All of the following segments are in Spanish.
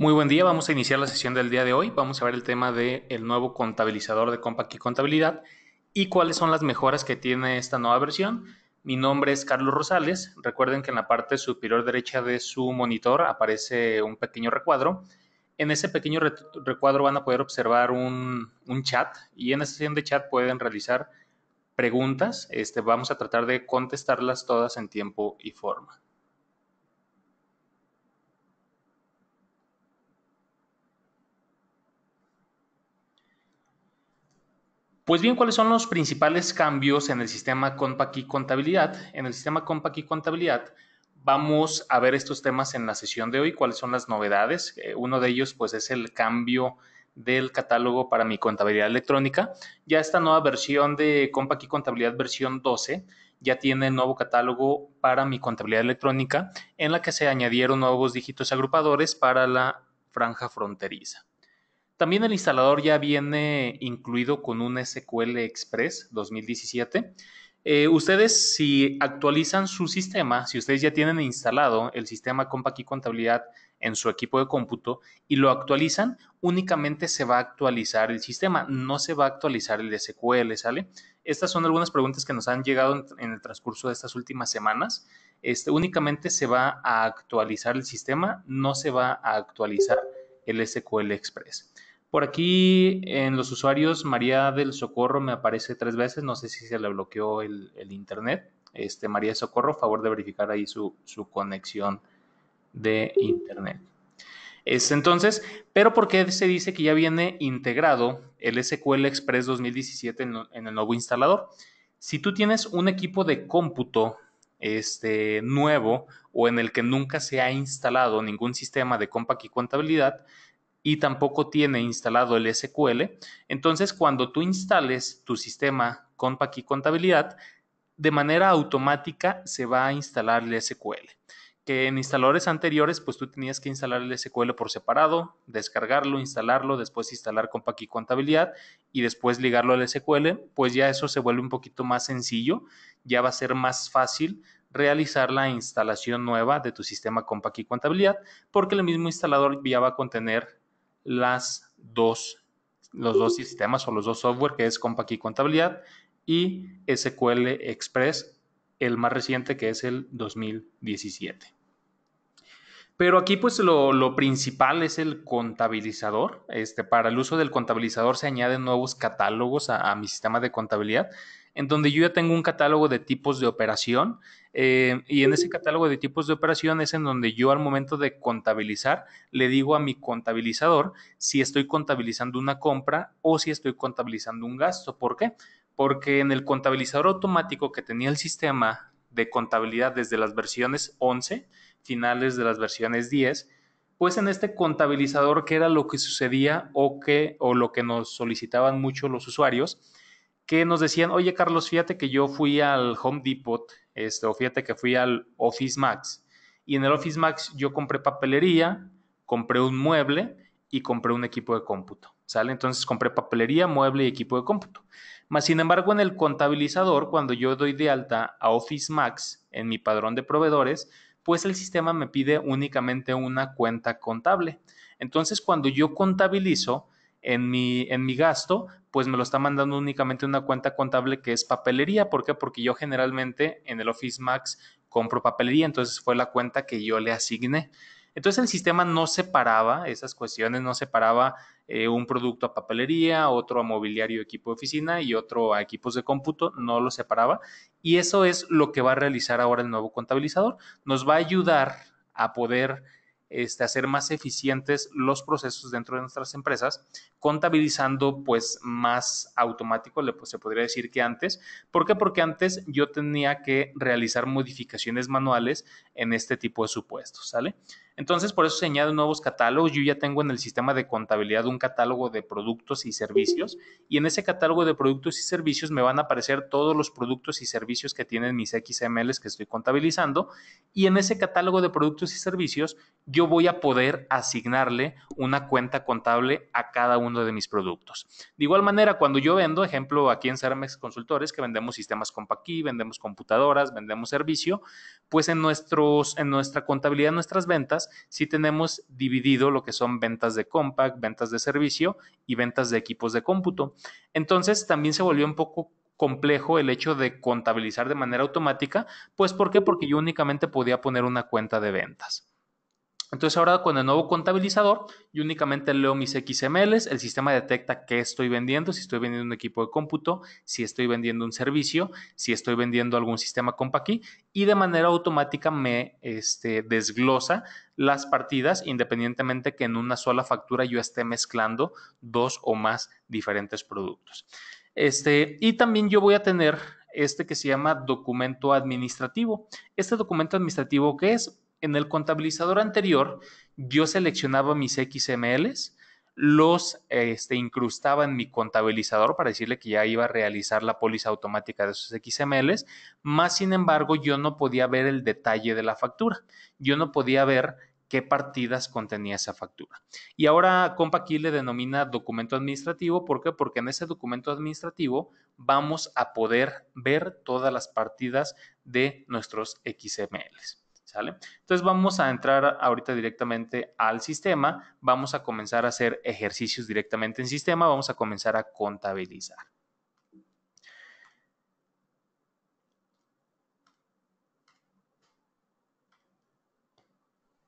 Muy buen día, vamos a iniciar la sesión del día de hoy. Vamos a ver el tema del nuevo contabilizador de Compact y Contabilidad y cuáles son las mejoras que tiene esta nueva versión. Mi nombre es Carlos Rosales. Recuerden que en la parte superior derecha de su monitor aparece un pequeño recuadro. En ese pequeño recuadro van a poder observar un, chat y en esa sesión de chat pueden realizar preguntas. Este, vamos a tratar de contestarlas todas en tiempo y forma. Pues bien, ¿cuáles son los principales cambios en el sistema Compact y Contabilidad? En el sistema Compact y Contabilidad vamos a ver estos temas en la sesión de hoy, cuáles son las novedades. Eh, uno de ellos pues es el cambio del catálogo para mi contabilidad electrónica. Ya esta nueva versión de Compact y Contabilidad versión 12 ya tiene el nuevo catálogo para mi contabilidad electrónica en la que se añadieron nuevos dígitos agrupadores para la franja fronteriza. También el instalador ya viene incluido con un SQL Express 2017. Eh, ustedes si actualizan su sistema, si ustedes ya tienen instalado el sistema Compact y Contabilidad en su equipo de cómputo y lo actualizan, únicamente se va a actualizar el sistema, no se va a actualizar el SQL, ¿sale? Estas son algunas preguntas que nos han llegado en el transcurso de estas últimas semanas. Este, únicamente se va a actualizar el sistema, no se va a actualizar el SQL Express. Por aquí en los usuarios María del Socorro me aparece tres veces, no sé si se le bloqueó el, internet. Este, María del Socorro, favor de verificar ahí su, conexión de internet. entonces, pero ¿por qué se dice que ya viene integrado el SQL Express 2017 en, en el nuevo instalador? Si tú tienes un equipo de cómputo este, nuevo o en el que nunca se ha instalado ningún sistema de Compact y contabilidad, y tampoco tiene instalado el SQL. Entonces, cuando tú instales tu sistema con y Contabilidad, de manera automática se va a instalar el SQL. Que en instaladores anteriores, pues tú tenías que instalar el SQL por separado, descargarlo, instalarlo, después instalar con Contabilidad y después ligarlo al SQL, pues ya eso se vuelve un poquito más sencillo, ya va a ser más fácil realizar la instalación nueva de tu sistema con y Contabilidad, porque el mismo instalador ya va a contener las dos, los dos sistemas o los dos software, que es y Contabilidad y SQL Express, el más reciente que es el 2017. Pero aquí pues lo, principal es el contabilizador. Este, para el uso del contabilizador se añaden nuevos catálogos a, a, mi sistema de contabilidad, en donde yo ya tengo un catálogo de tipos de operación, eh, y en ese catálogo de tipos de operaciones es en donde yo al momento de contabilizar le digo a mi contabilizador si estoy contabilizando una compra o si estoy contabilizando un gasto. ¿Por qué? Porque en el contabilizador automático que tenía el sistema de contabilidad desde las versiones 11, finales de las versiones 10, pues en este contabilizador que era lo que sucedía o que o lo que nos solicitaban mucho los usuarios que nos decían, oye Carlos, fíjate que yo fui al Home Depot, este, o fíjate que fui al Office Max, y en el Office Max yo compré papelería, compré un mueble y compré un equipo de cómputo, ¿sale? Entonces compré papelería, mueble y equipo de cómputo. Más sin embargo, en el contabilizador, cuando yo doy de alta a Office Max en mi padrón de proveedores, pues el sistema me pide únicamente una cuenta contable. Entonces, cuando yo contabilizo, en mi, en mi gasto, pues me lo está mandando únicamente una cuenta contable que es papelería. ¿Por qué? Porque yo generalmente en el Office Max compro papelería, entonces fue la cuenta que yo le asigné. Entonces el sistema no separaba esas cuestiones, no separaba eh, un producto a papelería, otro a mobiliario, equipo de oficina y otro a equipos de cómputo, no lo separaba. Y eso es lo que va a realizar ahora el nuevo contabilizador. Nos va a ayudar a poder este, hacer más eficientes los procesos dentro de nuestras empresas, contabilizando pues más automático, pues, se podría decir que antes. ¿Por qué? Porque antes yo tenía que realizar modificaciones manuales en este tipo de supuestos, ¿sale? Entonces, por eso se añaden nuevos catálogos. Yo ya tengo en el sistema de contabilidad un catálogo de productos y servicios y en ese catálogo de productos y servicios me van a aparecer todos los productos y servicios que tienen mis XMLs que estoy contabilizando y en ese catálogo de productos y servicios yo voy a poder asignarle una cuenta contable a cada uno de mis productos. De igual manera, cuando yo vendo, ejemplo, aquí en Cermex Consultores, que vendemos sistemas Compaqui, vendemos computadoras, vendemos servicio, pues en, en nuestra contabilidad, nuestras ventas, si tenemos dividido lo que son ventas de compact, ventas de servicio y ventas de equipos de cómputo. Entonces también se volvió un poco complejo el hecho de contabilizar de manera automática, pues ¿por qué? Porque yo únicamente podía poner una cuenta de ventas. Entonces ahora con el nuevo contabilizador, yo únicamente leo mis XMLs, el sistema detecta qué estoy vendiendo, si estoy vendiendo un equipo de cómputo, si estoy vendiendo un servicio, si estoy vendiendo algún sistema Compaqui y de manera automática me este, desglosa las partidas independientemente que en una sola factura yo esté mezclando dos o más diferentes productos. Este, y también yo voy a tener este que se llama documento administrativo. Este documento administrativo que es en el contabilizador anterior, yo seleccionaba mis XMLs, los este, incrustaba en mi contabilizador para decirle que ya iba a realizar la póliza automática de esos XMLs, más sin embargo yo no podía ver el detalle de la factura, yo no podía ver qué partidas contenía esa factura. Y ahora Compa le denomina documento administrativo, ¿por qué? Porque en ese documento administrativo vamos a poder ver todas las partidas de nuestros XMLs. Entonces vamos a entrar ahorita directamente al sistema, vamos a comenzar a hacer ejercicios directamente en sistema, vamos a comenzar a contabilizar.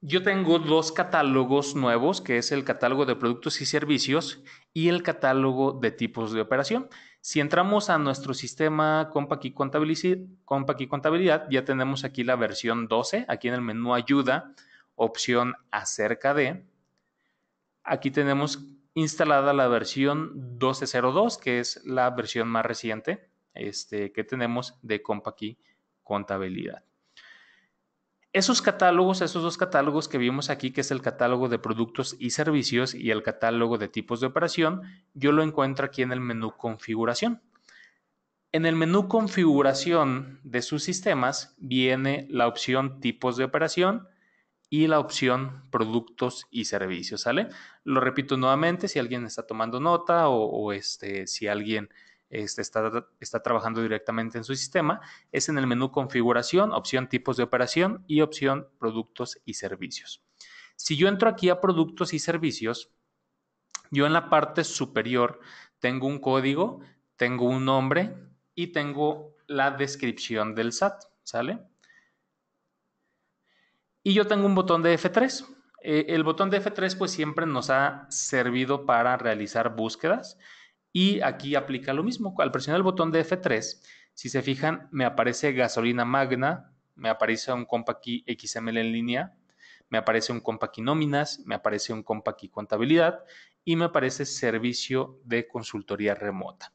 Yo tengo dos catálogos nuevos, que es el catálogo de productos y servicios y el catálogo de tipos de operación. Si entramos a nuestro sistema Compact y, Contabilidad, ya tenemos aquí la versión 12, aquí en el menú Ayuda, opción acerca de. Aquí tenemos instalada la versión 12.02, que es la versión más reciente este, que tenemos de Compaq Contabilidad. Esos catálogos, esos dos catálogos que vimos aquí, que es el catálogo de productos y servicios y el catálogo de tipos de operación, yo lo encuentro aquí en el menú configuración. En el menú configuración de sus sistemas viene la opción tipos de operación y la opción productos y servicios, ¿sale? Lo repito nuevamente si alguien está tomando nota o, o este, si alguien este, está, trabajando directamente en su sistema, es en el menú configuración, opción tipos de operación y opción productos y servicios. Si yo entro aquí a productos y servicios, yo en la parte superior tengo un código, tengo un nombre y tengo la descripción del SAT, ¿sale? Y yo tengo un botón de F3. Eh, el botón de F3 pues siempre nos ha servido para realizar búsquedas. Y aquí aplica lo mismo. Al presionar el botón de F3, si se fijan, me aparece gasolina magna, me aparece un compa XML en línea, me aparece un compa nóminas, me aparece un compa contabilidad y me aparece servicio de consultoría remota.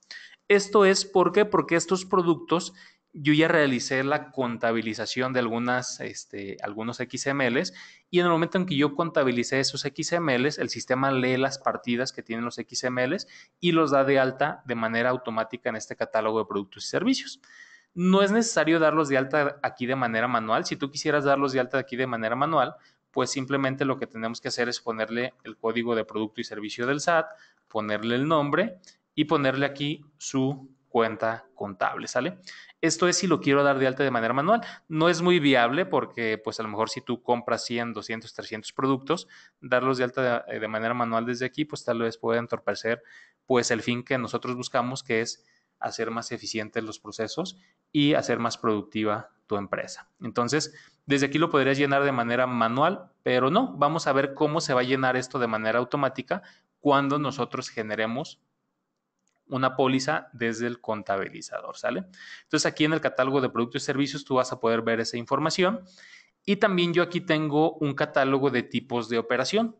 Esto es ¿por porque estos productos yo ya realicé la contabilización de algunas, este, algunos XMLs y en el momento en que yo contabilicé esos XMLs, el sistema lee las partidas que tienen los XMLs y los da de alta de manera automática en este catálogo de productos y servicios. No es necesario darlos de alta aquí de manera manual. Si tú quisieras darlos de alta aquí de manera manual, pues simplemente lo que tenemos que hacer es ponerle el código de producto y servicio del SAT, ponerle el nombre y ponerle aquí su cuenta contable, ¿sale? Esto es si lo quiero dar de alta de manera manual. No es muy viable porque pues a lo mejor si tú compras 100, 200, 300 productos, darlos de alta eh, de, manera manual desde aquí pues tal vez pueda entorpecer pues el fin que nosotros buscamos que es hacer más eficientes los procesos y hacer más productiva tu empresa. Entonces, desde aquí lo podrías llenar de manera manual, pero no, vamos a ver cómo se va a llenar esto de manera automática cuando nosotros generemos una póliza desde el contabilizador, ¿sale? Entonces aquí en el catálogo de productos y servicios tú vas a poder ver esa información. Y también yo aquí tengo un catálogo de tipos de operación.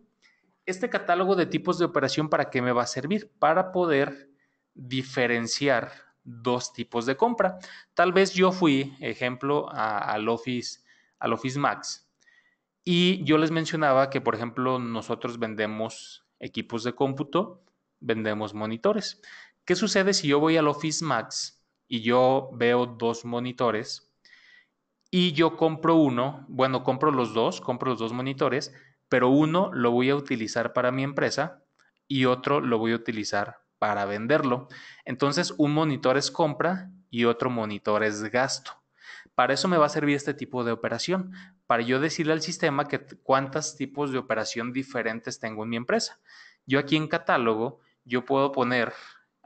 Este catálogo de tipos de operación, ¿para qué me va a servir? Para poder diferenciar dos tipos de compra. Tal vez yo fui, ejemplo, al, Office, al Office Max y yo les mencionaba que, por ejemplo, nosotros vendemos equipos de cómputo, vendemos monitores. ¿Qué sucede si yo voy al Office Max y yo veo dos monitores y yo compro uno? Bueno, compro los dos, compro los dos monitores, pero uno lo voy a utilizar para mi empresa y otro lo voy a utilizar para venderlo. Entonces, un monitor es compra y otro monitor es gasto. Para eso me va a servir este tipo de operación, para yo decirle al sistema que cuántos tipos de operación diferentes tengo en mi empresa. Yo aquí en catálogo, yo puedo poner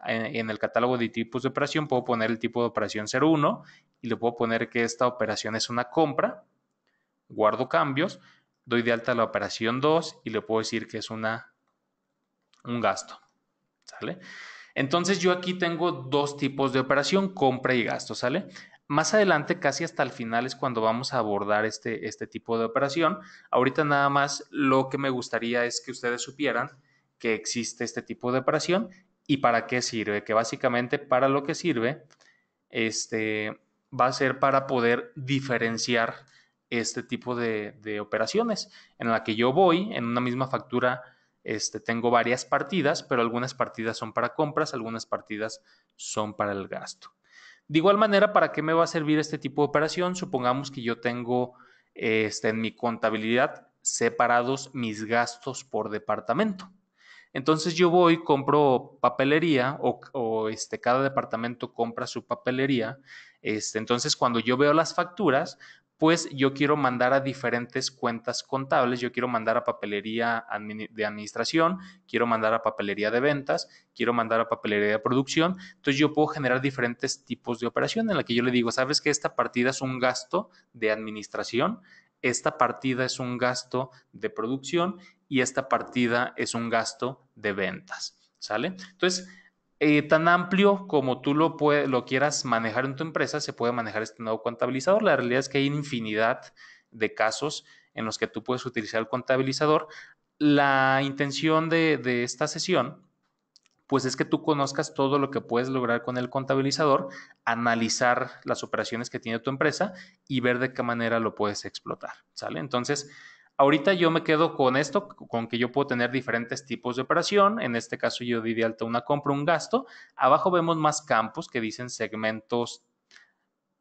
en, el catálogo de tipos de operación puedo poner el tipo de operación 01 y le puedo poner que esta operación es una compra, guardo cambios, doy de alta la operación 2 y le puedo decir que es una, un gasto. ¿Sale? Entonces yo aquí tengo dos tipos de operación, compra y gasto, ¿sale? Más adelante, casi hasta el final, es cuando vamos a abordar este, este tipo de operación. Ahorita nada más lo que me gustaría es que ustedes supieran que existe este tipo de operación ¿Y para qué sirve? Que básicamente para lo que sirve este, va a ser para poder diferenciar este tipo de, operaciones en la que yo voy en una misma factura. Este, tengo varias partidas, pero algunas partidas son para compras, algunas partidas son para el gasto. De igual manera, ¿para qué me va a servir este tipo de operación? Supongamos que yo tengo este, en mi contabilidad separados mis gastos por departamento. Entonces yo voy, compro papelería o, este, cada departamento compra su papelería. Este, entonces cuando yo veo las facturas, pues yo quiero mandar a diferentes cuentas contables, yo quiero mandar a papelería de administración, quiero mandar a papelería de ventas, quiero mandar a papelería de producción, entonces yo puedo generar diferentes tipos de operación en la que yo le digo, sabes que esta partida es un gasto de administración, esta partida es un gasto de producción y esta partida es un gasto de ventas. ¿Sale? Entonces, eh, tan amplio como tú lo, quieras manejar en tu empresa, se puede manejar este nuevo contabilizador. La realidad es que hay infinidad de casos en los que tú puedes utilizar el contabilizador. La intención de esta sesión pues es que tú conozcas todo lo que puedes lograr con el contabilizador, analizar las operaciones que tiene tu empresa y ver de qué manera lo puedes explotar, ¿sale? Entonces, ahorita yo me quedo con esto, con que yo puedo tener diferentes tipos de operación, en este caso yo di de alta una compra, un gasto, abajo vemos más campos que dicen segmentos,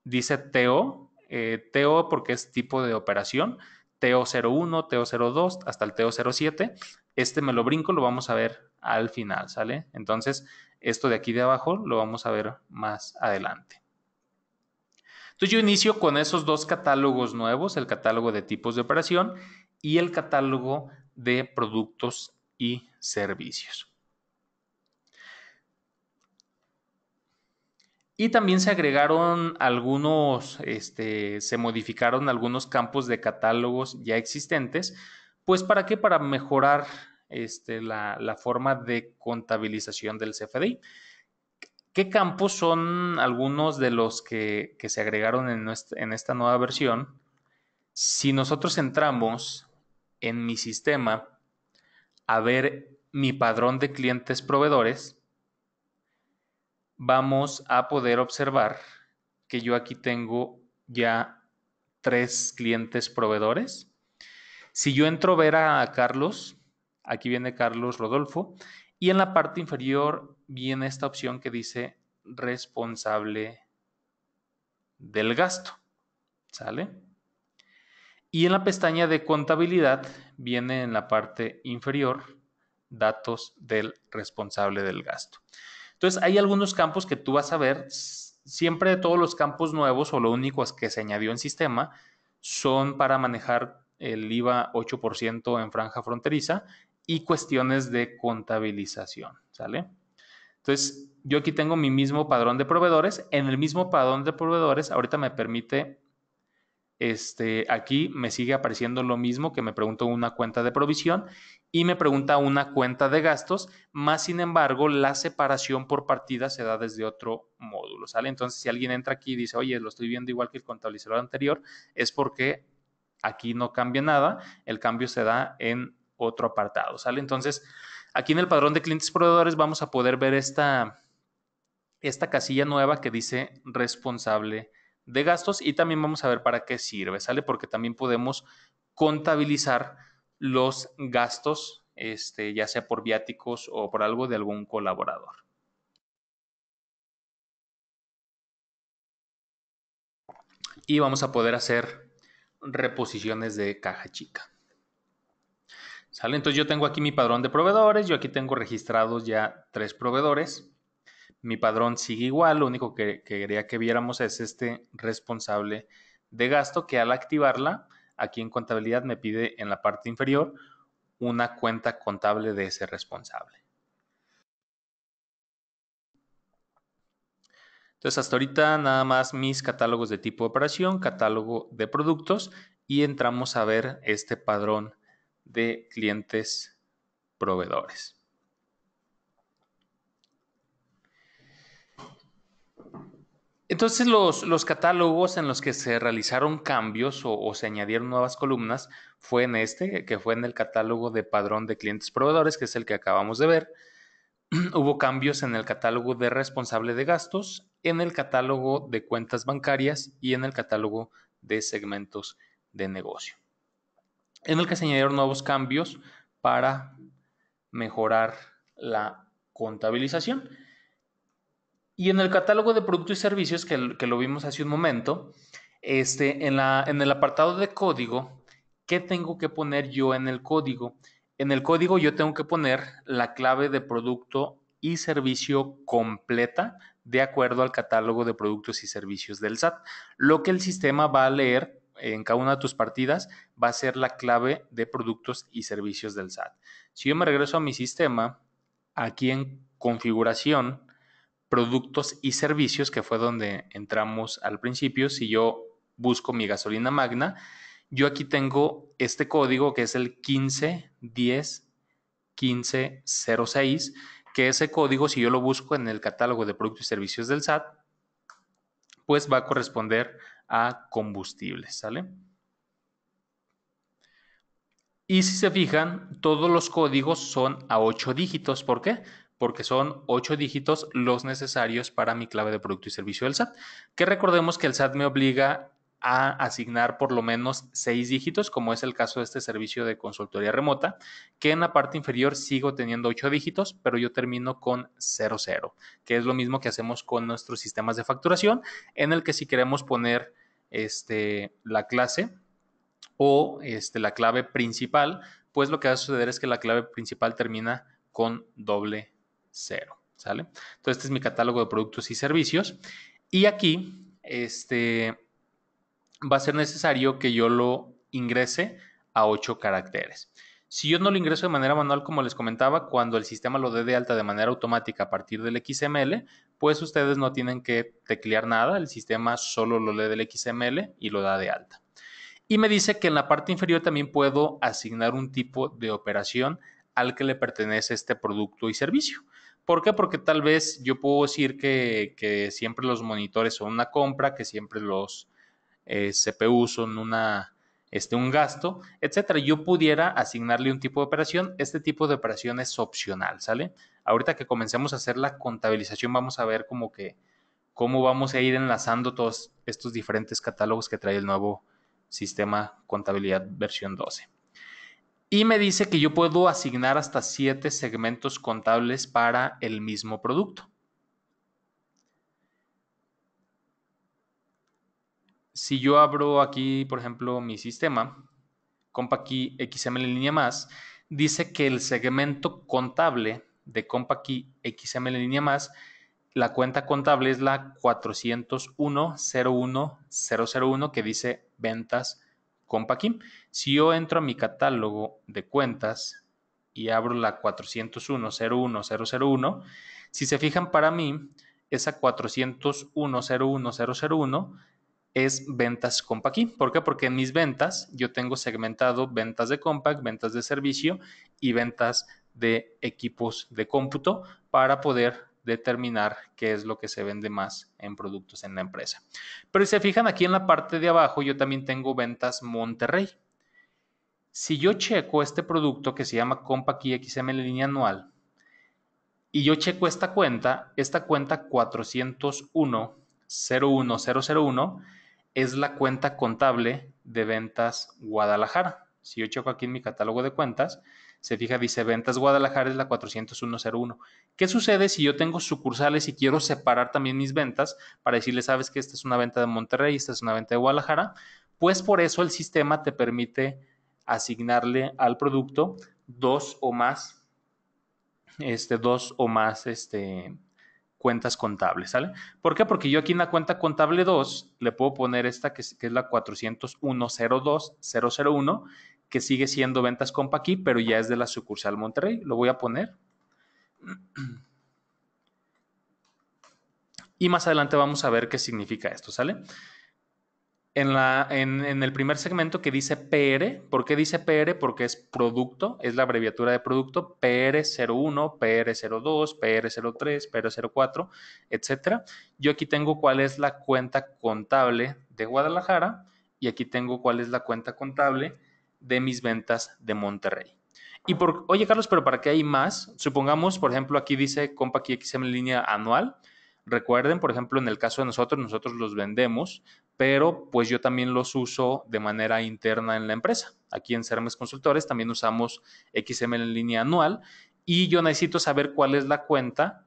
dice TO, eh, TO porque es tipo de operación, TO01, TO02 hasta el TO07. Este me lo brinco, lo vamos a ver al final, ¿sale? Entonces, esto de aquí de abajo lo vamos a ver más adelante. Entonces yo inicio con esos dos catálogos nuevos, el catálogo de tipos de operación y el catálogo de productos y servicios. Y también se agregaron algunos, este, se modificaron algunos campos de catálogos ya existentes, pues para qué, para mejorar este, la, forma de contabilización del CFDI. ¿Qué campos son algunos de los que, se agregaron en, en, esta nueva versión? Si nosotros entramos en mi sistema a ver mi padrón de clientes proveedores, vamos a poder observar que yo aquí tengo ya tres clientes proveedores. Si yo entro a ver a Carlos, Aquí viene Carlos Rodolfo. Y en la parte inferior viene esta opción que dice responsable del gasto. ¿Sale? Y en la pestaña de contabilidad viene en la parte inferior datos del responsable del gasto. Entonces, hay algunos campos que tú vas a ver, siempre de todos los campos nuevos o lo único que se añadió en sistema son para manejar el IVA 8% en franja fronteriza y cuestiones de contabilización, ¿sale? Entonces, yo aquí tengo mi mismo padrón de proveedores. En el mismo padrón de proveedores, ahorita me permite, este, aquí me sigue apareciendo lo mismo que me pregunto una cuenta de provisión y me pregunta una cuenta de gastos, más sin embargo, la separación por partida se da desde otro módulo, ¿sale? Entonces, si alguien entra aquí y dice, oye, lo estoy viendo igual que el contabilizador anterior, es porque aquí no cambia nada, el cambio se da en otro apartado, ¿sale? Entonces, aquí en el padrón de clientes proveedores vamos a poder ver esta, esta casilla nueva que dice responsable de gastos y también vamos a ver para qué sirve, ¿sale? Porque también podemos contabilizar los gastos, este, ya sea por viáticos o por algo de algún colaborador. Y vamos a poder hacer reposiciones de caja chica. Entonces yo tengo aquí mi padrón de proveedores, yo aquí tengo registrados ya tres proveedores. Mi padrón sigue igual, lo único que, que quería que viéramos es este responsable de gasto que al activarla, aquí en contabilidad me pide en la parte inferior una cuenta contable de ese responsable. Entonces, hasta ahorita nada más mis catálogos de tipo de operación, catálogo de productos y entramos a ver este padrón de clientes proveedores. Entonces los, catálogos en los que se realizaron cambios o, o, se añadieron nuevas columnas fue en este, que fue en el catálogo de padrón de clientes proveedores, que es el que acabamos de ver. Hubo cambios en el catálogo de responsable de gastos, en el catálogo de cuentas bancarias y en el catálogo de segmentos de negocio en el que se añadieron nuevos cambios para mejorar la contabilización. Y en el catálogo de productos y servicios, que, lo vimos hace un momento, este, en, la, en el apartado de código, ¿qué tengo que poner yo en el código? En el código yo tengo que poner la clave de producto y servicio completa de acuerdo al catálogo de productos y servicios del SAT, lo que el sistema va a leer en cada una de tus partidas va a ser la clave de productos y servicios del SAT. Si yo me regreso a mi sistema, aquí en configuración, productos y servicios, que fue donde entramos al principio, si yo busco mi gasolina magna, yo aquí tengo este código que es el 15101506, que ese código, si yo lo busco en el catálogo de productos y servicios del SAT, pues va a corresponder a combustibles, ¿sale? Y si se fijan, todos los códigos son a 8 dígitos. ¿Por qué? Porque son 8 dígitos los necesarios para mi clave de producto y servicio del SAT. Que recordemos que el SAT me obliga a asignar por lo menos seis dígitos, como es el caso de este servicio de consultoría remota, que en la parte inferior sigo teniendo ocho dígitos, pero yo termino con 00, que es lo mismo que hacemos con nuestros sistemas de facturación, en el que si queremos poner este, la clase o este, la clave principal, pues lo que va a suceder es que la clave principal termina con doble cero, ¿sale? Entonces, este es mi catálogo de productos y servicios. Y aquí, este, va a ser necesario que yo lo ingrese a 8 caracteres. Si yo no lo ingreso de manera manual, como les comentaba, cuando el sistema lo dé de alta de manera automática a partir del XML, pues ustedes no tienen que teclear nada, el sistema solo lo lee del XML y lo da de alta. Y me dice que en la parte inferior también puedo asignar un tipo de operación al que le pertenece este producto y servicio. ¿Por qué? Porque tal vez yo puedo decir que, que siempre los monitores son una compra, que siempre los, eh, CPU son una, este, un gasto, etcétera. Yo pudiera asignarle un tipo de operación. Este tipo de operación es opcional, ¿sale? Ahorita que comencemos a hacer la contabilización, vamos a ver que cómo vamos a ir enlazando todos estos diferentes catálogos que trae el nuevo sistema contabilidad versión 12. Y me dice que yo puedo asignar hasta 7 segmentos contables para el mismo producto. si yo abro aquí, por ejemplo, mi sistema, CompaKey XML en línea más, dice que el segmento contable de CompaKey XML en línea más, la cuenta contable es la 401-01-001 que dice ventas CompaQi. Si yo entro a mi catálogo de cuentas y abro la 401-01-001, si se fijan para mí, esa 401-01-001 es ventas Compact Key. ¿Por qué? Porque en mis ventas yo tengo segmentado ventas de Compact, ventas de servicio y ventas de equipos de cómputo para poder determinar qué es lo que se vende más en productos en la empresa. Pero si se fijan aquí en la parte de abajo, yo también tengo ventas Monterrey. Si yo checo este producto que se llama Compact Key XML línea anual y yo checo esta cuenta, esta cuenta 401 01001 es la cuenta contable de ventas Guadalajara. Si yo checo aquí en mi catálogo de cuentas, se fija, dice ventas Guadalajara es la 40101. ¿Qué sucede si yo tengo sucursales y quiero separar también mis ventas para decirle, sabes que esta es una venta de Monterrey, esta es una venta de Guadalajara? Pues por eso el sistema te permite asignarle al producto dos o más, este, dos o más, este, cuentas contables, ¿sale? ¿Por qué? Porque yo aquí en la cuenta contable 2 le puedo poner esta que es, la 401-02-001, que sigue siendo ventas aquí pero ya es de la sucursal Monterrey. Lo voy a poner. Y más adelante vamos a ver qué significa esto, ¿sale? en, el primer segmento que dice PR. ¿Por qué dice PR? Porque es producto, es la abreviatura de producto, PR01, PR02, PR03, PR04, etcétera. Yo aquí tengo cuál es la cuenta contable de Guadalajara y aquí tengo cuál es la cuenta contable de mis ventas de Monterrey. Y oye Carlos, pero ¿para qué hay más? Supongamos, por ejemplo, aquí dice aquí XM en línea anual. Recuerden, por ejemplo, en el caso de nosotros, nosotros los vendemos, pero pues yo también los uso de manera interna en la empresa. Aquí en Cermes Consultores también usamos XML en línea anual y yo necesito saber cuál es la cuenta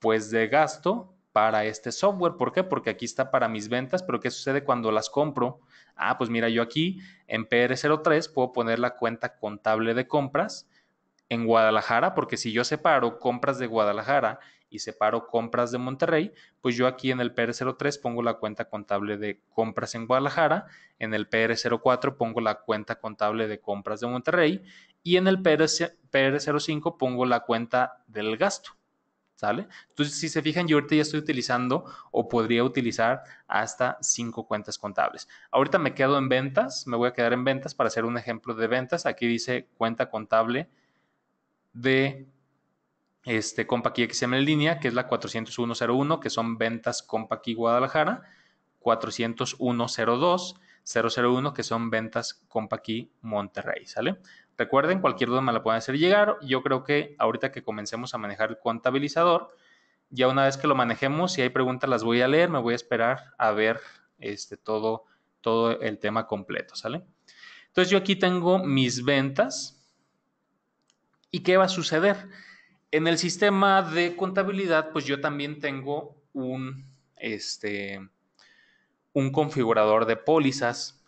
pues de gasto para este software. ¿Por qué? Porque aquí está para mis ventas, pero ¿qué sucede cuando las compro? Ah, pues mira, yo aquí en PR03 puedo poner la cuenta contable de compras en Guadalajara, porque si yo separo compras de Guadalajara y separo compras de Monterrey, pues yo aquí en el PR03 pongo la cuenta contable de compras en Guadalajara, en el PR04 pongo la cuenta contable de compras de Monterrey y en el PR05 pongo la cuenta del gasto. ¿Sale? Entonces, si se fijan, yo ahorita ya estoy utilizando o podría utilizar hasta cinco cuentas contables. Ahorita me quedo en ventas, me voy a quedar en ventas para hacer un ejemplo de ventas. Aquí dice cuenta contable de este, se XM en línea, que es la 40101, que son ventas aquí Guadalajara, 40102001, 001, que son ventas aquí Monterrey, ¿sale? Recuerden, cualquier duda me la pueden hacer llegar. Yo creo que ahorita que comencemos a manejar el contabilizador, ya una vez que lo manejemos, si hay preguntas las voy a leer, me voy a esperar a ver este, todo, todo el tema completo, ¿sale? Entonces yo aquí tengo mis ventas. ¿Y qué va a suceder? En el sistema de contabilidad, pues yo también tengo un, este, un configurador de pólizas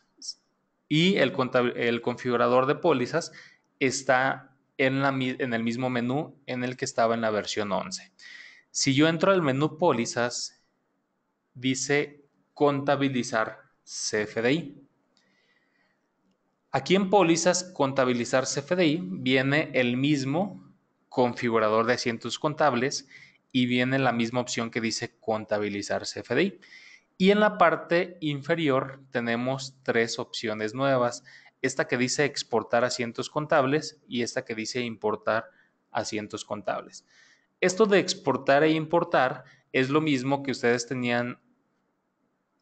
y el, el configurador de pólizas está en, la, en el mismo menú en el que estaba en la versión 11. Si yo entro al menú pólizas, dice contabilizar CFDI. Aquí en pólizas, contabilizar CFDI viene el mismo configurador de asientos contables y viene la misma opción que dice contabilizar CFDI. Y en la parte inferior tenemos tres opciones nuevas. Esta que dice exportar asientos contables y esta que dice importar asientos contables. Esto de exportar e importar es lo mismo que ustedes tenían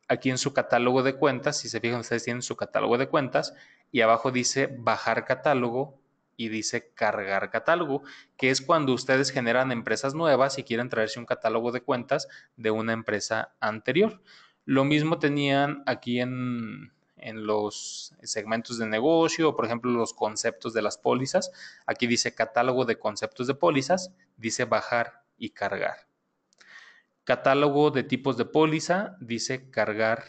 aquí en su catálogo de cuentas. Si se fijan, ustedes tienen su catálogo de cuentas y abajo dice bajar catálogo y dice cargar catálogo, que es cuando ustedes generan empresas nuevas y quieren traerse un catálogo de cuentas de una empresa anterior. Lo mismo tenían aquí en, en los segmentos de negocio, por ejemplo, los conceptos de las pólizas. Aquí dice catálogo de conceptos de pólizas, dice bajar y cargar. Catálogo de tipos de póliza, dice cargar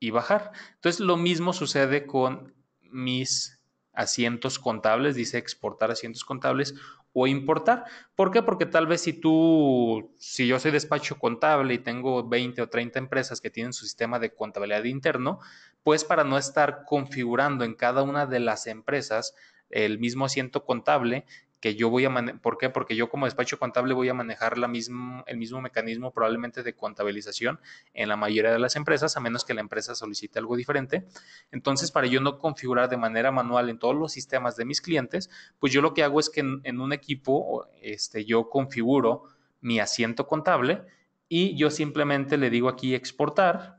y bajar. Entonces, lo mismo sucede con mis asientos contables, dice exportar asientos contables o importar. ¿Por qué? Porque tal vez si tú, si yo soy despacho contable y tengo 20 o 30 empresas que tienen su sistema de contabilidad interno, pues para no estar configurando en cada una de las empresas el mismo asiento contable, yo voy a manejar, ¿por qué? Porque yo como despacho contable voy a manejar la el mismo mecanismo probablemente de contabilización en la mayoría de las empresas, a menos que la empresa solicite algo diferente. Entonces, para yo no configurar de manera manual en todos los sistemas de mis clientes, pues yo lo que hago es que en, un equipo este, yo configuro mi asiento contable y yo simplemente le digo aquí exportar.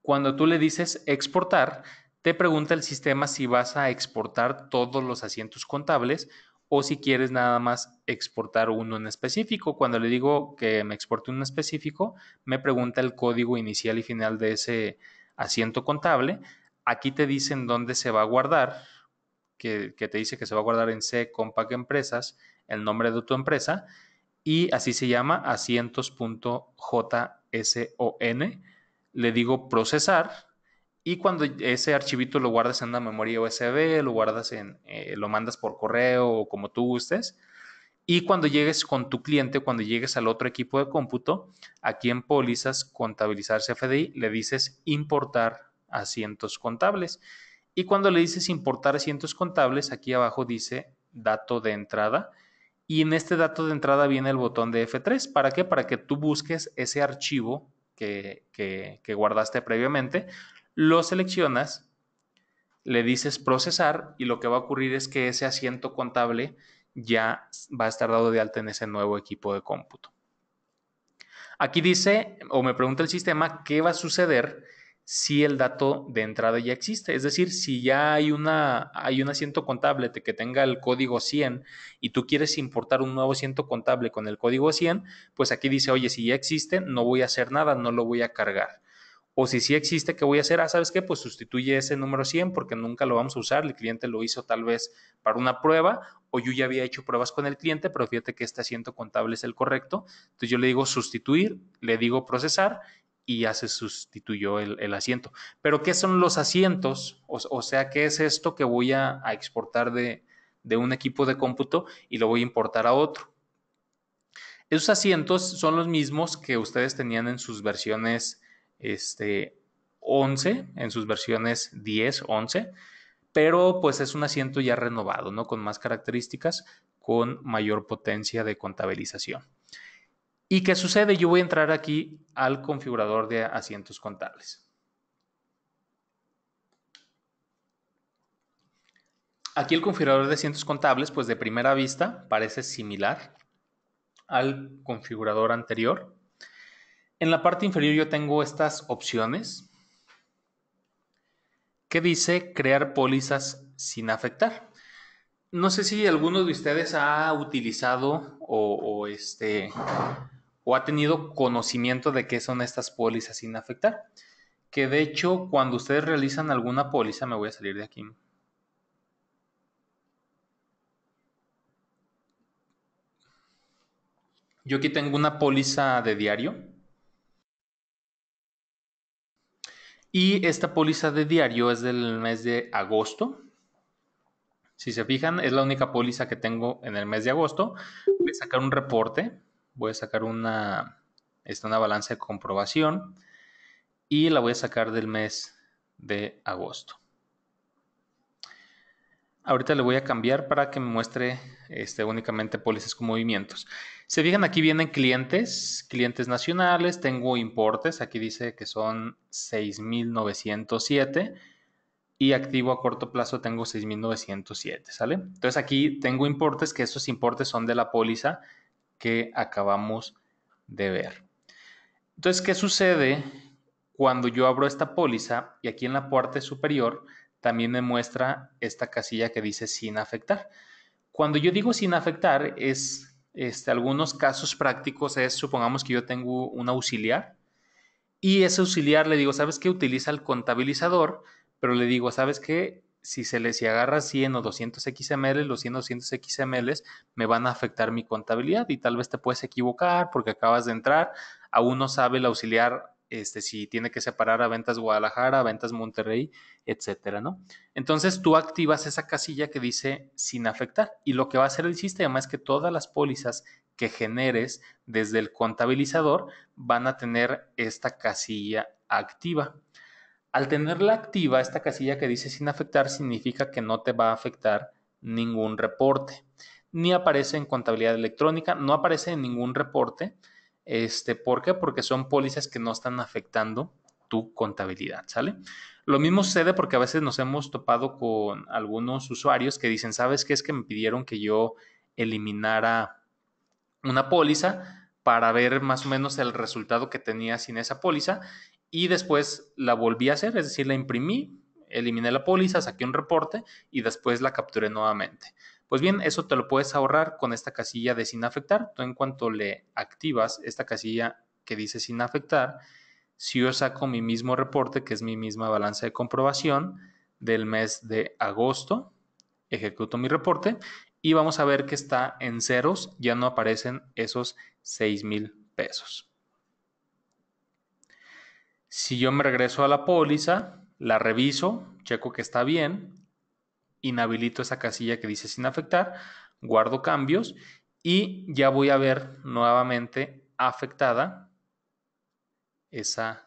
Cuando tú le dices exportar, te pregunta el sistema si vas a exportar todos los asientos contables o si quieres nada más exportar uno en específico. Cuando le digo que me exporte uno específico, me pregunta el código inicial y final de ese asiento contable. Aquí te dicen dónde se va a guardar, que, que te dice que se va a guardar en C Compact Empresas, el nombre de tu empresa, y así se llama asientos.json. Le digo procesar y cuando ese archivito lo guardas en la memoria USB, lo guardas en, eh, lo mandas por correo o como tú gustes. Y cuando llegues con tu cliente, cuando llegues al otro equipo de cómputo, aquí en pólizas contabilizar CFDI le dices importar asientos contables. Y cuando le dices importar asientos contables, aquí abajo dice dato de entrada. Y en este dato de entrada viene el botón de F3. ¿Para qué? Para que tú busques ese archivo que, que guardaste previamente, lo seleccionas, le dices procesar y lo que va a ocurrir es que ese asiento contable ya va a estar dado de alta en ese nuevo equipo de cómputo. Aquí dice o me pregunta el sistema qué va a suceder si el dato de entrada ya existe. Es decir, si ya hay, una, hay un asiento contable que tenga el código 100 y tú quieres importar un nuevo asiento contable con el código 100, pues aquí dice, oye, si ya existe, no voy a hacer nada, no lo voy a cargar. O si sí existe, ¿qué voy a hacer? Ah, ¿sabes qué? Pues sustituye ese número 100 porque nunca lo vamos a usar. El cliente lo hizo tal vez para una prueba o yo ya había hecho pruebas con el cliente, pero fíjate que este asiento contable es el correcto. Entonces yo le digo sustituir, le digo procesar y ya se sustituyó el, asiento. Pero ¿qué son los asientos? O, sea, ¿qué es esto que voy a, exportar de un equipo de cómputo y lo voy a importar a otro? Esos asientos son los mismos que ustedes tenían en sus versiones este, 11, en sus versiones 10, 11, pero pues es un asiento ya renovado, ¿no? Con más características, con mayor potencia de contabilización. ¿Y qué sucede? Yo voy a entrar aquí al configurador de asientos contables. Aquí el configurador de asientos contables, pues de primera vista, parece similar al configurador anterior. En la parte inferior yo tengo estas opciones que dice crear pólizas sin afectar. No sé si alguno de ustedes ha utilizado o, o, este, o ha tenido conocimiento de qué son estas pólizas sin afectar. Que de hecho, cuando ustedes realizan alguna póliza, me voy a salir de aquí. Yo aquí tengo una póliza de diario Y esta póliza de diario es del mes de agosto. Si se fijan, es la única póliza que tengo en el mes de agosto. Voy a sacar un reporte, voy a sacar una, está una balanza de comprobación y la voy a sacar del mes de agosto. Ahorita le voy a cambiar para que me muestre este, únicamente pólizas con movimientos. Se fijan, aquí vienen clientes, clientes nacionales, tengo importes, aquí dice que son 6,907 y activo a corto plazo tengo 6,907, ¿sale? Entonces aquí tengo importes, que esos importes son de la póliza que acabamos de ver. Entonces, ¿qué sucede cuando yo abro esta póliza y aquí en la parte superior también me muestra esta casilla que dice sin afectar. Cuando yo digo sin afectar, es este, algunos casos prácticos es, supongamos que yo tengo un auxiliar y ese auxiliar le digo, ¿sabes qué? Utiliza el contabilizador, pero le digo, ¿sabes qué? Si se les si agarra 100 o 200 XML, los 100 o 200 XML me van a afectar mi contabilidad y tal vez te puedes equivocar porque acabas de entrar, aún no sabe el auxiliar este, si tiene que separar a ventas Guadalajara, a ventas Monterrey, etcétera, ¿no? Entonces tú activas esa casilla que dice sin afectar y lo que va a hacer el sistema es que todas las pólizas que generes desde el contabilizador van a tener esta casilla activa. Al tenerla activa, esta casilla que dice sin afectar significa que no te va a afectar ningún reporte. Ni aparece en contabilidad electrónica, no aparece en ningún reporte, este, ¿Por qué? Porque son pólizas que no están afectando tu contabilidad, ¿sale? Lo mismo sucede porque a veces nos hemos topado con algunos usuarios que dicen, ¿sabes qué? Es que me pidieron que yo eliminara una póliza para ver más o menos el resultado que tenía sin esa póliza y después la volví a hacer, es decir, la imprimí, eliminé la póliza, saqué un reporte y después la capturé nuevamente. Pues bien, eso te lo puedes ahorrar con esta casilla de sin afectar. en cuanto le activas esta casilla que dice sin afectar, si yo saco mi mismo reporte, que es mi misma balanza de comprobación del mes de agosto, ejecuto mi reporte y vamos a ver que está en ceros, ya no aparecen esos 6 mil pesos. Si yo me regreso a la póliza, la reviso, checo que está bien, inhabilito esa casilla que dice sin afectar, guardo cambios y ya voy a ver nuevamente afectada esa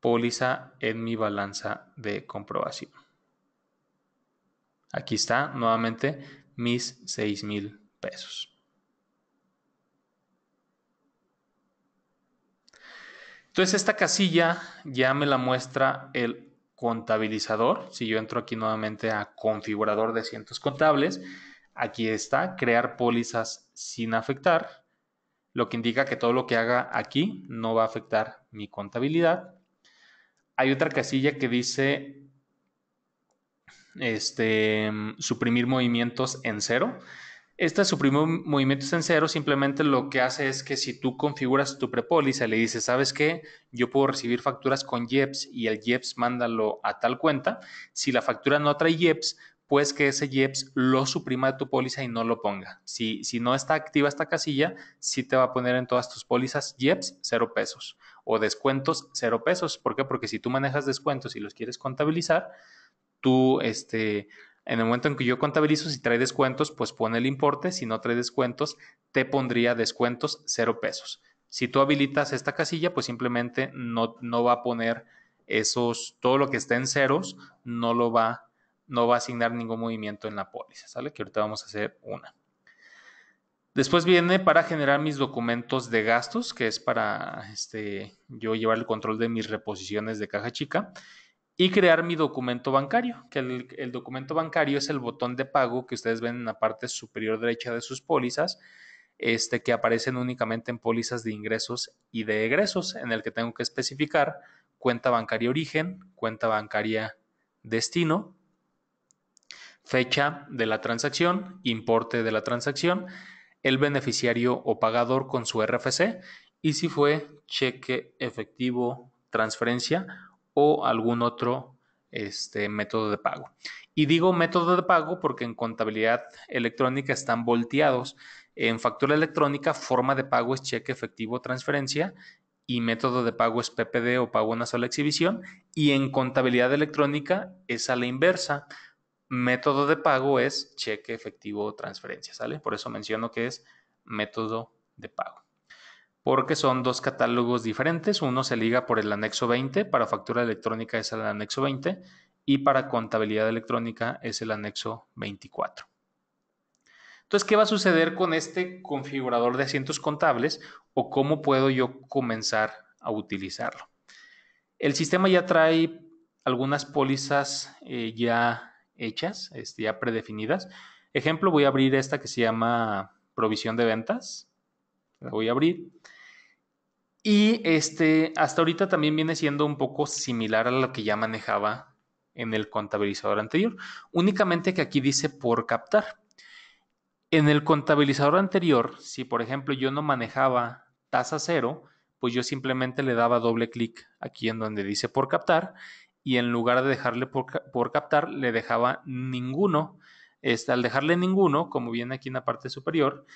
póliza en mi balanza de comprobación. Aquí está nuevamente mis 6 mil pesos. Entonces esta casilla ya me la muestra el contabilizador, si yo entro aquí nuevamente a configurador de asientos contables, aquí está, crear pólizas sin afectar, lo que indica que todo lo que haga aquí no va a afectar mi contabilidad. Hay otra casilla que dice este, suprimir movimientos en cero. Esta suprimo movimiento en cero, simplemente lo que hace es que si tú configuras tu prepóliza le dices, ¿sabes qué? Yo puedo recibir facturas con JEPs y el JEPs mándalo a tal cuenta. Si la factura no trae JEPs, pues que ese JEPs lo suprima de tu póliza y no lo ponga. Si, si no está activa esta casilla, sí te va a poner en todas tus pólizas JEPs, cero pesos o descuentos cero pesos. ¿Por qué? Porque si tú manejas descuentos y los quieres contabilizar, tú este, en el momento en que yo contabilizo, si trae descuentos, pues pone el importe. Si no trae descuentos, te pondría descuentos cero pesos. Si tú habilitas esta casilla, pues simplemente no, no va a poner esos, todo lo que está en ceros, no lo va, no va a asignar ningún movimiento en la póliza, ¿sale? Que ahorita vamos a hacer una. Después viene para generar mis documentos de gastos, que es para este, yo llevar el control de mis reposiciones de caja chica y crear mi documento bancario, que el, documento bancario es el botón de pago que ustedes ven en la parte superior derecha de sus pólizas, este, que aparecen únicamente en pólizas de ingresos y de egresos, en el que tengo que especificar cuenta bancaria origen, cuenta bancaria destino, fecha de la transacción, importe de la transacción, el beneficiario o pagador con su RFC y si fue cheque efectivo, transferencia o algún otro este, método de pago. Y digo método de pago porque en contabilidad electrónica están volteados. En factura electrónica, forma de pago es cheque, efectivo, transferencia y método de pago es PPD o pago una sola exhibición. Y en contabilidad electrónica es a la inversa. Método de pago es cheque, efectivo, transferencia, ¿sale? Por eso menciono que es método de pago porque son dos catálogos diferentes. Uno se liga por el anexo 20, para factura electrónica es el anexo 20 y para contabilidad electrónica es el anexo 24. Entonces, ¿qué va a suceder con este configurador de asientos contables o cómo puedo yo comenzar a utilizarlo? El sistema ya trae algunas pólizas eh, ya hechas, este, ya predefinidas. Ejemplo, voy a abrir esta que se llama provisión de ventas la voy a abrir. Y este, hasta ahorita también viene siendo un poco similar a lo que ya manejaba en el contabilizador anterior, únicamente que aquí dice por captar. En el contabilizador anterior, si por ejemplo yo no manejaba tasa cero, pues yo simplemente le daba doble clic aquí en donde dice por captar y en lugar de dejarle por, captar, le dejaba ninguno. Este, al dejarle ninguno, como viene aquí en la parte superior,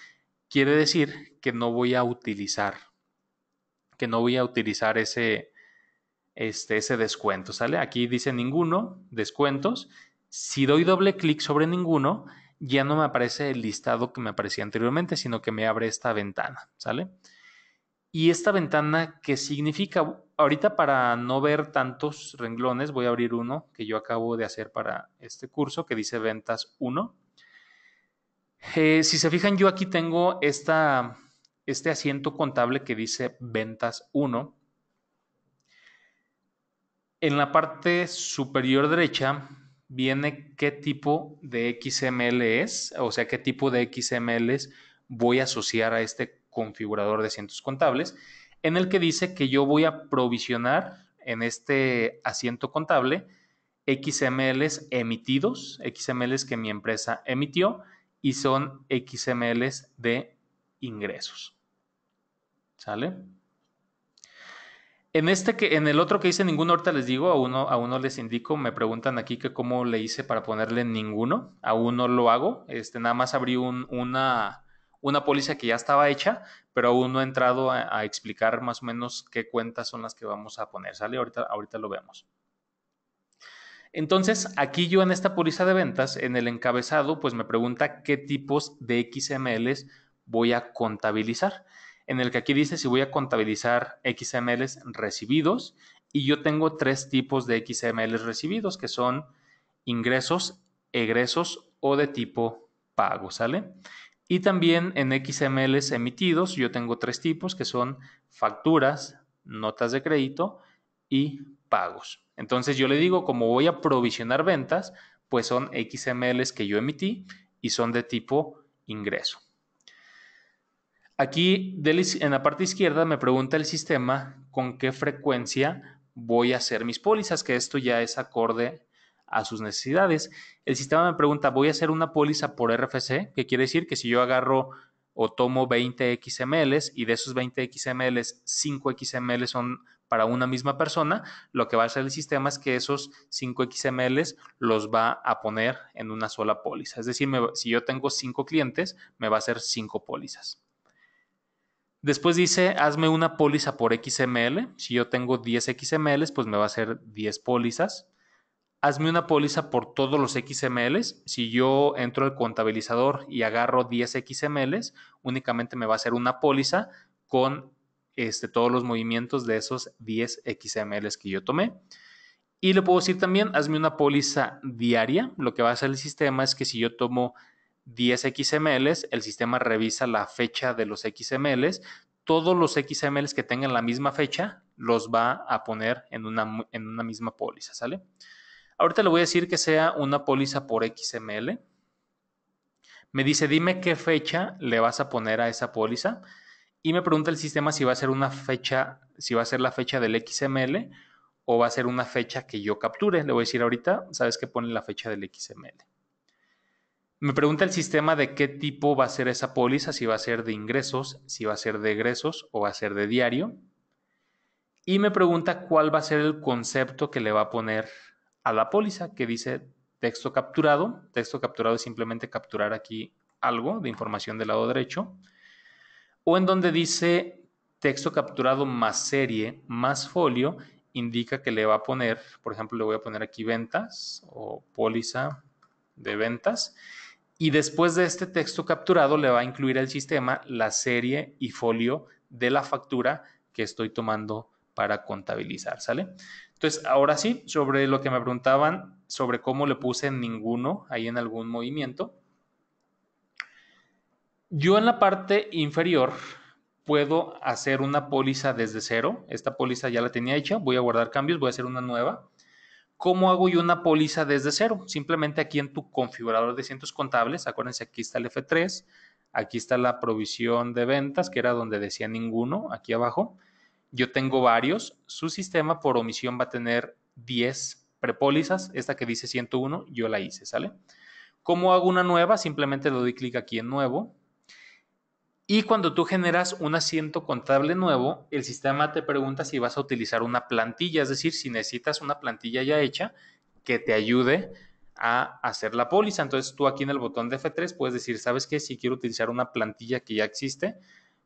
quiere decir que no voy a utilizar, que no voy a utilizar ese, este, ese descuento, ¿sale? Aquí dice ninguno, descuentos. Si doy doble clic sobre ninguno, ya no me aparece el listado que me aparecía anteriormente, sino que me abre esta ventana, ¿sale? Y esta ventana, ¿qué significa? Ahorita para no ver tantos renglones, voy a abrir uno que yo acabo de hacer para este curso que dice ventas 1. Eh, si se fijan, yo aquí tengo este asiento contable que dice ventas 1. En la parte superior derecha viene qué tipo de XML es, o sea, qué tipo de XML voy a asociar a este configurador de asientos contables, en el que dice que yo voy a provisionar en este asiento contable XMLs emitidos, XMLs que mi empresa emitió, y son XMLs de ingresos. ¿Sale? En, este que, en el otro que hice ninguno, ahorita les digo, a uno, a uno les indico, me preguntan aquí que cómo le hice para ponerle ninguno, aún no lo hago, este, nada más abrí una, una póliza que ya estaba hecha, pero aún no he entrado a, a, explicar más o menos qué cuentas son las que vamos a poner, ¿sale? Ahorita, ahorita lo vemos. Entonces, aquí yo en esta póliza de ventas, en el encabezado, pues me pregunta qué tipos de XMLs voy a contabilizar. En el que aquí dice si voy a contabilizar XMLs recibidos y yo tengo tres tipos de XMLs recibidos que son ingresos, egresos o de tipo pago, ¿sale? Y también en XMLs emitidos yo tengo tres tipos que son facturas, notas de crédito y pagos. Entonces yo le digo, como voy a provisionar ventas, pues son XMLs que yo emití y son de tipo ingreso. Aquí en la parte izquierda me pregunta el sistema con qué frecuencia voy a hacer mis pólizas, que esto ya es acorde a sus necesidades. El sistema me pregunta, voy a hacer una póliza por RFC, que quiere decir que si yo agarro o tomo 20 xml y de esos 20 XMLs, 5 XML son para una misma persona, lo que va a hacer el sistema es que esos 5 XML los va a poner en una sola póliza. Es decir, si yo tengo 5 clientes, me va a hacer 5 pólizas. Después dice, hazme una póliza por XML. Si yo tengo 10 XML, pues me va a hacer 10 pólizas. Hazme una póliza por todos los XML. Si yo entro al contabilizador y agarro 10 XML, únicamente me va a hacer una póliza con este, todos los movimientos de esos 10 xml que yo tomé. Y le puedo decir también, hazme una póliza diaria. Lo que va a hacer el sistema es que si yo tomo 10 xml el sistema revisa la fecha de los xml Todos los xml que tengan la misma fecha los va a poner en una, en una misma póliza, ¿sale? Ahorita le voy a decir que sea una póliza por XML. Me dice, dime qué fecha le vas a poner a esa póliza y me pregunta el sistema si va a ser una fecha, si va a ser la fecha del XML o va a ser una fecha que yo capture. Le voy a decir ahorita, sabes que pone la fecha del XML. Me pregunta el sistema de qué tipo va a ser esa póliza, si va a ser de ingresos, si va a ser de egresos o va a ser de diario. Y me pregunta cuál va a ser el concepto que le va a poner a la póliza, que dice texto capturado. Texto capturado es simplemente capturar aquí algo de información del lado derecho o en donde dice texto capturado más serie más folio, indica que le va a poner, por ejemplo, le voy a poner aquí ventas o póliza de ventas. Y después de este texto capturado le va a incluir al sistema la serie y folio de la factura que estoy tomando para contabilizar, ¿sale? Entonces, ahora sí, sobre lo que me preguntaban, sobre cómo le puse ninguno ahí en algún movimiento. Yo en la parte inferior puedo hacer una póliza desde cero. Esta póliza ya la tenía hecha, voy a guardar cambios, voy a hacer una nueva. ¿Cómo hago yo una póliza desde cero? Simplemente aquí en tu configurador de cientos contables, acuérdense, aquí está el F3, aquí está la provisión de ventas, que era donde decía ninguno, aquí abajo. Yo tengo varios, su sistema por omisión va a tener 10 prepólizas, esta que dice 101, yo la hice, ¿sale? ¿Cómo hago una nueva? Simplemente le doy clic aquí en nuevo, y cuando tú generas un asiento contable nuevo, el sistema te pregunta si vas a utilizar una plantilla, es decir, si necesitas una plantilla ya hecha que te ayude a hacer la póliza. Entonces tú aquí en el botón de F3 puedes decir, ¿sabes qué? Si quiero utilizar una plantilla que ya existe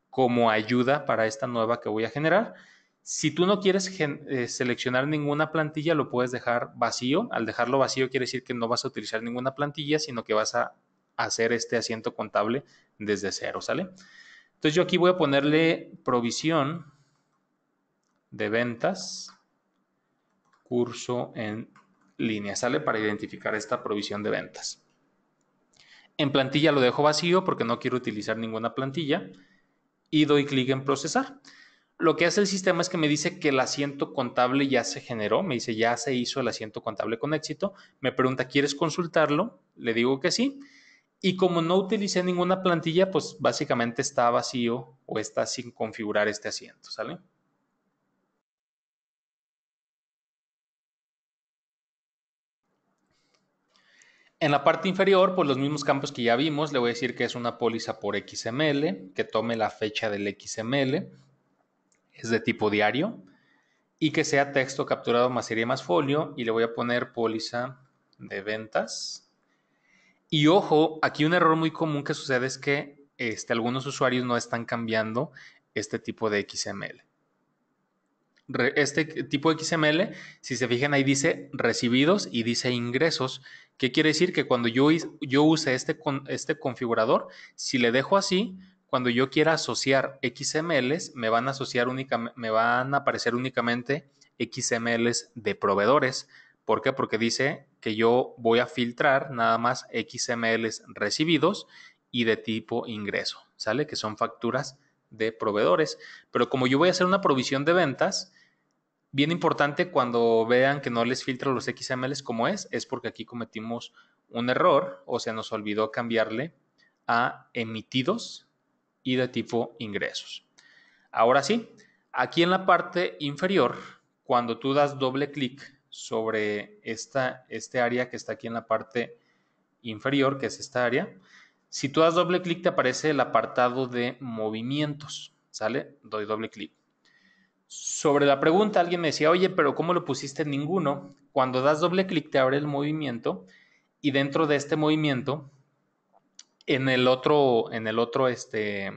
como ayuda para esta nueva que voy a generar. Si tú no quieres eh, seleccionar ninguna plantilla, lo puedes dejar vacío. Al dejarlo vacío quiere decir que no vas a utilizar ninguna plantilla, sino que vas a hacer este asiento contable desde cero, ¿sale? Entonces yo aquí voy a ponerle provisión de ventas, curso en línea, ¿sale? Para identificar esta provisión de ventas. En plantilla lo dejo vacío porque no quiero utilizar ninguna plantilla y doy clic en procesar. Lo que hace el sistema es que me dice que el asiento contable ya se generó, me dice ya se hizo el asiento contable con éxito, me pregunta ¿quieres consultarlo? Le digo que sí y como no utilicé ninguna plantilla, pues básicamente está vacío o está sin configurar este asiento, ¿sale? En la parte inferior, por pues, los mismos campos que ya vimos, le voy a decir que es una póliza por XML, que tome la fecha del XML, es de tipo diario, y que sea texto capturado más serie más folio, y le voy a poner póliza de ventas y ojo, aquí un error muy común que sucede es que este, algunos usuarios no están cambiando este tipo de XML. este tipo de XML, si se fijan ahí dice recibidos y dice ingresos. ¿Qué quiere decir? Que cuando yo, use este, este, configurador, si le dejo así, cuando yo quiera asociar XMLs, me van a asociar me van a aparecer únicamente XMLs de proveedores. ¿Por qué? Porque dice que yo voy a filtrar nada más XMLs recibidos y de tipo ingreso, ¿sale? Que son facturas de proveedores. Pero como yo voy a hacer una provisión de ventas, bien importante cuando vean que no les filtro los XMLs como es, es porque aquí cometimos un error o se nos olvidó cambiarle a emitidos y de tipo ingresos. Ahora sí, aquí en la parte inferior, cuando tú das doble clic sobre esta, este área que está aquí en la parte inferior, que es esta área. Si tú das doble clic, te aparece el apartado de movimientos. ¿Sale? Doy doble clic. Sobre la pregunta, alguien me decía, oye, pero ¿cómo lo pusiste en ninguno? Cuando das doble clic, te abre el movimiento y dentro de este movimiento, en el otro, en el otro, este,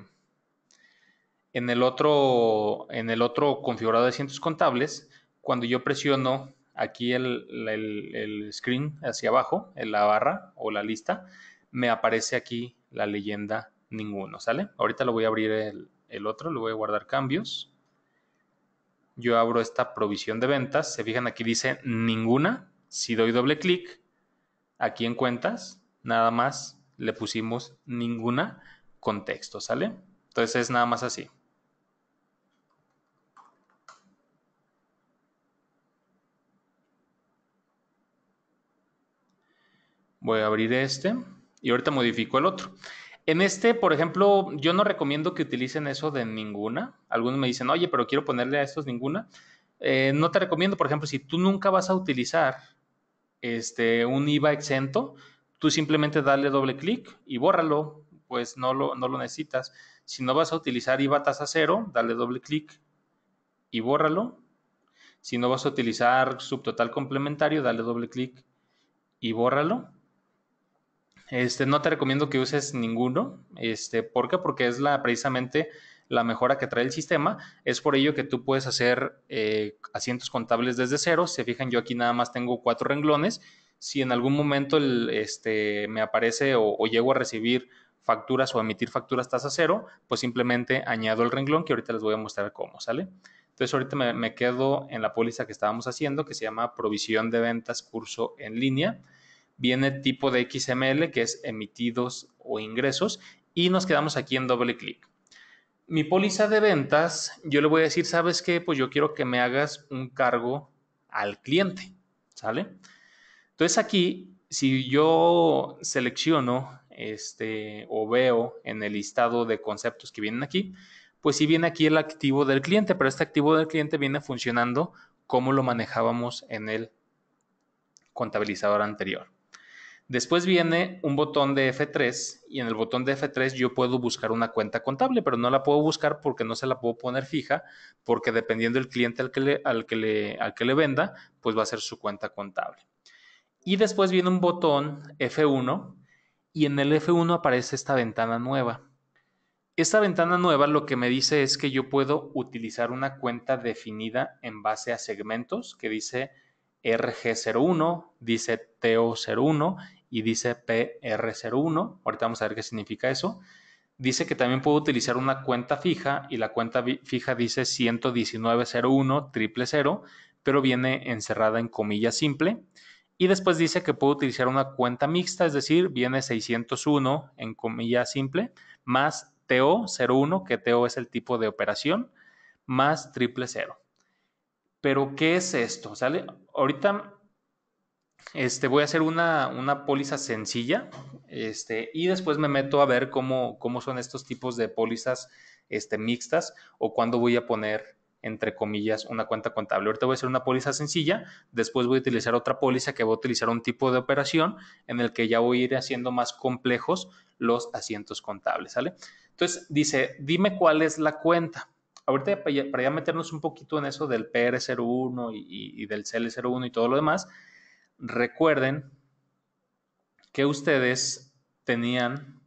en el otro, en el otro configurador de cientos contables, cuando yo presiono aquí el, screen hacia abajo, en la barra o la lista, me aparece aquí la leyenda ninguno, ¿sale? Ahorita lo voy a abrir el, el otro, le voy a guardar cambios. Yo abro esta provisión de ventas, se fijan aquí dice ninguna, si doy doble clic, aquí en cuentas, nada más le pusimos ninguna contexto, ¿sale? Entonces es nada más así. Voy a abrir este y ahorita modifico el otro. En este, por ejemplo, yo no recomiendo que utilicen eso de ninguna. Algunos me dicen, oye, pero quiero ponerle a estos ninguna. Eh, no te recomiendo, por ejemplo, si tú nunca vas a utilizar este, un IVA exento, tú simplemente dale doble clic y bórralo, pues no lo, no lo necesitas. Si no vas a utilizar IVA tasa cero, dale doble clic y bórralo. Si no vas a utilizar subtotal complementario, dale doble clic y bórralo. Este, no te recomiendo que uses ninguno. Este, ¿Por qué? Porque es la, precisamente la mejora que trae el sistema. Es por ello que tú puedes hacer eh, asientos contables desde cero. se fijan, yo aquí nada más tengo cuatro renglones. Si en algún momento este, me aparece o, llego a recibir facturas o emitir facturas tasa cero, pues simplemente añado el renglón que ahorita les voy a mostrar cómo, ¿sale? Entonces ahorita me, me quedo en la póliza que estábamos haciendo, que se llama provisión de ventas curso en línea viene tipo de XML, que es emitidos o ingresos, y nos quedamos aquí en doble clic. Mi póliza de ventas, yo le voy a decir, ¿sabes qué? Pues yo quiero que me hagas un cargo al cliente, ¿sale? Entonces aquí, si yo selecciono este, o veo en el listado de conceptos que vienen aquí, pues si viene aquí el activo del cliente, pero este activo del cliente viene funcionando como lo manejábamos en el contabilizador anterior. Después viene un botón de F3 y en el botón de F3 yo puedo buscar una cuenta contable, pero no la puedo buscar porque no se la puedo poner fija, porque dependiendo del cliente al que le, al que le venda, pues va a ser su cuenta contable. Y después viene un botón F1 y en el F1 aparece esta ventana nueva. Esta ventana nueva lo que me dice es que yo puedo utilizar una cuenta definida en base a segmentos que dice RG01, dice TO01 y dice PR01. Ahorita vamos a ver qué significa eso. Dice que también puedo utilizar una cuenta fija y la cuenta fija dice 11901 cero, pero viene encerrada en comillas simple. Y después dice que puedo utilizar una cuenta mixta, es decir, viene 601 en comillas simple, más TO01, que TO es el tipo de operación, más triple cero. Pero, ¿qué es esto? ¿Sale? ahorita este, voy a hacer una, póliza sencilla este, y después me meto a ver cómo, son estos tipos de pólizas este, mixtas o cuándo voy a poner, entre comillas, una cuenta contable. Ahorita voy a hacer una póliza sencilla, después voy a utilizar otra póliza que va a utilizar un tipo de operación en el que ya voy a ir haciendo más complejos los asientos contables, Entonces dice, dime cuál es la cuenta ahorita para ya meternos un poquito en eso del PR01 y, del CL01 y todo lo demás, recuerden que ustedes tenían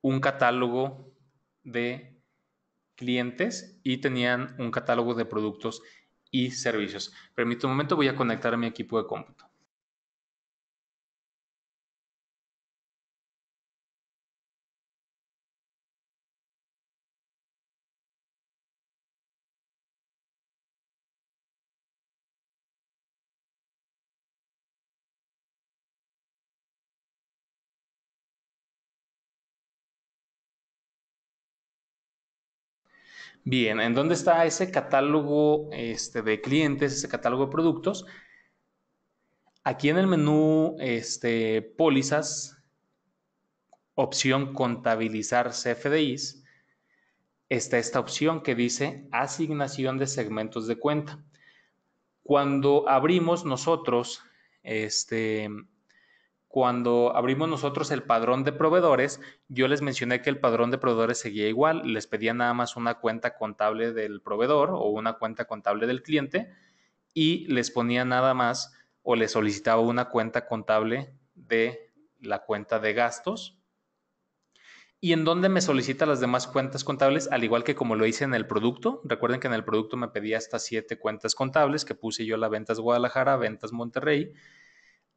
un catálogo de clientes y tenían un catálogo de productos y servicios. Permítame un momento, voy a conectar a mi equipo de cómputo. Bien, ¿en dónde está ese catálogo este, de clientes, ese catálogo de productos? Aquí en el menú este, pólizas, opción contabilizar CFDIs, está esta opción que dice asignación de segmentos de cuenta. Cuando abrimos nosotros este, cuando abrimos nosotros el padrón de proveedores, yo les mencioné que el padrón de proveedores seguía igual, les pedía nada más una cuenta contable del proveedor o una cuenta contable del cliente y les ponía nada más o les solicitaba una cuenta contable de la cuenta de gastos y en dónde me solicita las demás cuentas contables, al igual que como lo hice en el producto. Recuerden que en el producto me pedía hasta siete cuentas contables que puse yo la ventas Guadalajara, ventas Monterrey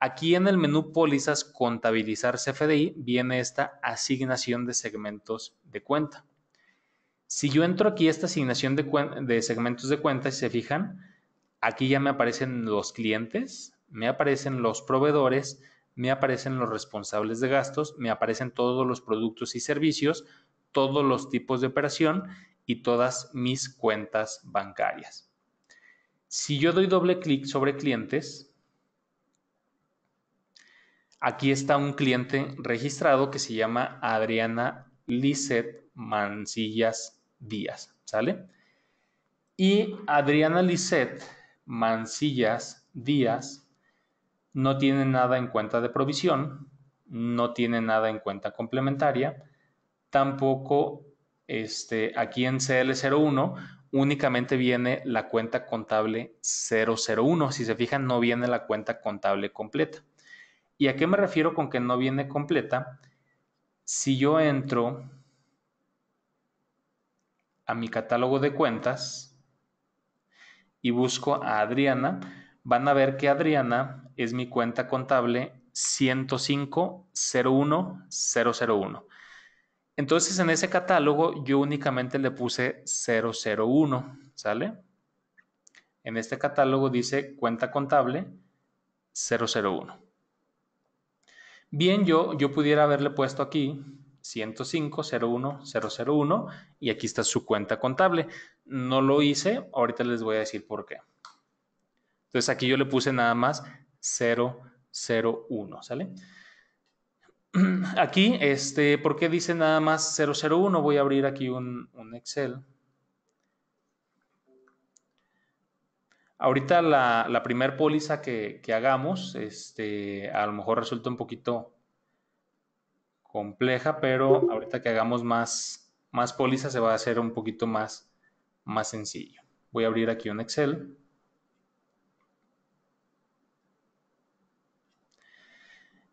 Aquí en el menú pólizas contabilizar CFDI viene esta asignación de segmentos de cuenta. Si yo entro aquí a esta asignación de, segmentos de cuenta, si se fijan, aquí ya me aparecen los clientes, me aparecen los proveedores, me aparecen los responsables de gastos, me aparecen todos los productos y servicios, todos los tipos de operación y todas mis cuentas bancarias. Si yo doy doble clic sobre clientes, Aquí está un cliente registrado que se llama Adriana Lisset Mancillas Díaz, ¿sale? Y Adriana Lisset Mancillas Díaz no tiene nada en cuenta de provisión, no tiene nada en cuenta complementaria, tampoco este, aquí en CL01 únicamente viene la cuenta contable 001. Si se fijan, no viene la cuenta contable completa. ¿Y a qué me refiero con que no viene completa? Si yo entro a mi catálogo de cuentas y busco a Adriana, van a ver que Adriana es mi cuenta contable 105-01-001. Entonces en ese catálogo yo únicamente le puse 001, ¿sale? En este catálogo dice cuenta contable 001. Bien, yo, yo pudiera haberle puesto aquí 105 01 001 y aquí está su cuenta contable. No lo hice, ahorita les voy a decir por qué. Entonces aquí yo le puse nada más 001, ¿sale? Aquí, este, ¿por qué dice nada más 001? Voy a abrir aquí un Excel Ahorita la, primera primer póliza que, hagamos, este, a lo mejor resulta un poquito compleja, pero ahorita que hagamos más, más pólizas se va a hacer un poquito más, más sencillo. Voy a abrir aquí un Excel.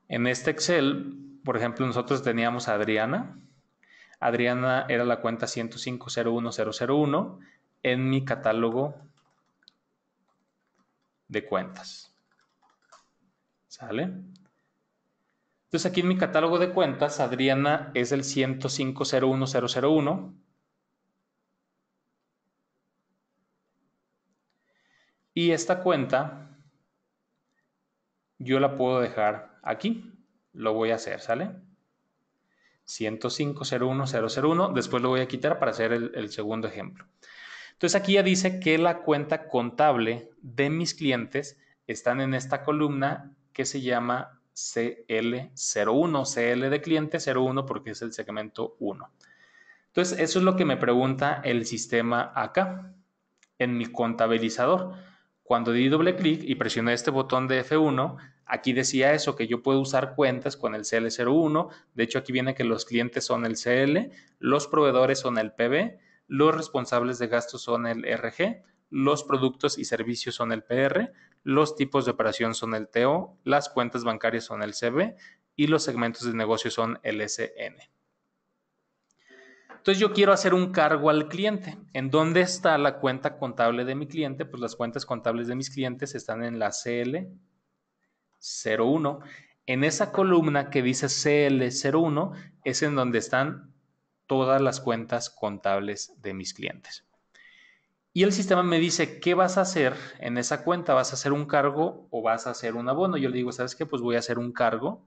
En este Excel, por ejemplo, nosotros teníamos a Adriana. Adriana era la cuenta 105.01001 en mi catálogo de cuentas. ¿Sale? Entonces aquí en mi catálogo de cuentas, Adriana es el 105.01001. Y esta cuenta yo la puedo dejar aquí. Lo voy a hacer, ¿sale? 105.01001. Después lo voy a quitar para hacer el segundo ejemplo. Entonces aquí ya dice que la cuenta contable de mis clientes están en esta columna que se llama CL01, CL de cliente 01 porque es el segmento 1. Entonces, eso es lo que me pregunta el sistema acá, en mi contabilizador. Cuando di doble clic y presioné este botón de F1, aquí decía eso, que yo puedo usar cuentas con el CL01. De hecho, aquí viene que los clientes son el CL, los proveedores son el PB, los responsables de gastos son el RG, los productos y servicios son el PR, los tipos de operación son el TO, las cuentas bancarias son el CB y los segmentos de negocio son el SN. Entonces yo quiero hacer un cargo al cliente. ¿En dónde está la cuenta contable de mi cliente? Pues las cuentas contables de mis clientes están en la CL01. En esa columna que dice CL01 es en donde están todas las cuentas contables de mis clientes. Y el sistema me dice, ¿qué vas a hacer en esa cuenta? ¿Vas a hacer un cargo o vas a hacer un abono? Yo le digo, ¿sabes qué? Pues voy a hacer un cargo.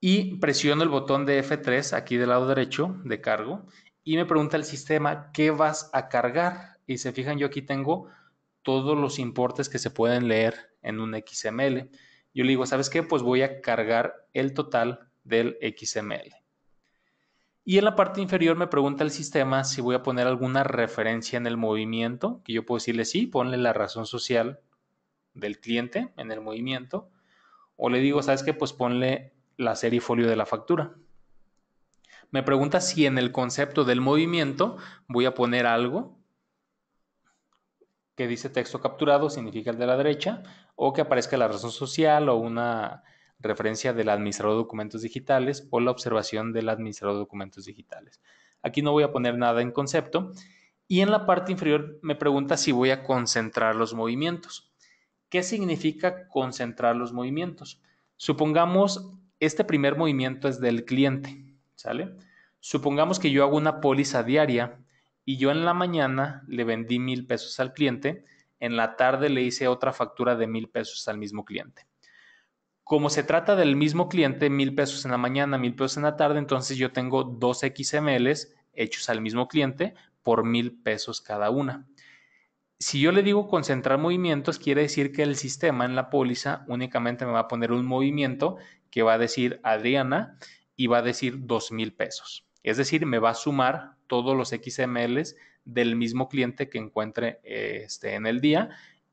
Y presiono el botón de F3 aquí del lado derecho de cargo y me pregunta el sistema, ¿qué vas a cargar? Y se fijan, yo aquí tengo todos los importes que se pueden leer en un XML. Yo le digo, ¿sabes qué? Pues voy a cargar el total del XML. Y en la parte inferior me pregunta el sistema si voy a poner alguna referencia en el movimiento, que yo puedo decirle sí, ponle la razón social del cliente en el movimiento, o le digo, ¿sabes qué? Pues ponle la serie folio de la factura. Me pregunta si en el concepto del movimiento voy a poner algo que dice texto capturado, significa el de la derecha, o que aparezca la razón social o una referencia del administrador de documentos digitales o la observación del administrador de documentos digitales. Aquí no voy a poner nada en concepto. Y en la parte inferior me pregunta si voy a concentrar los movimientos. ¿Qué significa concentrar los movimientos? Supongamos este primer movimiento es del cliente, ¿sale? Supongamos que yo hago una póliza diaria y yo en la mañana le vendí mil pesos al cliente, en la tarde le hice otra factura de mil pesos al mismo cliente. Como se trata del mismo cliente, mil pesos en la mañana, mil pesos en la tarde, entonces yo tengo dos XMLs hechos al mismo cliente por mil pesos cada una. Si yo le digo concentrar movimientos, quiere decir que el sistema en la póliza únicamente me va a poner un movimiento que va a decir Adriana y va a decir dos mil pesos. Es decir, me va a sumar todos los XMLs del mismo cliente que encuentre eh, este, en el día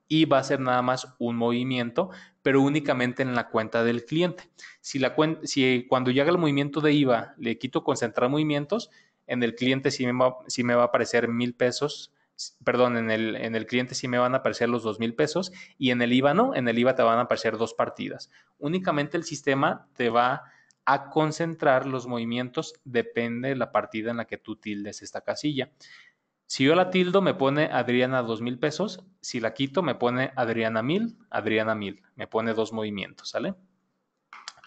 y va a ser nada más un movimiento, pero únicamente en la cuenta del cliente. Si, la cuando llega el movimiento de IVA le quito concentrar movimientos, en el cliente sí me va, me va a aparecer mil pesos, perdón, en el, en el cliente sí me van a aparecer los dos mil pesos y en el IVA no, en el IVA te van a aparecer dos partidas. Únicamente el sistema te va a concentrar los movimientos, depende de la partida en la que tú tildes esta casilla. Si yo la tildo, me pone Adriana dos mil pesos. Si la quito, me pone Adriana mil, Adriana mil. Me pone dos movimientos, ¿sale?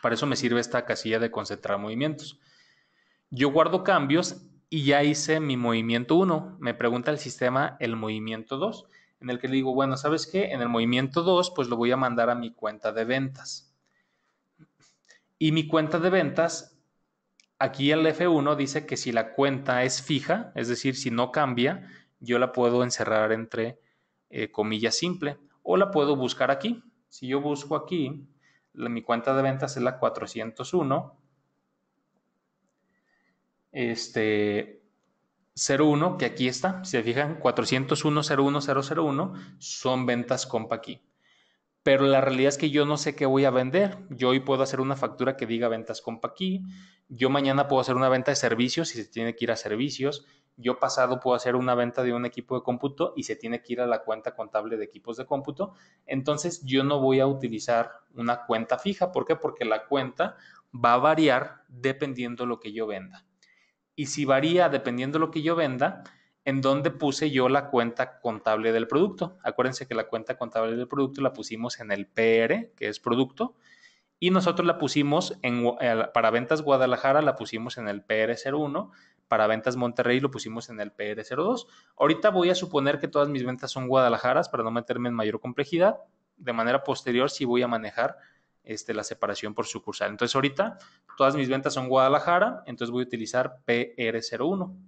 Para eso me sirve esta casilla de concentrar movimientos. Yo guardo cambios y ya hice mi movimiento 1. Me pregunta el sistema el movimiento 2, en el que le digo, bueno, ¿sabes qué? En el movimiento 2, pues lo voy a mandar a mi cuenta de ventas. Y mi cuenta de ventas aquí el F1 dice que si la cuenta es fija, es decir, si no cambia, yo la puedo encerrar entre eh, comillas simple o la puedo buscar aquí. Si yo busco aquí, mi cuenta de ventas es la 401. Este 01, que aquí está, si se fijan, 401 001 son ventas compa aquí pero la realidad es que yo no sé qué voy a vender. Yo hoy puedo hacer una factura que diga ventas con aquí. yo mañana puedo hacer una venta de servicios y se tiene que ir a servicios, yo pasado puedo hacer una venta de un equipo de cómputo y se tiene que ir a la cuenta contable de equipos de cómputo. Entonces yo no voy a utilizar una cuenta fija. ¿Por qué? Porque la cuenta va a variar dependiendo lo que yo venda. Y si varía dependiendo lo que yo venda, en dónde puse yo la cuenta contable del producto. Acuérdense que la cuenta contable del producto la pusimos en el PR, que es producto, y nosotros la pusimos en, eh, para ventas Guadalajara, la pusimos en el PR01, para ventas Monterrey lo pusimos en el PR02. Ahorita voy a suponer que todas mis ventas son Guadalajara para no meterme en mayor complejidad. De manera posterior sí voy a manejar este, la separación por sucursal. Entonces ahorita todas mis ventas son Guadalajara, entonces voy a utilizar PR01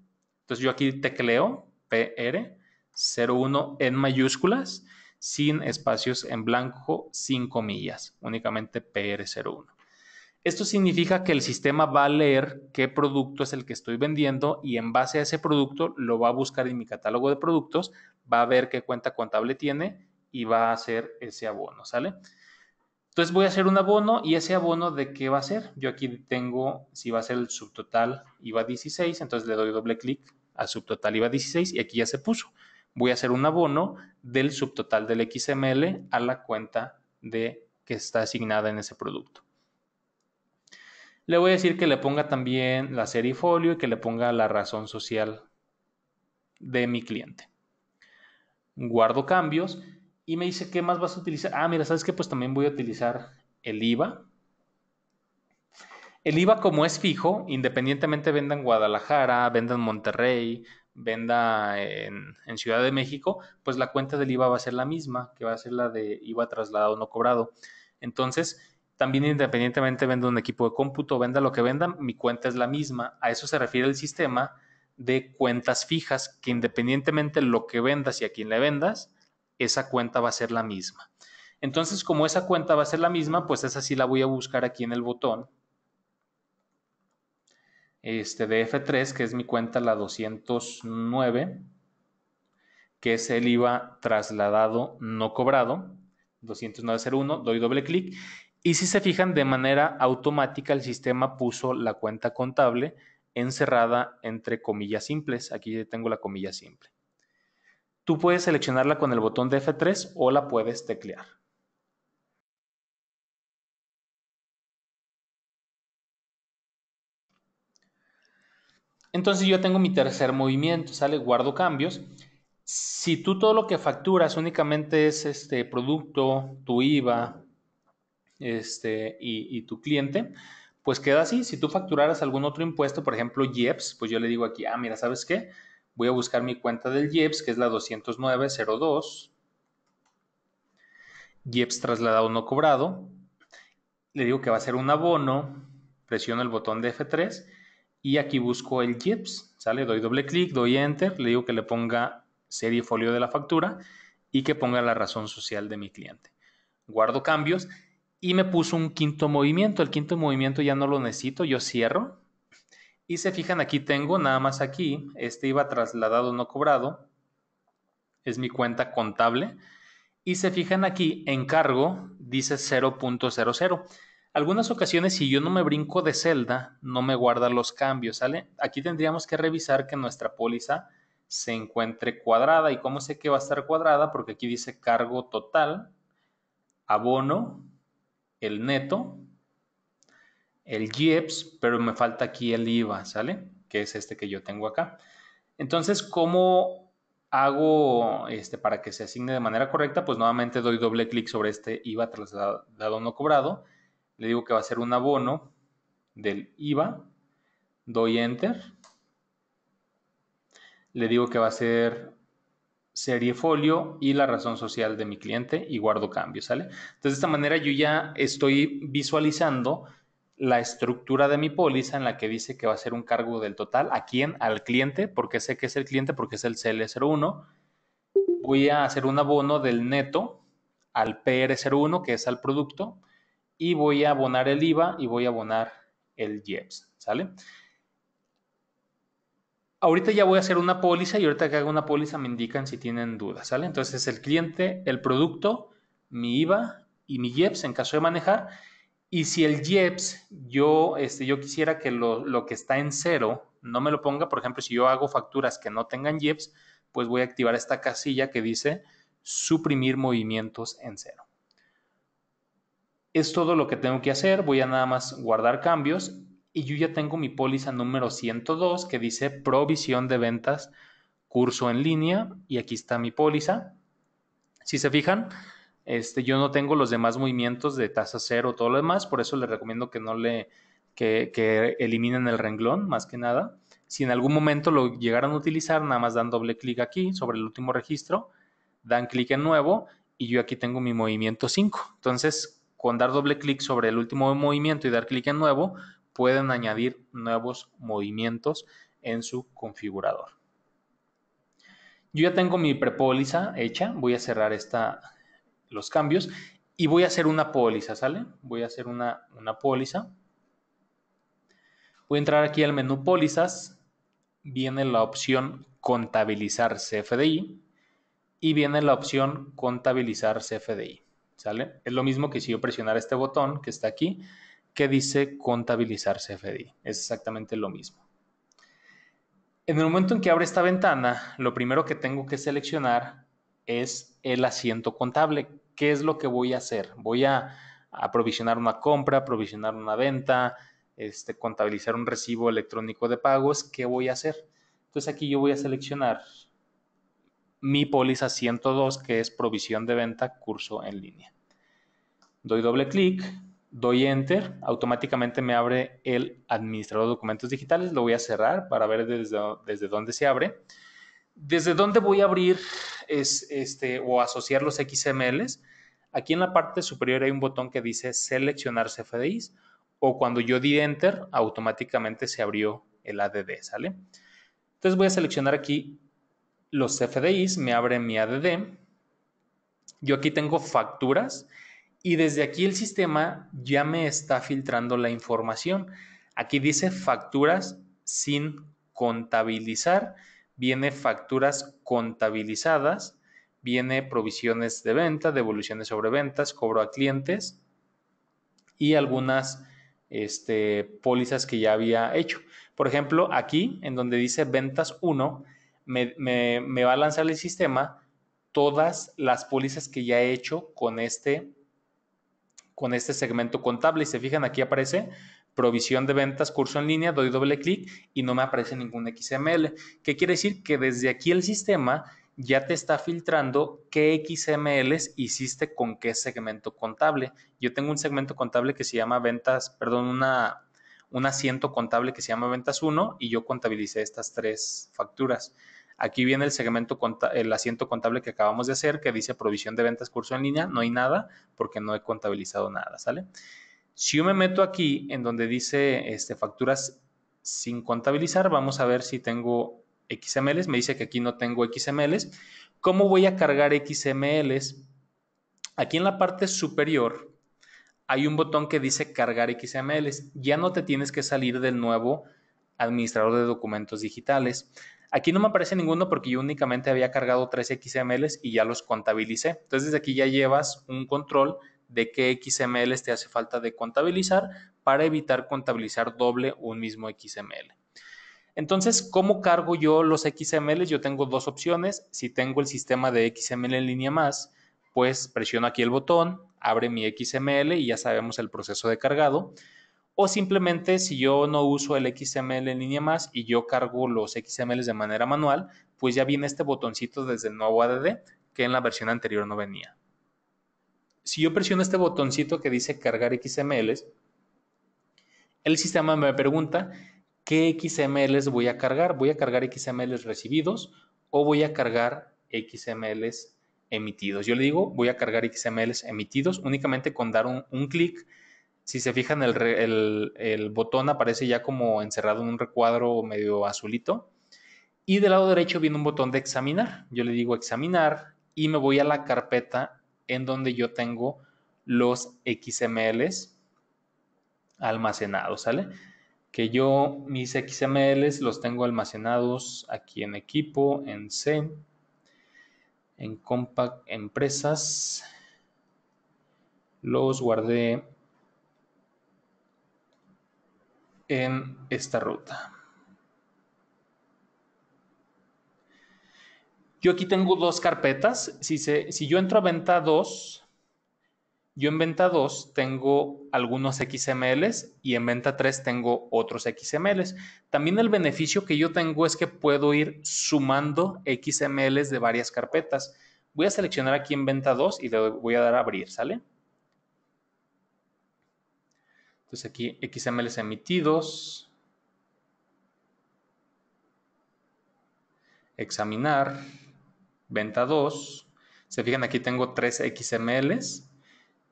entonces yo aquí tecleo PR01 en mayúsculas, sin espacios en blanco, sin comillas, únicamente PR01. Esto significa que el sistema va a leer qué producto es el que estoy vendiendo y en base a ese producto lo va a buscar en mi catálogo de productos, va a ver qué cuenta contable tiene y va a hacer ese abono, ¿sale? Entonces voy a hacer un abono y ese abono de qué va a ser. Yo aquí tengo si va a ser el subtotal IVA 16, entonces le doy doble clic al subtotal IVA 16 y aquí ya se puso. Voy a hacer un abono del subtotal del XML a la cuenta de que está asignada en ese producto. Le voy a decir que le ponga también la serie folio y que le ponga la razón social de mi cliente. Guardo cambios y me dice qué más vas a utilizar. Ah, mira, ¿sabes qué? Pues también voy a utilizar el IVA el IVA como es fijo, independientemente venda en Guadalajara, venda en Monterrey, venda en, Ciudad de México, pues la cuenta del IVA va a ser la misma, que va a ser la de IVA trasladado no cobrado. Entonces, también independientemente venda un equipo de cómputo, venda lo que venda, mi cuenta es la misma. A eso se refiere el sistema de cuentas fijas, que independientemente lo que vendas y a quién le vendas, esa cuenta va a ser la misma. Entonces, como esa cuenta va a ser la misma, pues esa sí la voy a buscar aquí en el botón este, de F3, que es mi cuenta la 209, que es el IVA trasladado no cobrado, 20901, doy doble clic. Y si se fijan, de manera automática el sistema puso la cuenta contable encerrada entre comillas simples. Aquí tengo la comilla simple. Tú puedes seleccionarla con el botón de F3 o la puedes teclear. Entonces yo tengo mi tercer movimiento, sale, guardo cambios. Si tú todo lo que facturas únicamente es este producto, tu IVA este, y, tu cliente, pues queda así. Si tú facturaras algún otro impuesto, por ejemplo, IEPS, pues yo le digo aquí, ah, mira, ¿sabes qué? Voy a buscar mi cuenta del IEPS, que es la 20902, IEPS trasladado no cobrado. Le digo que va a ser un abono, presiono el botón de F3 y aquí busco el JIPS, ¿sale? Doy doble clic, doy Enter, le digo que le ponga serie folio de la factura y que ponga la razón social de mi cliente. Guardo cambios y me puso un quinto movimiento. El quinto movimiento ya no lo necesito, yo cierro. Y se fijan, aquí tengo, nada más aquí, este iba trasladado no cobrado, es mi cuenta contable. Y se fijan aquí, encargo, dice 0.00. Algunas ocasiones, si yo no me brinco de celda, no me guarda los cambios, ¿sale? Aquí tendríamos que revisar que nuestra póliza se encuentre cuadrada. ¿Y cómo sé que va a estar cuadrada? Porque aquí dice cargo total, abono, el neto, el IEPS, pero me falta aquí el IVA, ¿sale? Que es este que yo tengo acá. Entonces, ¿cómo hago este para que se asigne de manera correcta? Pues nuevamente doy doble clic sobre este IVA trasladado no cobrado le digo que va a ser un abono del IVA, doy enter, le digo que va a ser serie folio y la razón social de mi cliente y guardo cambios, ¿sale? Entonces de esta manera yo ya estoy visualizando la estructura de mi póliza en la que dice que va a ser un cargo del total. ¿A quién? Al cliente, porque sé que es el cliente, porque es el CL01. Voy a hacer un abono del neto al PR01, que es al producto, y voy a abonar el IVA y voy a abonar el IEPS, ¿sale? Ahorita ya voy a hacer una póliza y ahorita que haga una póliza me indican si tienen dudas, ¿sale? Entonces el cliente, el producto, mi IVA y mi IEPS en caso de manejar. Y si el IEPS, yo, este, yo quisiera que lo, lo que está en cero no me lo ponga, por ejemplo, si yo hago facturas que no tengan IEPS, pues voy a activar esta casilla que dice suprimir movimientos en cero es todo lo que tengo que hacer, voy a nada más guardar cambios y yo ya tengo mi póliza número 102 que dice provisión de ventas, curso en línea y aquí está mi póliza. Si se fijan, este, yo no tengo los demás movimientos de tasa cero, todo lo demás, por eso les recomiendo que no le, que, que eliminen el renglón más que nada. Si en algún momento lo llegaran a utilizar, nada más dan doble clic aquí sobre el último registro, dan clic en nuevo y yo aquí tengo mi movimiento 5. Entonces, con dar doble clic sobre el último movimiento y dar clic en nuevo, pueden añadir nuevos movimientos en su configurador. Yo ya tengo mi prepóliza hecha, voy a cerrar esta, los cambios y voy a hacer una póliza, ¿sale? Voy a hacer una, una póliza. Voy a entrar aquí al menú pólizas, viene la opción contabilizar CFDI y viene la opción contabilizar CFDI. ¿sale? Es lo mismo que si yo presionara este botón que está aquí, que dice contabilizar CFDI. Es exactamente lo mismo. En el momento en que abre esta ventana, lo primero que tengo que seleccionar es el asiento contable. ¿Qué es lo que voy a hacer? Voy a aprovisionar una compra, aprovisionar una venta, este, contabilizar un recibo electrónico de pagos. ¿Qué voy a hacer? Entonces aquí yo voy a seleccionar mi póliza 102, que es provisión de venta, curso en línea. Doy doble clic, doy enter, automáticamente me abre el administrador de documentos digitales, lo voy a cerrar para ver desde, desde dónde se abre. Desde dónde voy a abrir es, este, o asociar los XMLs. Aquí en la parte superior hay un botón que dice seleccionar CFDIs o cuando yo di enter automáticamente se abrió el ADD, ¿sale? Entonces voy a seleccionar aquí los FDIs, me abren mi ADD. Yo aquí tengo facturas y desde aquí el sistema ya me está filtrando la información. Aquí dice facturas sin contabilizar, viene facturas contabilizadas, viene provisiones de venta, devoluciones sobre ventas, cobro a clientes y algunas este, pólizas que ya había hecho. Por ejemplo, aquí en donde dice ventas 1, me, va a lanzar el sistema todas las pólizas que ya he hecho con este, con este segmento contable. Y se fijan, aquí aparece provisión de ventas, curso en línea, doy doble clic y no me aparece ningún XML. ¿Qué quiere decir? Que desde aquí el sistema ya te está filtrando qué XMLs hiciste con qué segmento contable. Yo tengo un segmento contable que se llama ventas, perdón, una, un asiento contable que se llama ventas 1 y yo contabilicé estas tres facturas. Aquí viene el segmento, el asiento contable que acabamos de hacer, que dice provisión de ventas curso en línea. No hay nada porque no he contabilizado nada, ¿sale? Si yo me meto aquí en donde dice este, facturas sin contabilizar, vamos a ver si tengo XMLs. Me dice que aquí no tengo XMLs. ¿Cómo voy a cargar XMLs? Aquí en la parte superior hay un botón que dice cargar XML. Ya no te tienes que salir del nuevo administrador de documentos digitales. Aquí no me aparece ninguno porque yo únicamente había cargado tres XML y ya los contabilicé. Entonces, desde aquí ya llevas un control de qué XML te hace falta de contabilizar para evitar contabilizar doble un mismo XML. Entonces, ¿cómo cargo yo los XML? Yo tengo dos opciones. Si tengo el sistema de XML en línea más, pues presiono aquí el botón, abre mi XML y ya sabemos el proceso de cargado. O simplemente si yo no uso el XML en línea más y yo cargo los XML de manera manual, pues ya viene este botoncito desde el nuevo ADD que en la versión anterior no venía. Si yo presiono este botoncito que dice cargar XMLs, el sistema me pregunta qué XMLs voy a cargar. ¿Voy a cargar XMLs recibidos o voy a cargar XMLs emitidos. Yo le digo, voy a cargar XMLs emitidos únicamente con dar un, clic. Si se fijan, el, el, botón aparece ya como encerrado en un recuadro medio azulito. Y del lado derecho viene un botón de examinar. Yo le digo examinar y me voy a la carpeta en donde yo tengo los XMLs almacenados, ¿sale? Que yo mis XMLs los tengo almacenados aquí en equipo, en C en Compact Empresas. Los guardé en esta ruta. Yo aquí tengo dos carpetas. Si, si yo entro a venta 2, yo en venta 2 tengo algunos XMLs y en venta 3 tengo otros XMLs. También el beneficio que yo tengo es que puedo ir sumando XMLs de varias carpetas. Voy a seleccionar aquí en venta 2 y le voy a dar a abrir, ¿sale? Entonces aquí XMLs emitidos. Examinar. Venta 2. Se fijan, aquí tengo tres XMLs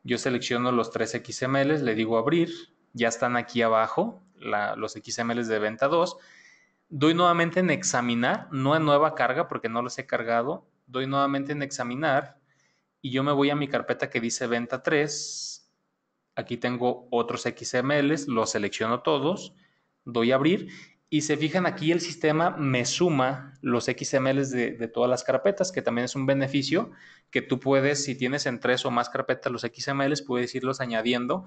yo selecciono los tres XML, le digo abrir, ya están aquí abajo los XML de venta 2, doy nuevamente en examinar, no en nueva carga porque no los he cargado, doy nuevamente en examinar y yo me voy a mi carpeta que dice venta 3, aquí tengo otros XMLs, los selecciono todos, doy a abrir y se fijan aquí el sistema me suma los XMLs de todas las carpetas, que también es un beneficio que tú puedes, si tienes en tres o más carpetas los XMLs, puedes irlos añadiendo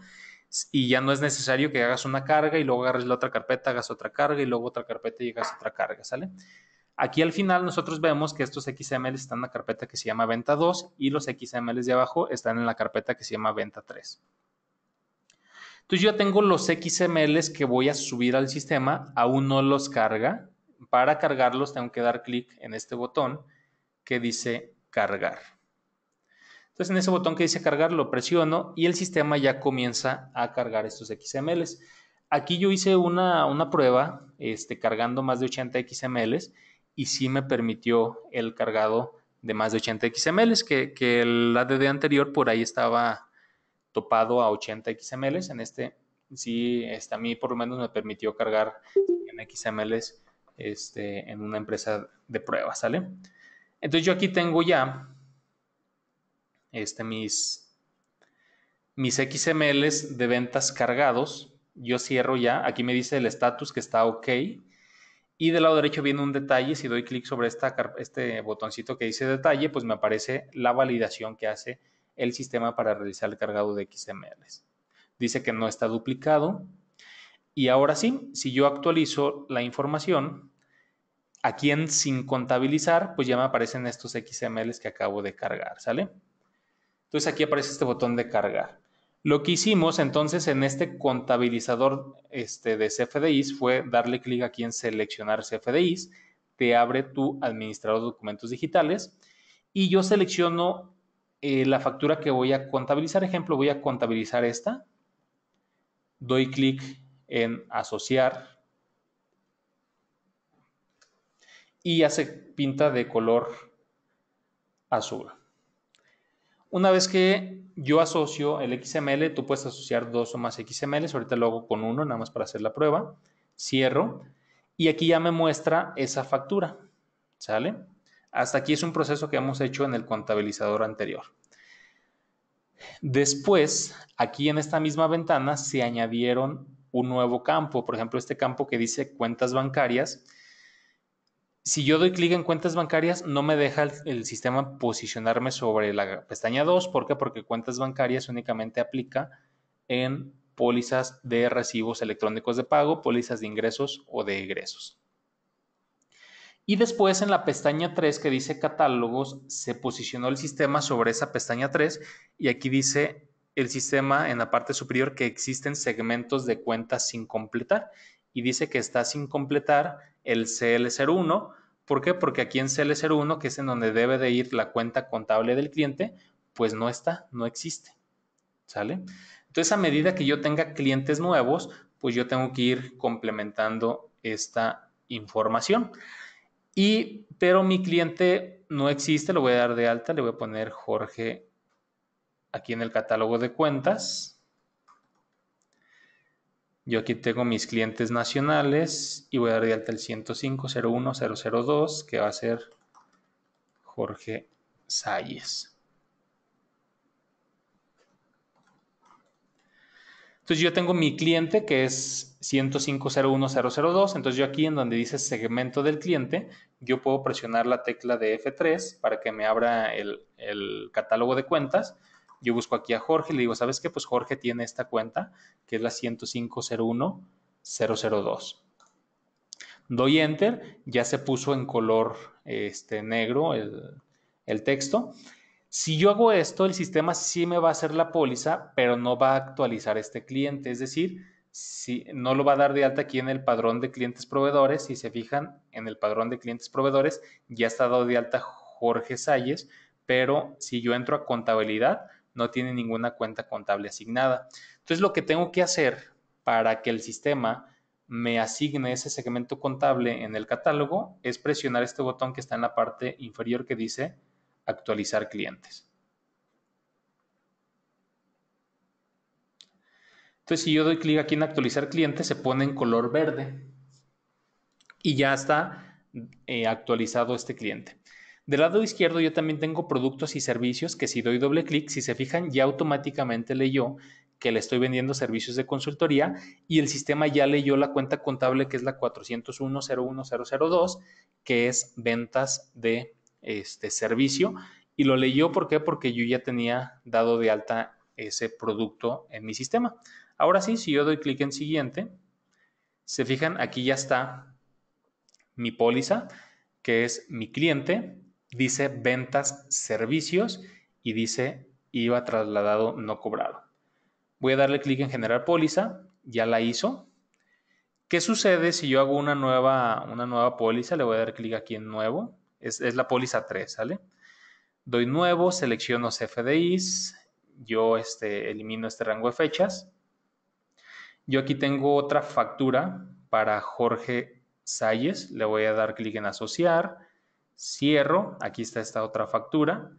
y ya no es necesario que hagas una carga y luego agarres la otra carpeta, hagas otra carga y luego otra carpeta y hagas otra carga, ¿sale? Aquí al final nosotros vemos que estos XML están en la carpeta que se llama venta 2 y los XML de abajo están en la carpeta que se llama venta 3. Entonces yo tengo los XML que voy a subir al sistema, aún no los carga. Para cargarlos tengo que dar clic en este botón que dice cargar. Entonces en ese botón que dice cargar lo presiono y el sistema ya comienza a cargar estos XMLs. Aquí yo hice una, una prueba este, cargando más de 80 XMLs y sí me permitió el cargado de más de 80 XMLs, que, que el ADD anterior por ahí estaba topado a 80 XMLs. En este sí, este, a mí por lo menos me permitió cargar en XMLs este, en una empresa de prueba, ¿sale? Entonces yo aquí tengo ya este, mis, mis XMLs de ventas cargados. Yo cierro ya. Aquí me dice el status que está OK. Y del lado derecho viene un detalle. Si doy clic sobre esta, este botoncito que dice detalle, pues me aparece la validación que hace el sistema para realizar el cargado de XMLs. Dice que no está duplicado. Y ahora sí, si yo actualizo la información, aquí en sin contabilizar, pues ya me aparecen estos XMLs que acabo de cargar, ¿sale? Entonces aquí aparece este botón de cargar. Lo que hicimos entonces en este contabilizador este, de CFDIs fue darle clic aquí en seleccionar CFDIs, te abre tu administrador de documentos digitales y yo selecciono eh, la factura que voy a contabilizar. Ejemplo, voy a contabilizar esta. Doy clic en asociar y hace pinta de color azul. Una vez que yo asocio el XML, tú puedes asociar dos o más XML. ahorita lo hago con uno, nada más para hacer la prueba, cierro, y aquí ya me muestra esa factura, ¿sale? Hasta aquí es un proceso que hemos hecho en el contabilizador anterior. Después, aquí en esta misma ventana se añadieron un nuevo campo, por ejemplo, este campo que dice cuentas bancarias, si yo doy clic en cuentas bancarias, no me deja el, sistema posicionarme sobre la pestaña 2. ¿Por qué? Porque cuentas bancarias únicamente aplica en pólizas de recibos electrónicos de pago, pólizas de ingresos o de egresos. Y después en la pestaña 3 que dice catálogos, se posicionó el sistema sobre esa pestaña 3 y aquí dice el sistema en la parte superior que existen segmentos de cuentas sin completar y dice que está sin completar el CL01. ¿Por qué? Porque aquí en CL01, que es en donde debe de ir la cuenta contable del cliente, pues no está, no existe. ¿Sale? Entonces, a medida que yo tenga clientes nuevos, pues yo tengo que ir complementando esta información. Y, pero mi cliente no existe, lo voy a dar de alta, le voy a poner Jorge aquí en el catálogo de cuentas. Yo aquí tengo mis clientes nacionales y voy a dar de alta el 105.01002 que va a ser Jorge Salles. Entonces yo tengo mi cliente que es 105.01002, entonces yo aquí en donde dice segmento del cliente, yo puedo presionar la tecla de F3 para que me abra el, el catálogo de cuentas yo busco aquí a Jorge y le digo, ¿sabes qué? Pues Jorge tiene esta cuenta, que es la 105.01.002. Doy enter, ya se puso en color este, negro el, texto. Si yo hago esto, el sistema sí me va a hacer la póliza, pero no va a actualizar este cliente. Es decir, si no lo va a dar de alta aquí en el padrón de clientes proveedores. Si se fijan, en el padrón de clientes proveedores ya está dado de alta Jorge Salles, pero si yo entro a contabilidad, no tiene ninguna cuenta contable asignada. Entonces lo que tengo que hacer para que el sistema me asigne ese segmento contable en el catálogo es presionar este botón que está en la parte inferior que dice actualizar clientes. Entonces si yo doy clic aquí en actualizar clientes se pone en color verde y ya está eh, actualizado este cliente. Del lado izquierdo yo también tengo productos y servicios que si doy doble clic, si se fijan, ya automáticamente leyó que le estoy vendiendo servicios de consultoría y el sistema ya leyó la cuenta contable que es la 401-01002, que es ventas de este servicio. Y lo leyó, ¿por qué? Porque yo ya tenía dado de alta ese producto en mi sistema. Ahora sí, si yo doy clic en siguiente, se fijan, aquí ya está mi póliza, que es mi cliente, dice ventas, servicios y dice IVA trasladado no cobrado. Voy a darle clic en generar póliza, ya la hizo. ¿Qué sucede si yo hago una nueva, una nueva póliza? Le voy a dar clic aquí en nuevo. Es, la póliza 3, ¿sale? Doy nuevo, selecciono CFDIs, yo este, elimino este rango de fechas. Yo aquí tengo otra factura para Jorge Salles, le voy a dar clic en asociar cierro, aquí está esta otra factura.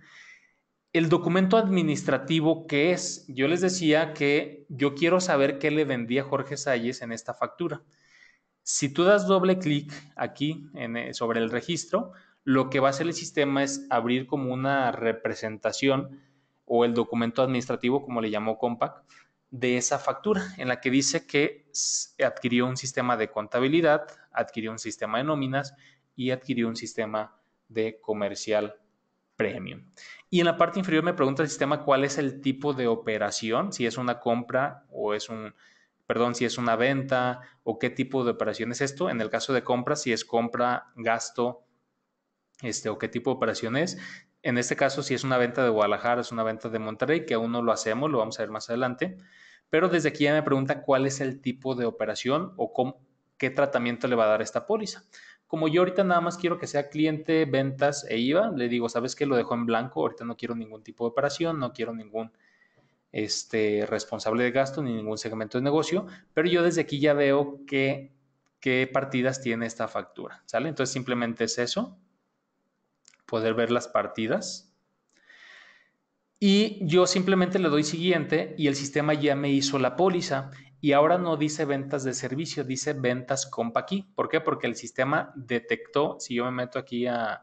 El documento administrativo, que es? Yo les decía que yo quiero saber qué le vendía Jorge Salles en esta factura. Si tú das doble clic aquí eh, sobre el registro, lo que va a hacer el sistema es abrir como una representación o el documento administrativo, como le llamó Compaq, de esa factura en la que dice que adquirió un sistema de contabilidad, adquirió un sistema de nóminas y adquirió un sistema de comercial premium. Y en la parte inferior me pregunta el sistema cuál es el tipo de operación, si es una compra o es un, perdón, si es una venta o qué tipo de operación es esto. En el caso de compra, si es compra, gasto, este, o qué tipo de operación es. En este caso, si es una venta de Guadalajara, es una venta de Monterrey, que aún no lo hacemos, lo vamos a ver más adelante. Pero desde aquí ya me pregunta cuál es el tipo de operación o qué tratamiento le va a dar esta póliza como yo ahorita nada más quiero que sea cliente, ventas e IVA, le digo, ¿sabes qué? Lo dejo en blanco, ahorita no quiero ningún tipo de operación, no quiero ningún este, responsable de gasto ni ningún segmento de negocio, pero yo desde aquí ya veo qué, qué partidas tiene esta factura, ¿sale? Entonces simplemente es eso, poder ver las partidas. Y yo simplemente le doy siguiente y el sistema ya me hizo la póliza y ahora no dice ventas de servicio, dice ventas compa aquí. ¿Por qué? Porque el sistema detectó, si yo me meto aquí a,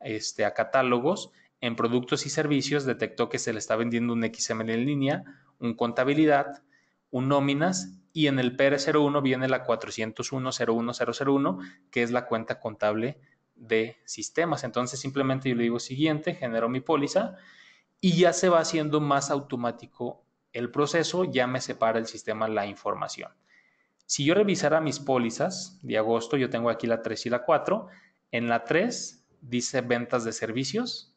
este, a catálogos, en productos y servicios detectó que se le está vendiendo un XML en línea, un contabilidad, un nóminas y en el PR01 viene la 401-01001, que es la cuenta contable de sistemas. Entonces simplemente yo le digo siguiente, genero mi póliza y ya se va haciendo más automático el proceso, ya me separa el sistema la información. Si yo revisara mis pólizas de agosto, yo tengo aquí la 3 y la 4. En la 3 dice ventas de servicios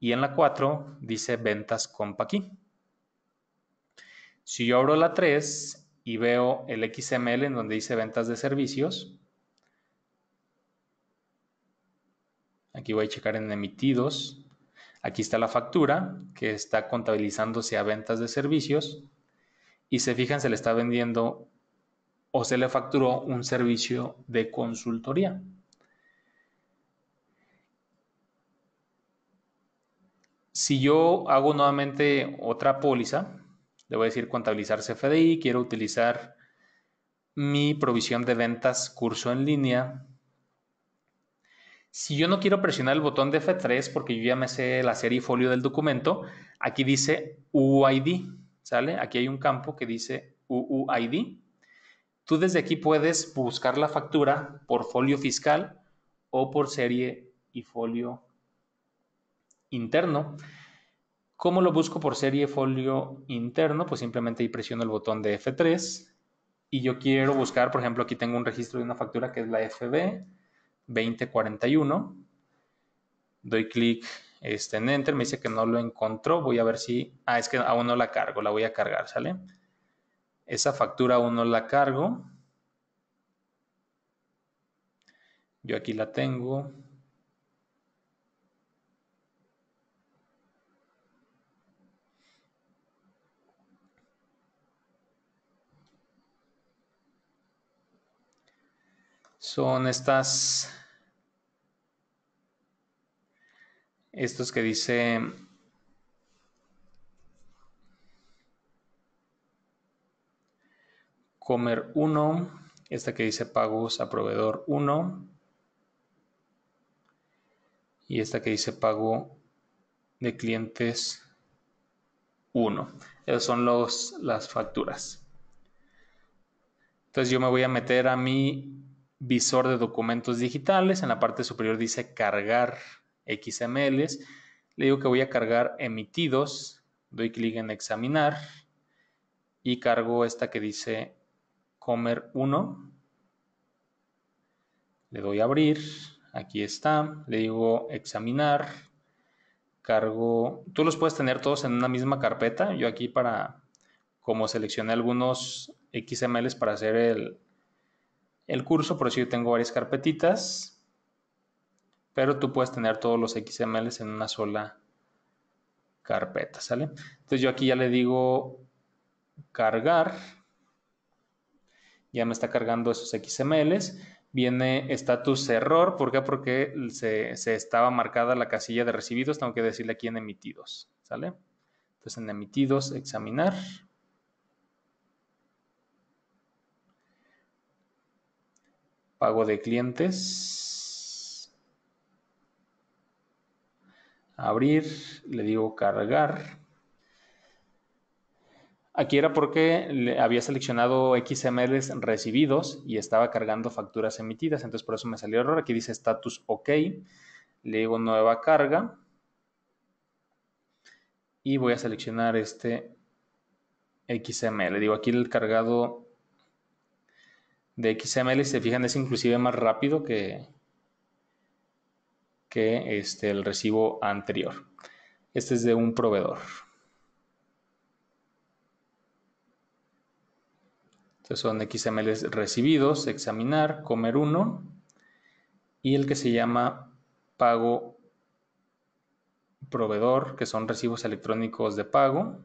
y en la 4 dice ventas con Paquí. Si yo abro la 3 y veo el XML en donde dice ventas de servicios, aquí voy a checar en emitidos, Aquí está la factura que está contabilizándose a ventas de servicios y se fijan, se le está vendiendo o se le facturó un servicio de consultoría. Si yo hago nuevamente otra póliza, le voy a decir contabilizar CFDI, quiero utilizar mi provisión de ventas curso en línea si yo no quiero presionar el botón de F3 porque yo ya me sé la serie y folio del documento, aquí dice UID, ¿sale? Aquí hay un campo que dice UUID. Tú desde aquí puedes buscar la factura por folio fiscal o por serie y folio interno. ¿Cómo lo busco por serie y folio interno? Pues simplemente ahí presiono el botón de F3 y yo quiero buscar, por ejemplo, aquí tengo un registro de una factura que es la FB 2041. Doy clic este, en Enter, me dice que no lo encontró. Voy a ver si. Ah, es que aún no la cargo, la voy a cargar, ¿sale? Esa factura aún no la cargo. Yo aquí la tengo. son estas, estos que dice comer 1, esta que dice pagos a proveedor 1 y esta que dice pago de clientes 1. Esas son los, las facturas. Entonces yo me voy a meter a mi visor de documentos digitales, en la parte superior dice cargar XMLs, le digo que voy a cargar emitidos, doy clic en examinar y cargo esta que dice comer 1, le doy a abrir, aquí está, le digo examinar, cargo, tú los puedes tener todos en una misma carpeta, yo aquí para, como seleccioné algunos XMLs para hacer el, el curso, por si yo tengo varias carpetitas, pero tú puedes tener todos los XML en una sola carpeta, ¿sale? Entonces yo aquí ya le digo cargar, ya me está cargando esos XMLs, viene status error, ¿por qué? Porque se, se, estaba marcada la casilla de recibidos, tengo que decirle aquí en emitidos, ¿sale? Entonces en emitidos, examinar. pago de clientes, abrir, le digo cargar. Aquí era porque había seleccionado XMLs recibidos y estaba cargando facturas emitidas, entonces por eso me salió error. Aquí dice status OK, le digo nueva carga y voy a seleccionar este XML. le Digo, aquí el cargado de XML, si se fijan, es inclusive más rápido que, que este, el recibo anterior. Este es de un proveedor. Estos son XML recibidos, examinar, comer uno y el que se llama pago proveedor, que son recibos electrónicos de pago.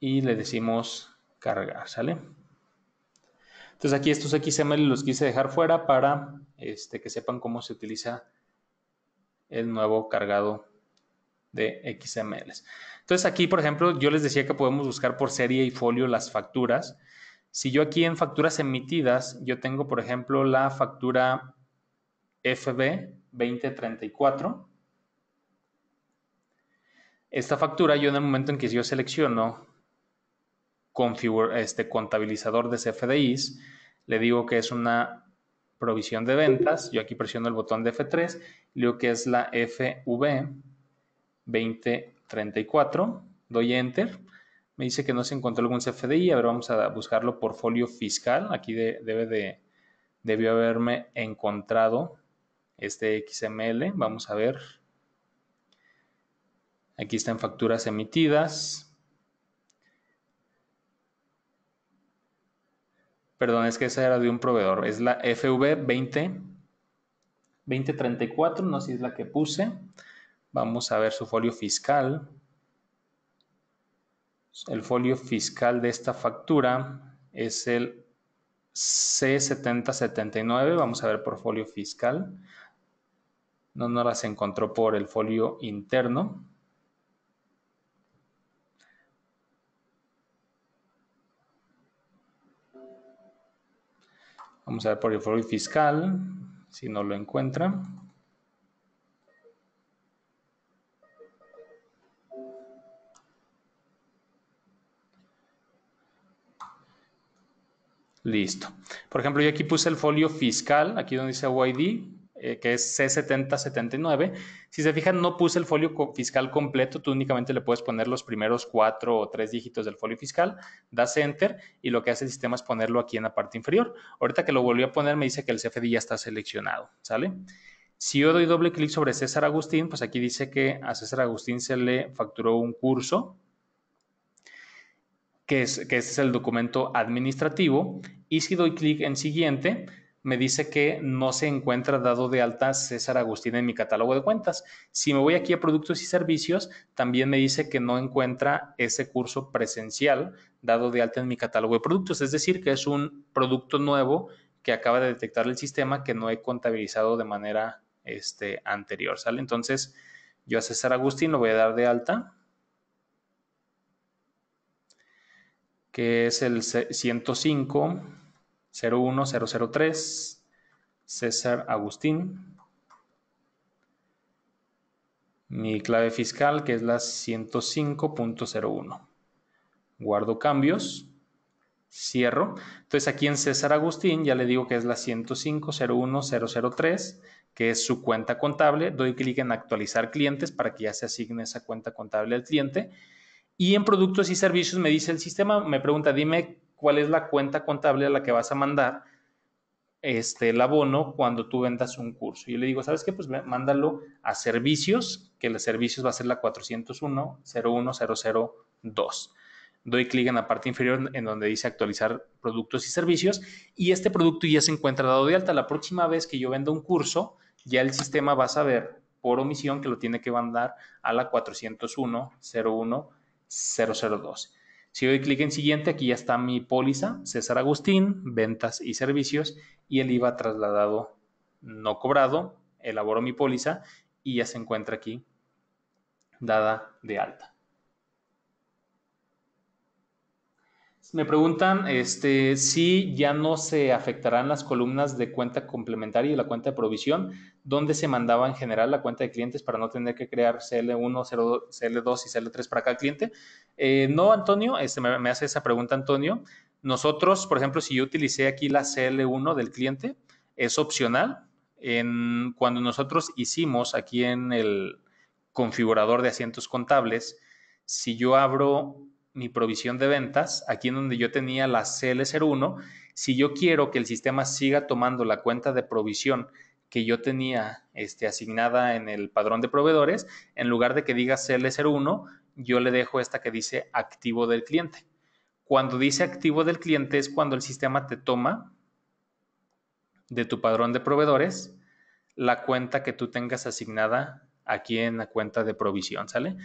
Y le decimos cargar, ¿sale? Entonces aquí estos XML los quise dejar fuera para este, que sepan cómo se utiliza el nuevo cargado de XML. Entonces aquí, por ejemplo, yo les decía que podemos buscar por serie y folio las facturas. Si yo aquí en facturas emitidas, yo tengo, por ejemplo, la factura FB 2034. Esta factura yo en el momento en que yo selecciono este contabilizador de CFDIs, le digo que es una provisión de ventas, yo aquí presiono el botón de F3, le digo que es la FV 2034, doy Enter, me dice que no se encontró algún CFDI, a ver, vamos a buscarlo por folio fiscal, aquí debe de, debió haberme encontrado este XML, vamos a ver, aquí están facturas emitidas, Perdón, es que esa era de un proveedor. Es la FV 20. 2034, no sé si es la que puse. Vamos a ver su folio fiscal. El folio fiscal de esta factura es el C7079. Vamos a ver por folio fiscal. No no las encontró por el folio interno. Vamos a ver por el folio fiscal, si no lo encuentra. Listo. Por ejemplo, yo aquí puse el folio fiscal, aquí donde dice YD. Eh, que es C7079, si se fijan, no puse el folio fiscal completo, tú únicamente le puedes poner los primeros cuatro o tres dígitos del folio fiscal, das enter y lo que hace el sistema es ponerlo aquí en la parte inferior. Ahorita que lo volví a poner me dice que el CFD ya está seleccionado, ¿sale? Si yo doy doble clic sobre César Agustín, pues aquí dice que a César Agustín se le facturó un curso, que, es, que este es el documento administrativo, y si doy clic en siguiente, me dice que no se encuentra dado de alta César Agustín en mi catálogo de cuentas. Si me voy aquí a productos y servicios, también me dice que no encuentra ese curso presencial dado de alta en mi catálogo de productos, es decir, que es un producto nuevo que acaba de detectar el sistema que no he contabilizado de manera este, anterior, ¿sale? Entonces, yo a César Agustín lo voy a dar de alta, que es el 105 01003, César Agustín. Mi clave fiscal que es la 105.01. Guardo cambios. Cierro. Entonces aquí en César Agustín ya le digo que es la 105.01003, que es su cuenta contable. Doy clic en actualizar clientes para que ya se asigne esa cuenta contable al cliente. Y en productos y servicios me dice el sistema, me pregunta, dime cuál es la cuenta contable a la que vas a mandar este, el abono cuando tú vendas un curso. Yo le digo, ¿sabes qué? Pues mándalo a servicios, que el servicios va a ser la 401 01002 doy clic en la parte inferior en donde dice actualizar productos y servicios y este producto ya se encuentra dado de alta. La próxima vez que yo venda un curso, ya el sistema va a saber por omisión que lo tiene que mandar a la 401 01 si doy clic en siguiente, aquí ya está mi póliza, César Agustín, ventas y servicios, y el IVA trasladado no cobrado, elaboro mi póliza y ya se encuentra aquí dada de alta. Me preguntan este, si ya no se afectarán las columnas de cuenta complementaria y la cuenta de provisión, donde se mandaba en general la cuenta de clientes para no tener que crear CL1, CL2, y CL3 para cada cliente. Eh, no, Antonio, este, me, hace esa pregunta Antonio. Nosotros, por ejemplo, si yo utilicé aquí la CL1 del cliente, es opcional. En, cuando nosotros hicimos aquí en el configurador de asientos contables, si yo abro mi provisión de ventas, aquí en donde yo tenía la CL01, si yo quiero que el sistema siga tomando la cuenta de provisión que yo tenía este, asignada en el padrón de proveedores, en lugar de que diga CL01, yo le dejo esta que dice activo del cliente. Cuando dice activo del cliente es cuando el sistema te toma de tu padrón de proveedores la cuenta que tú tengas asignada aquí en la cuenta de provisión, ¿sale?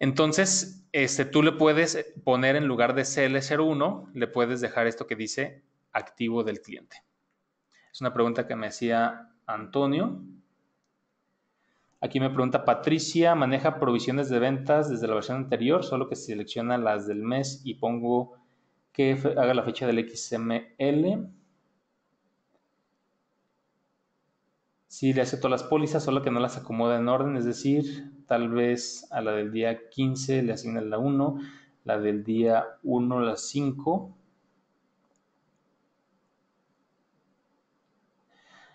Entonces, este, tú le puedes poner en lugar de CL01, le puedes dejar esto que dice activo del cliente. Es una pregunta que me hacía Antonio. Aquí me pregunta Patricia, ¿maneja provisiones de ventas desde la versión anterior? Solo que selecciona las del mes y pongo que haga la fecha del XML. sí le acepto las pólizas, solo que no las acomoda en orden, es decir, tal vez a la del día 15 le asigna la 1, la del día 1 la 5.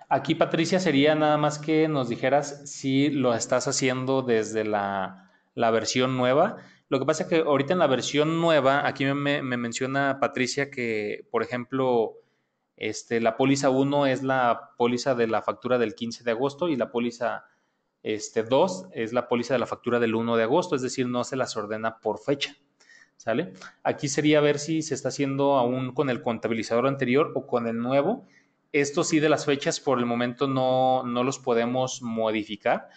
Aquí, Patricia, sería nada más que nos dijeras si lo estás haciendo desde la, versión nueva. Lo que pasa es que ahorita en la versión nueva, aquí me, me menciona Patricia que, por ejemplo, este, la póliza 1 es la póliza de la factura del 15 de agosto y la póliza este, 2 es la póliza de la factura del 1 de agosto, es decir, no se las ordena por fecha. ¿Sale? Aquí sería ver si se está haciendo aún con el contabilizador anterior o con el nuevo. Esto sí de las fechas por el momento no, no los podemos modificar.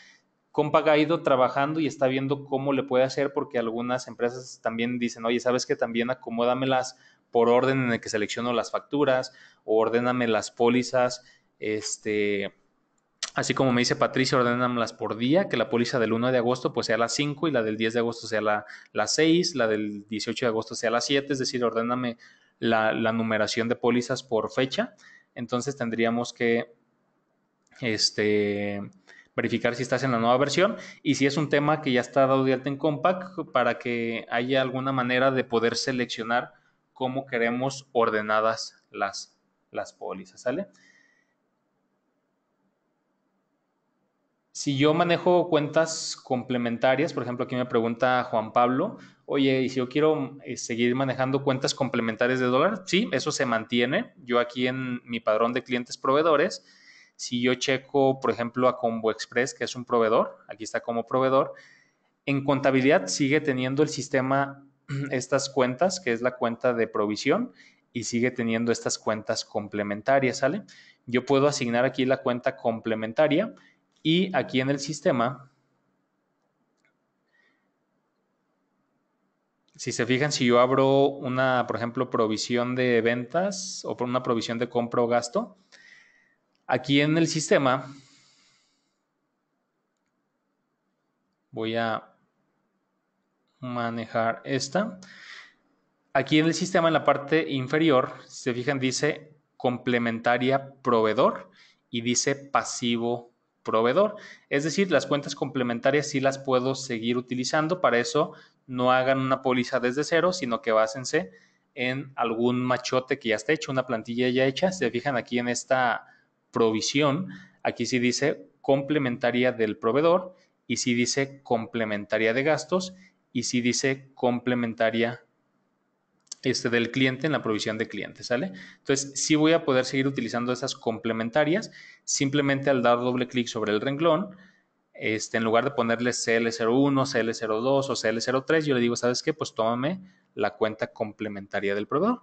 compaga ha ido trabajando y está viendo cómo le puede hacer porque algunas empresas también dicen, oye, ¿sabes que también acomódamelas por orden en el que selecciono las facturas, o ordéname las pólizas, este, así como me dice Patricia, las por día, que la póliza del 1 de agosto pues sea la 5 y la del 10 de agosto sea la, 6, la del 18 de agosto sea la 7, es decir, ordéname la, numeración de pólizas por fecha, entonces tendríamos que, este, verificar si estás en la nueva versión y si es un tema que ya está dado de alta en Compact para que haya alguna manera de poder seleccionar cómo queremos ordenadas las, las pólizas, ¿sale? Si yo manejo cuentas complementarias, por ejemplo, aquí me pregunta Juan Pablo, oye, ¿y si yo quiero eh, seguir manejando cuentas complementarias de dólar? Sí, eso se mantiene. Yo aquí en mi padrón de clientes proveedores, si yo checo, por ejemplo, a Combo Express, que es un proveedor, aquí está como proveedor, en contabilidad sigue teniendo el sistema estas cuentas, que es la cuenta de provisión, y sigue teniendo estas cuentas complementarias, ¿sale? Yo puedo asignar aquí la cuenta complementaria y aquí en el sistema, si se fijan, si yo abro una, por ejemplo, provisión de ventas o una provisión de compra o gasto, aquí en el sistema voy a manejar esta. Aquí en el sistema, en la parte inferior, si se fijan, dice complementaria proveedor y dice pasivo proveedor. Es decir, las cuentas complementarias sí las puedo seguir utilizando. Para eso no hagan una póliza desde cero, sino que básense en algún machote que ya está hecho, una plantilla ya hecha. se fijan aquí en esta provisión, aquí sí dice complementaria del proveedor y sí dice complementaria de gastos y si dice complementaria este, del cliente en la provisión de clientes, ¿sale? Entonces, sí voy a poder seguir utilizando esas complementarias, simplemente al dar doble clic sobre el renglón, este, en lugar de ponerle CL01, CL02 o CL03, yo le digo, ¿sabes qué? Pues tómame la cuenta complementaria del proveedor.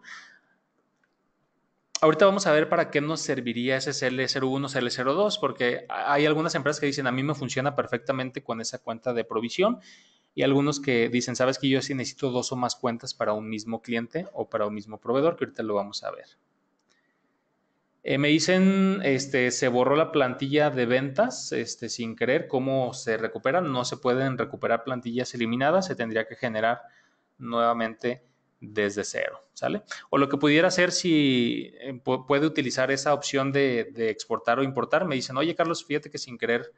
Ahorita vamos a ver para qué nos serviría ese CL01, CL02, porque hay algunas empresas que dicen, a mí me funciona perfectamente con esa cuenta de provisión y algunos que dicen, sabes que yo sí necesito dos o más cuentas para un mismo cliente o para un mismo proveedor, que ahorita lo vamos a ver. Eh, me dicen, este, se borró la plantilla de ventas este, sin querer, ¿cómo se recupera? No se pueden recuperar plantillas eliminadas, se tendría que generar nuevamente desde cero, ¿sale? O lo que pudiera hacer si eh, puede utilizar esa opción de, de exportar o importar, me dicen, oye Carlos, fíjate que sin querer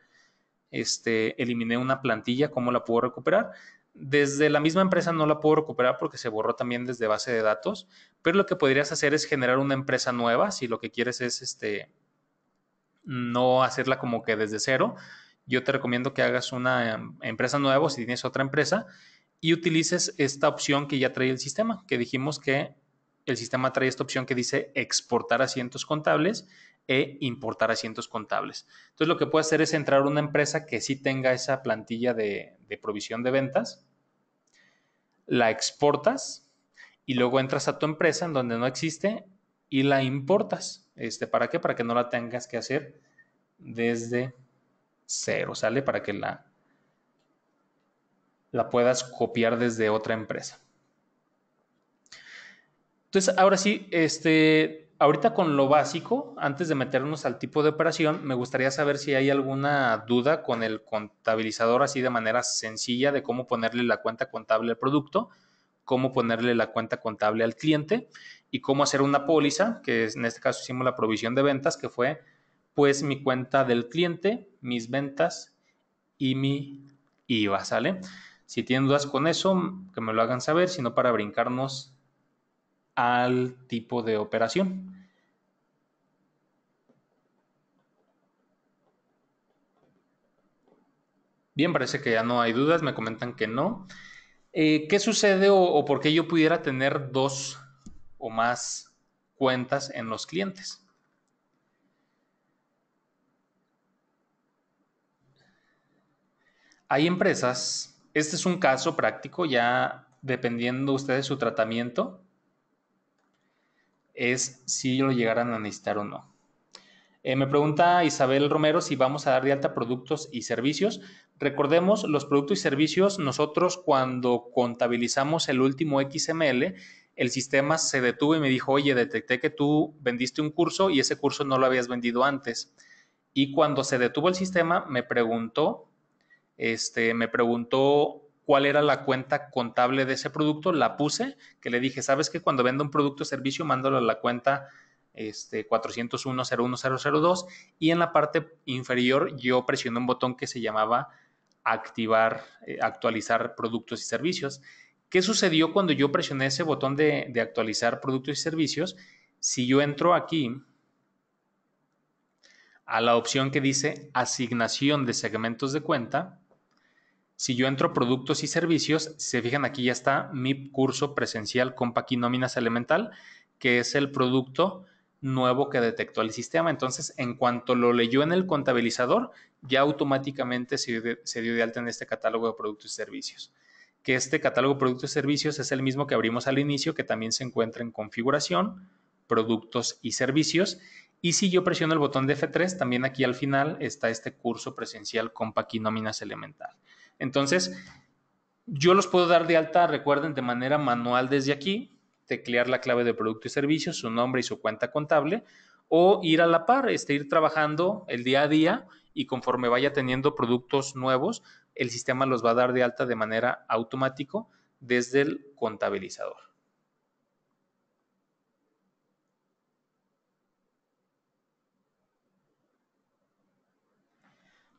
este, eliminé una plantilla, ¿cómo la puedo recuperar? Desde la misma empresa no la puedo recuperar porque se borró también desde base de datos, pero lo que podrías hacer es generar una empresa nueva si lo que quieres es este, no hacerla como que desde cero. Yo te recomiendo que hagas una empresa nueva si tienes otra empresa y utilices esta opción que ya trae el sistema, que dijimos que el sistema trae esta opción que dice exportar asientos contables e importar asientos contables. Entonces lo que puedes hacer es entrar a una empresa que sí tenga esa plantilla de, de provisión de ventas, la exportas y luego entras a tu empresa en donde no existe y la importas. Este, ¿Para qué? Para que no la tengas que hacer desde cero, ¿sale? Para que la, la puedas copiar desde otra empresa. Entonces, ahora sí, este, ahorita con lo básico, antes de meternos al tipo de operación, me gustaría saber si hay alguna duda con el contabilizador así de manera sencilla de cómo ponerle la cuenta contable al producto, cómo ponerle la cuenta contable al cliente y cómo hacer una póliza, que en este caso hicimos la provisión de ventas, que fue pues mi cuenta del cliente, mis ventas y mi IVA, ¿sale? Si tienen dudas con eso, que me lo hagan saber, sino para brincarnos al tipo de operación. Bien, parece que ya no hay dudas, me comentan que no. Eh, ¿Qué sucede o, o por qué yo pudiera tener dos o más cuentas en los clientes? Hay empresas, este es un caso práctico, ya dependiendo usted de su tratamiento, es si lo llegaran a necesitar o no. Eh, me pregunta Isabel Romero si vamos a dar de alta productos y servicios. Recordemos, los productos y servicios, nosotros cuando contabilizamos el último XML, el sistema se detuvo y me dijo, oye, detecté que tú vendiste un curso y ese curso no lo habías vendido antes. Y cuando se detuvo el sistema, me preguntó, este, me preguntó cuál era la cuenta contable de ese producto, la puse, que le dije, sabes que cuando vendo un producto o servicio, mándalo a la cuenta este, 401-01002 y en la parte inferior yo presioné un botón que se llamaba activar, eh, actualizar productos y servicios. ¿Qué sucedió cuando yo presioné ese botón de actualizar productos y servicios? Si yo entro aquí a la opción que dice asignación de segmentos de cuenta, si yo entro productos y servicios, se fijan aquí ya está mi curso presencial con Nóminas Elemental, que es el producto nuevo que detectó el sistema. Entonces, en cuanto lo leyó en el contabilizador, ya automáticamente se, dio de alta en este catálogo de productos y servicios. Que este catálogo de productos y servicios es el mismo que abrimos al inicio, que también se encuentra en configuración, productos y servicios. Y si yo presiono el botón de F3, también aquí al final está este curso presencial con Nóminas Elemental. Entonces, yo los puedo dar de alta, recuerden, de manera manual desde aquí, teclear la clave de producto y servicio, su nombre y su cuenta contable, o ir a la par, este, ir trabajando el día a día y conforme vaya teniendo productos nuevos, el sistema los va a dar de alta de manera automático desde el contabilizador.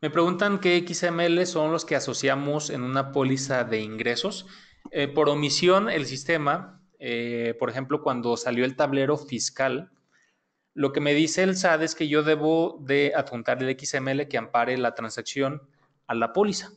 Me preguntan qué XML son los que asociamos en una póliza de ingresos. Eh, por omisión, el sistema, eh, por ejemplo, cuando salió el tablero fiscal, lo que me dice el SAD es que yo debo de adjuntar el XML que ampare la transacción a la póliza.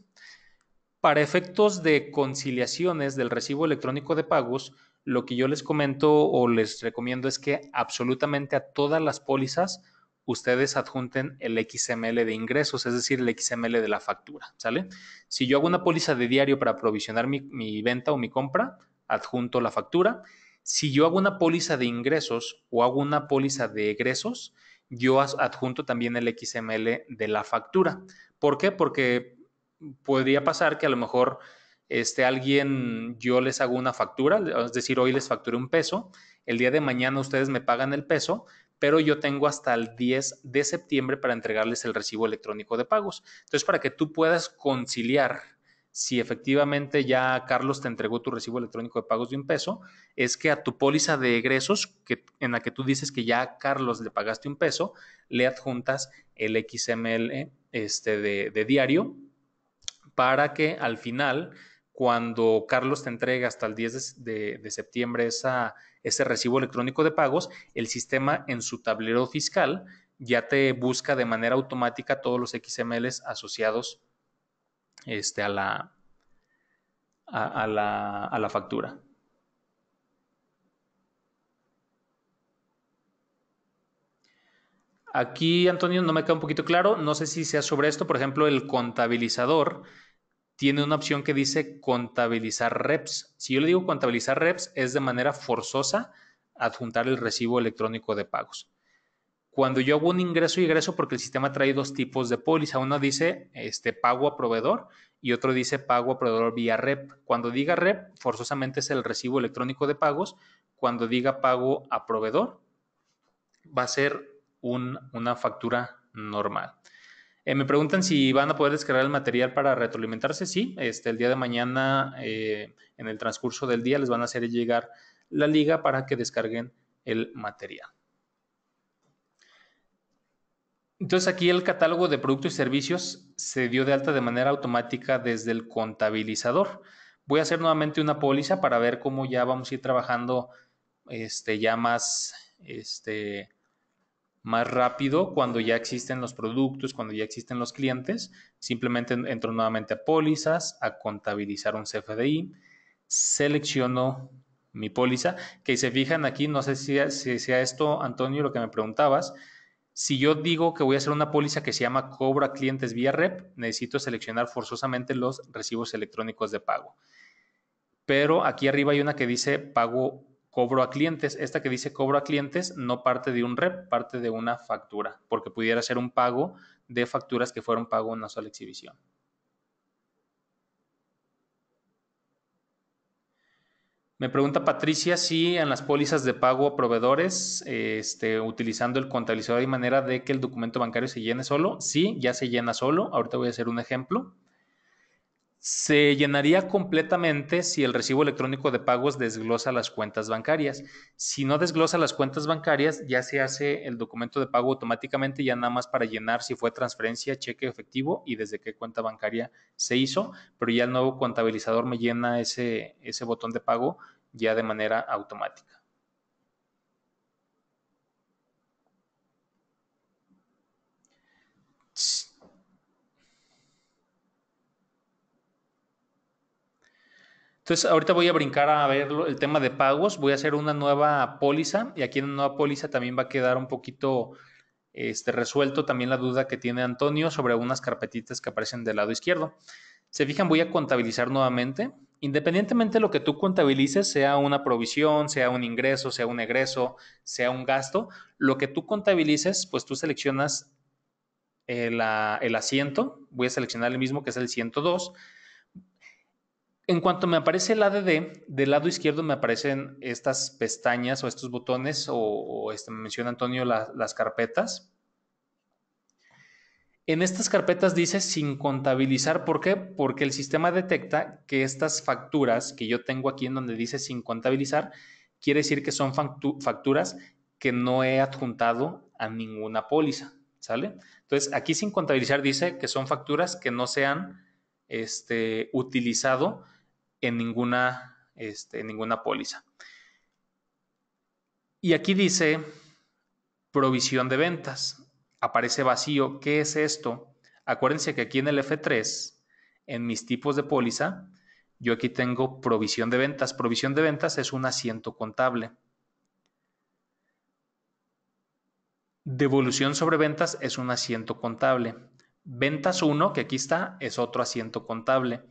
Para efectos de conciliaciones del recibo electrónico de pagos, lo que yo les comento o les recomiendo es que absolutamente a todas las pólizas ustedes adjunten el XML de ingresos, es decir, el XML de la factura, ¿sale? Si yo hago una póliza de diario para provisionar mi, venta o mi compra, adjunto la factura. Si yo hago una póliza de ingresos o hago una póliza de egresos, yo adjunto también el XML de la factura. ¿Por qué? Porque podría pasar que a lo mejor este, alguien, yo les hago una factura, es decir, hoy les facturé un peso, el día de mañana ustedes me pagan el peso, pero yo tengo hasta el 10 de septiembre para entregarles el recibo electrónico de pagos. Entonces, para que tú puedas conciliar si efectivamente ya Carlos te entregó tu recibo electrónico de pagos de un peso, es que a tu póliza de egresos, que, en la que tú dices que ya a Carlos le pagaste un peso, le adjuntas el XML este, de, diario para que al final, cuando Carlos te entregue hasta el 10 de septiembre esa ese recibo electrónico de pagos, el sistema en su tablero fiscal ya te busca de manera automática todos los XMLs asociados este, a, la, a, la, a la factura. Aquí, Antonio, no me queda un poquito claro. No sé si sea sobre esto. Por ejemplo, el contabilizador tiene una opción que dice contabilizar reps. Si yo le digo contabilizar reps, es de manera forzosa adjuntar el recibo electrónico de pagos. Cuando yo hago un ingreso y egreso, porque el sistema trae dos tipos de póliza, uno dice este, pago a proveedor y otro dice pago a proveedor vía rep. Cuando diga rep, forzosamente es el recibo electrónico de pagos. Cuando diga pago a proveedor, va a ser una factura normal. Eh, me preguntan si van a poder descargar el material para retroalimentarse. Sí, este, el día de mañana, eh, en el transcurso del día, les van a hacer llegar la liga para que descarguen el material. Entonces aquí el catálogo de productos y servicios se dio de alta de manera automática desde el contabilizador. Voy a hacer nuevamente una póliza para ver cómo ya vamos a ir trabajando este, ya más este, más rápido cuando ya existen los productos, cuando ya existen los clientes. Simplemente entro nuevamente a pólizas, a contabilizar un CFDI, selecciono mi póliza, que se fijan aquí, no sé si, si sea esto, Antonio, lo que me preguntabas, si yo digo que voy a hacer una póliza que se llama Cobra Clientes vía Rep, necesito seleccionar forzosamente los recibos electrónicos de pago. Pero aquí arriba hay una que dice pago cobro a clientes. Esta que dice cobro a clientes no parte de un rep, parte de una factura, porque pudiera ser un pago de facturas que fueron pago en una sola exhibición. Me pregunta Patricia si en las pólizas de pago a proveedores, este, utilizando el contabilizador, hay manera de que el documento bancario se llene solo. Sí, ya se llena solo. Ahorita voy a hacer un ejemplo se llenaría completamente si el recibo electrónico de pagos desglosa las cuentas bancarias. Si no desglosa las cuentas bancarias, ya se hace el documento de pago automáticamente, ya nada más para llenar si fue transferencia, cheque efectivo y desde qué cuenta bancaria se hizo, pero ya el nuevo contabilizador me llena ese, ese botón de pago ya de manera automática. Entonces, ahorita voy a brincar a ver el tema de pagos. Voy a hacer una nueva póliza y aquí en la nueva póliza también va a quedar un poquito este, resuelto también la duda que tiene Antonio sobre unas carpetitas que aparecen del lado izquierdo. Se fijan, voy a contabilizar nuevamente. Independientemente de lo que tú contabilices, sea una provisión, sea un ingreso, sea un egreso, sea un gasto, lo que tú contabilices, pues tú seleccionas el, eh, el asiento. Voy a seleccionar el mismo que es el 102 en cuanto me aparece el ADD, del lado izquierdo me aparecen estas pestañas o estos botones o, este, me menciona Antonio las carpetas. En estas carpetas dice sin contabilizar. ¿Por qué? Porque el sistema detecta que estas facturas que yo tengo aquí en donde dice sin contabilizar, quiere decir que son facturas que no he adjuntado a ninguna póliza. ¿Sale? Entonces, aquí sin contabilizar dice que son facturas que no se han este, utilizado en ninguna, este, en ninguna póliza. Y aquí dice provisión de ventas. Aparece vacío. ¿Qué es esto? Acuérdense que aquí en el F3, en mis tipos de póliza, yo aquí tengo provisión de ventas. Provisión de ventas es un asiento contable. Devolución sobre ventas es un asiento contable. Ventas 1, que aquí está, es otro asiento contable.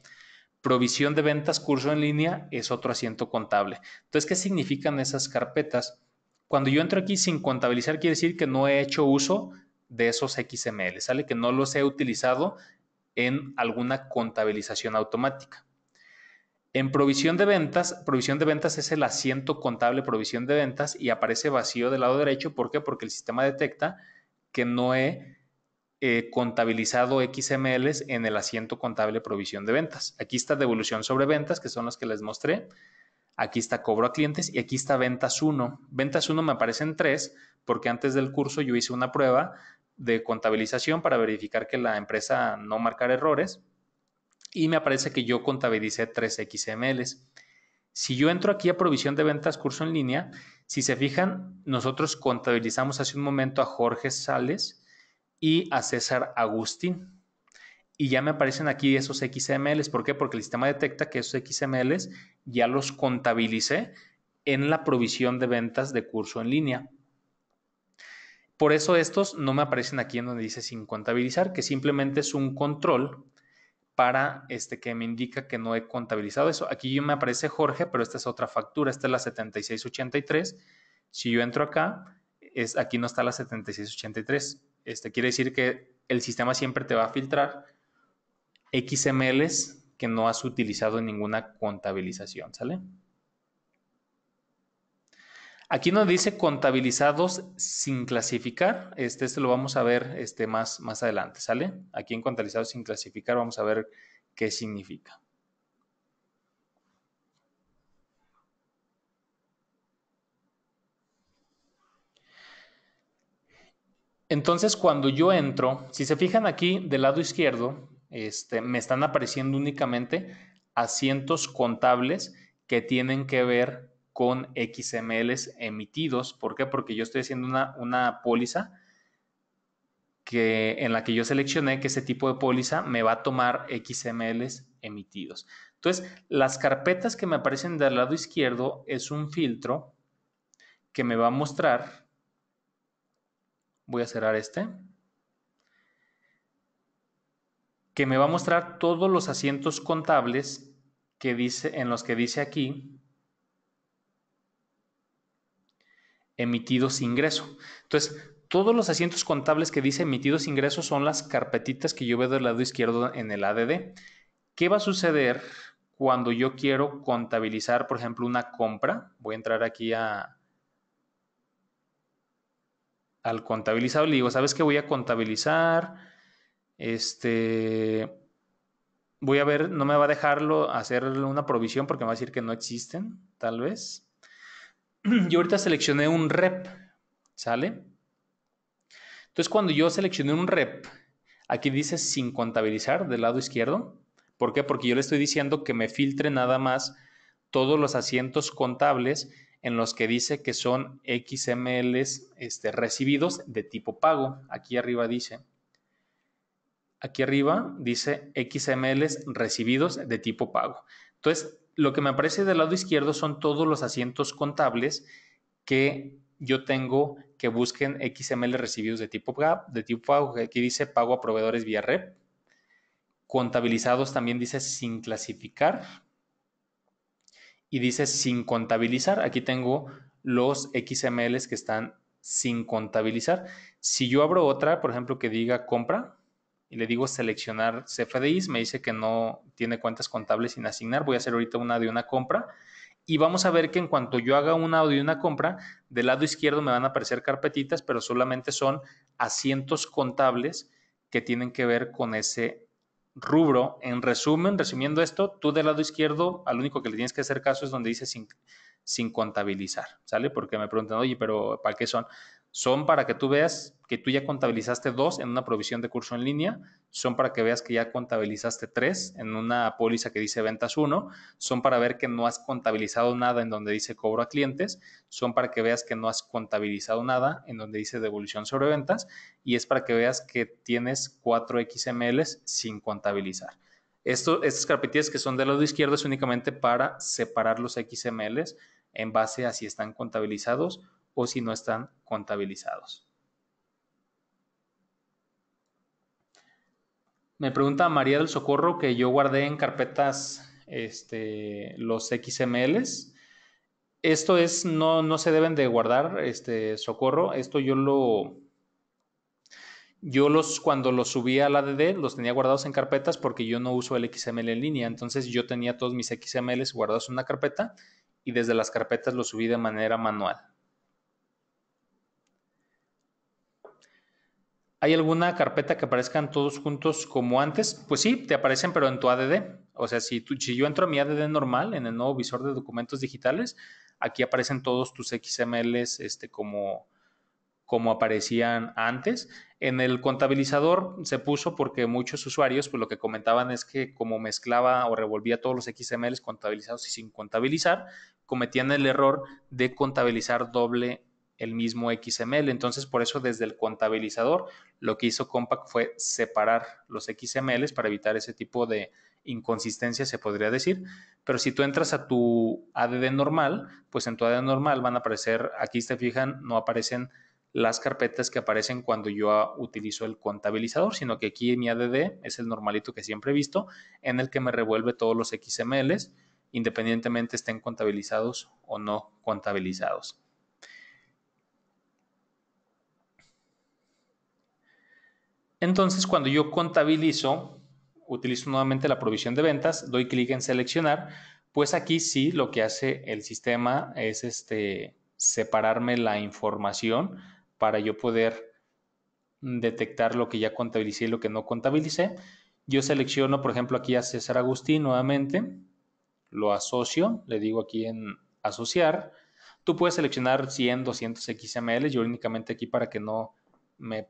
Provisión de ventas, curso en línea es otro asiento contable. Entonces, ¿qué significan esas carpetas? Cuando yo entro aquí sin contabilizar, quiere decir que no he hecho uso de esos XML, ¿sale? Que no los he utilizado en alguna contabilización automática. En provisión de ventas, provisión de ventas es el asiento contable provisión de ventas y aparece vacío del lado derecho. ¿Por qué? Porque el sistema detecta que no he eh, contabilizado XMLs en el asiento contable provisión de ventas. Aquí está devolución sobre ventas, que son las que les mostré. Aquí está cobro a clientes y aquí está ventas 1. Ventas 1 me aparecen 3 porque antes del curso yo hice una prueba de contabilización para verificar que la empresa no marcara errores y me aparece que yo contabilicé 3 XMLs. Si yo entro aquí a provisión de ventas curso en línea, si se fijan, nosotros contabilizamos hace un momento a Jorge Sales, y a César Agustín. Y ya me aparecen aquí esos XMLs. ¿Por qué? Porque el sistema detecta que esos XMLs ya los contabilicé en la provisión de ventas de curso en línea. Por eso estos no me aparecen aquí en donde dice sin contabilizar, que simplemente es un control para este que me indica que no he contabilizado eso. Aquí me aparece Jorge, pero esta es otra factura, esta es la 7683. Si yo entro acá, es, aquí no está la 7683. Este, quiere decir que el sistema siempre te va a filtrar XMLs que no has utilizado en ninguna contabilización, ¿sale? Aquí nos dice contabilizados sin clasificar. Este, este, lo vamos a ver este, más, más adelante, ¿sale? Aquí en contabilizados sin clasificar vamos a ver qué significa. Entonces cuando yo entro, si se fijan aquí del lado izquierdo, este, me están apareciendo únicamente asientos contables que tienen que ver con XMLs emitidos. ¿Por qué? Porque yo estoy haciendo una, póliza en la que yo seleccioné que ese tipo de póliza me va a tomar XMLs emitidos. Entonces, las carpetas que me aparecen del lado izquierdo es un filtro que me va a mostrar voy a cerrar este, que me va a mostrar todos los asientos contables que dice, en los que dice aquí emitidos ingreso. Entonces, todos los asientos contables que dice emitidos ingresos son las carpetitas que yo veo del lado izquierdo en el ADD. ¿Qué va a suceder cuando yo quiero contabilizar, por ejemplo, una compra? Voy a entrar aquí a, al contabilizar, le digo, ¿sabes qué voy a contabilizar? Este, voy a ver, no me va a dejarlo hacer una provisión porque me va a decir que no existen, tal vez. Yo ahorita seleccioné un rep, ¿sale? Entonces cuando yo seleccioné un rep, aquí dice sin contabilizar del lado izquierdo. ¿Por qué? Porque yo le estoy diciendo que me filtre nada más todos los asientos contables en los que dice que son XMLs este, recibidos de tipo pago. Aquí arriba dice. Aquí arriba dice XMLs recibidos de tipo pago. Entonces, lo que me aparece del lado izquierdo son todos los asientos contables que yo tengo que busquen XML recibidos de tipo, de tipo pago. Aquí dice pago a proveedores vía rep. Contabilizados también dice sin clasificar y dice sin contabilizar. Aquí tengo los XMLs que están sin contabilizar. Si yo abro otra, por ejemplo, que diga compra y le digo seleccionar CFDIs, me dice que no tiene cuentas contables sin asignar. Voy a hacer ahorita una de una compra y vamos a ver que en cuanto yo haga una de una compra, del lado izquierdo me van a aparecer carpetitas, pero solamente son asientos contables que tienen que ver con ese rubro, en resumen, resumiendo esto, tú del lado izquierdo, al único que le tienes que hacer caso es donde dice sin, contabilizar, ¿sale? Porque me preguntan, oye, pero ¿para qué son? son para que tú veas que tú ya contabilizaste dos en una provisión de curso en línea, son para que veas que ya contabilizaste tres en una póliza que dice ventas uno, son para ver que no has contabilizado nada en donde dice cobro a clientes, son para que veas que no has contabilizado nada en donde dice devolución sobre ventas y es para que veas que tienes cuatro XMLs sin contabilizar. Esto, estas carpetillas que son del lado izquierdo es únicamente para separar los XMLs en base a si están contabilizados o si no están contabilizados. Me pregunta María del Socorro que yo guardé en carpetas este, los XMLs. Esto es, no, no se deben de guardar, este, Socorro. Esto yo lo, yo los, cuando los subí la ADD, los tenía guardados en carpetas porque yo no uso el XML en línea. Entonces yo tenía todos mis XMLs guardados en una carpeta y desde las carpetas los subí de manera manual. ¿Hay alguna carpeta que aparezcan todos juntos como antes? Pues sí, te aparecen, pero en tu ADD. O sea, si, tú, yo entro a mi ADD normal, en el nuevo visor de documentos digitales, aquí aparecen todos tus XMLs este, como, como aparecían antes. En el contabilizador se puso porque muchos usuarios, pues lo que comentaban es que como mezclaba o revolvía todos los XMLs contabilizados y sin contabilizar, cometían el error de contabilizar doble el mismo XML. Entonces, por eso desde el contabilizador lo que hizo compact fue separar los XMLs para evitar ese tipo de inconsistencia, se podría decir. Pero si tú entras a tu ADD normal, pues en tu ADD normal van a aparecer, aquí se fijan, no aparecen las carpetas que aparecen cuando yo utilizo el contabilizador, sino que aquí mi ADD es el normalito que siempre he visto, en el que me revuelve todos los XMLs, independientemente estén contabilizados o no contabilizados. Entonces, cuando yo contabilizo, utilizo nuevamente la provisión de ventas, doy clic en seleccionar, pues aquí sí lo que hace el sistema es este, separarme la información para yo poder detectar lo que ya contabilicé y lo que no contabilicé. Yo selecciono, por ejemplo, aquí a César Agustín nuevamente, lo asocio, le digo aquí en asociar. Tú puedes seleccionar 100, 200 XML, yo únicamente aquí para que no me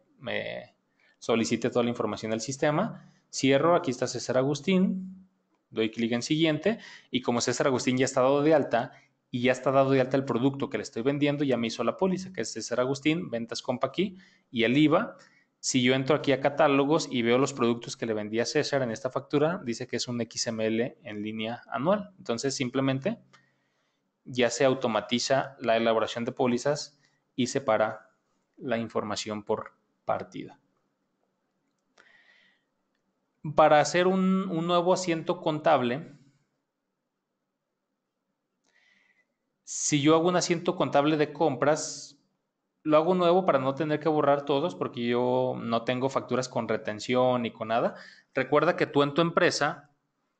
solicite toda la información del sistema, cierro, aquí está César Agustín, doy clic en siguiente y como César Agustín ya está dado de alta y ya está dado de alta el producto que le estoy vendiendo, ya me hizo la póliza, que es César Agustín, ventas compa aquí y el IVA. Si yo entro aquí a catálogos y veo los productos que le vendí a César en esta factura, dice que es un XML en línea anual. Entonces simplemente ya se automatiza la elaboración de pólizas y separa la información por partida para hacer un, nuevo asiento contable, si yo hago un asiento contable de compras, lo hago nuevo para no tener que borrar todos porque yo no tengo facturas con retención ni con nada. Recuerda que tú en tu empresa,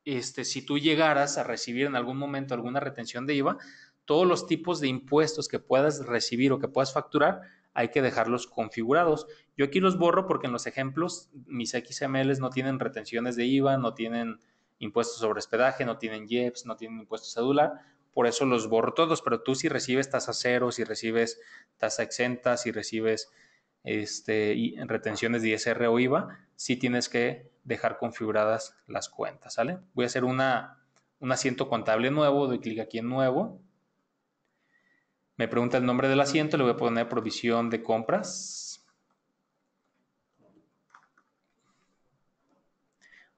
este, si tú llegaras a recibir en algún momento alguna retención de IVA, todos los tipos de impuestos que puedas recibir o que puedas facturar, hay que dejarlos configurados. Yo aquí los borro porque en los ejemplos mis XMLs no tienen retenciones de IVA, no tienen impuestos sobre hospedaje, no tienen IEPS, no tienen impuestos cedular, por eso los borro todos, pero tú si recibes tasa cero, si recibes tasa exenta, si recibes este, retenciones de ISR e o IVA, sí tienes que dejar configuradas las cuentas, Voy a hacer un asiento contable nuevo, doy clic aquí en nuevo, me pregunta el nombre del asiento, le voy a poner provisión de compras.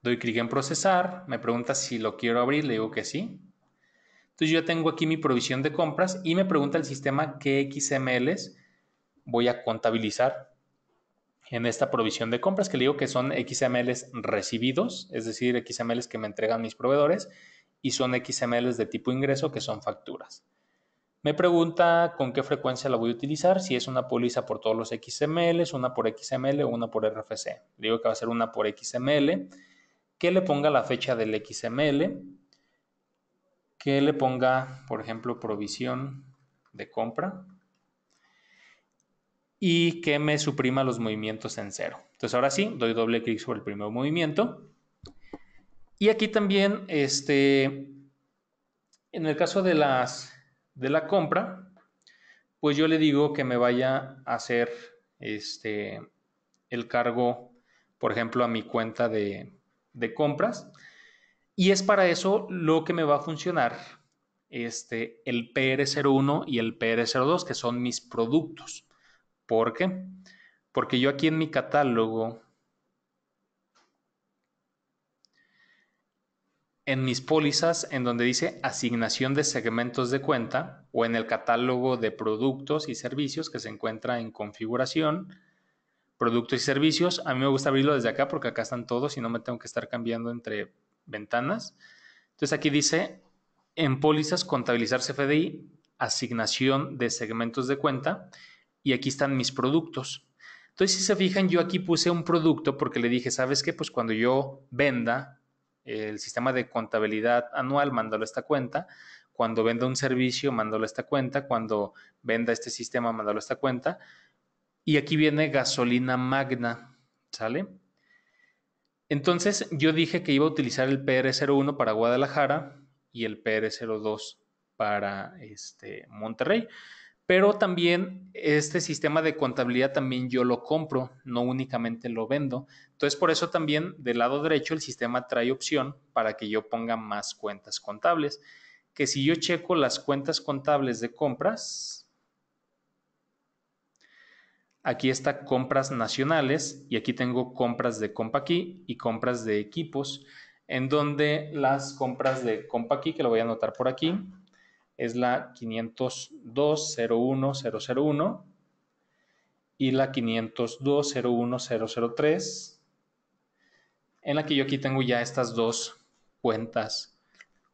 Doy clic en procesar, me pregunta si lo quiero abrir, le digo que sí. Entonces yo tengo aquí mi provisión de compras y me pregunta el sistema qué XMLs voy a contabilizar en esta provisión de compras, que le digo que son XMLs recibidos, es decir, XMLs que me entregan mis proveedores, y son XMLs de tipo ingreso, que son facturas. Me pregunta con qué frecuencia la voy a utilizar, si es una póliza por todos los XML, una por XML o una por RFC. digo que va a ser una por XML, que le ponga la fecha del XML, que le ponga, por ejemplo, provisión de compra y que me suprima los movimientos en cero. Entonces ahora sí, doy doble clic sobre el primer movimiento. Y aquí también, este, en el caso de las de la compra, pues yo le digo que me vaya a hacer este, el cargo, por ejemplo, a mi cuenta de, de compras. Y es para eso lo que me va a funcionar este, el PR01 y el PR02, que son mis productos. ¿Por qué? Porque yo aquí en mi catálogo en mis pólizas en donde dice asignación de segmentos de cuenta o en el catálogo de productos y servicios que se encuentra en configuración, productos y servicios. A mí me gusta abrirlo desde acá porque acá están todos y no me tengo que estar cambiando entre ventanas. Entonces aquí dice en pólizas contabilizar CFDI, asignación de segmentos de cuenta y aquí están mis productos. Entonces si se fijan yo aquí puse un producto porque le dije, ¿sabes qué? Pues cuando yo venda el sistema de contabilidad anual, mándalo a esta cuenta. Cuando venda un servicio, mándalo a esta cuenta. Cuando venda este sistema, mándalo a esta cuenta. Y aquí viene gasolina magna, ¿sale? Entonces yo dije que iba a utilizar el PR01 para Guadalajara y el PR02 para este, Monterrey. Pero también este sistema de contabilidad también yo lo compro, no únicamente lo vendo. Entonces, por eso también del lado derecho el sistema trae opción para que yo ponga más cuentas contables. Que si yo checo las cuentas contables de compras, aquí está compras nacionales y aquí tengo compras de Compaqui y compras de equipos, en donde las compras de Compaqui, que lo voy a anotar por aquí, es la 502.01.001 y la 502.01.003, en la que yo aquí tengo ya estas dos cuentas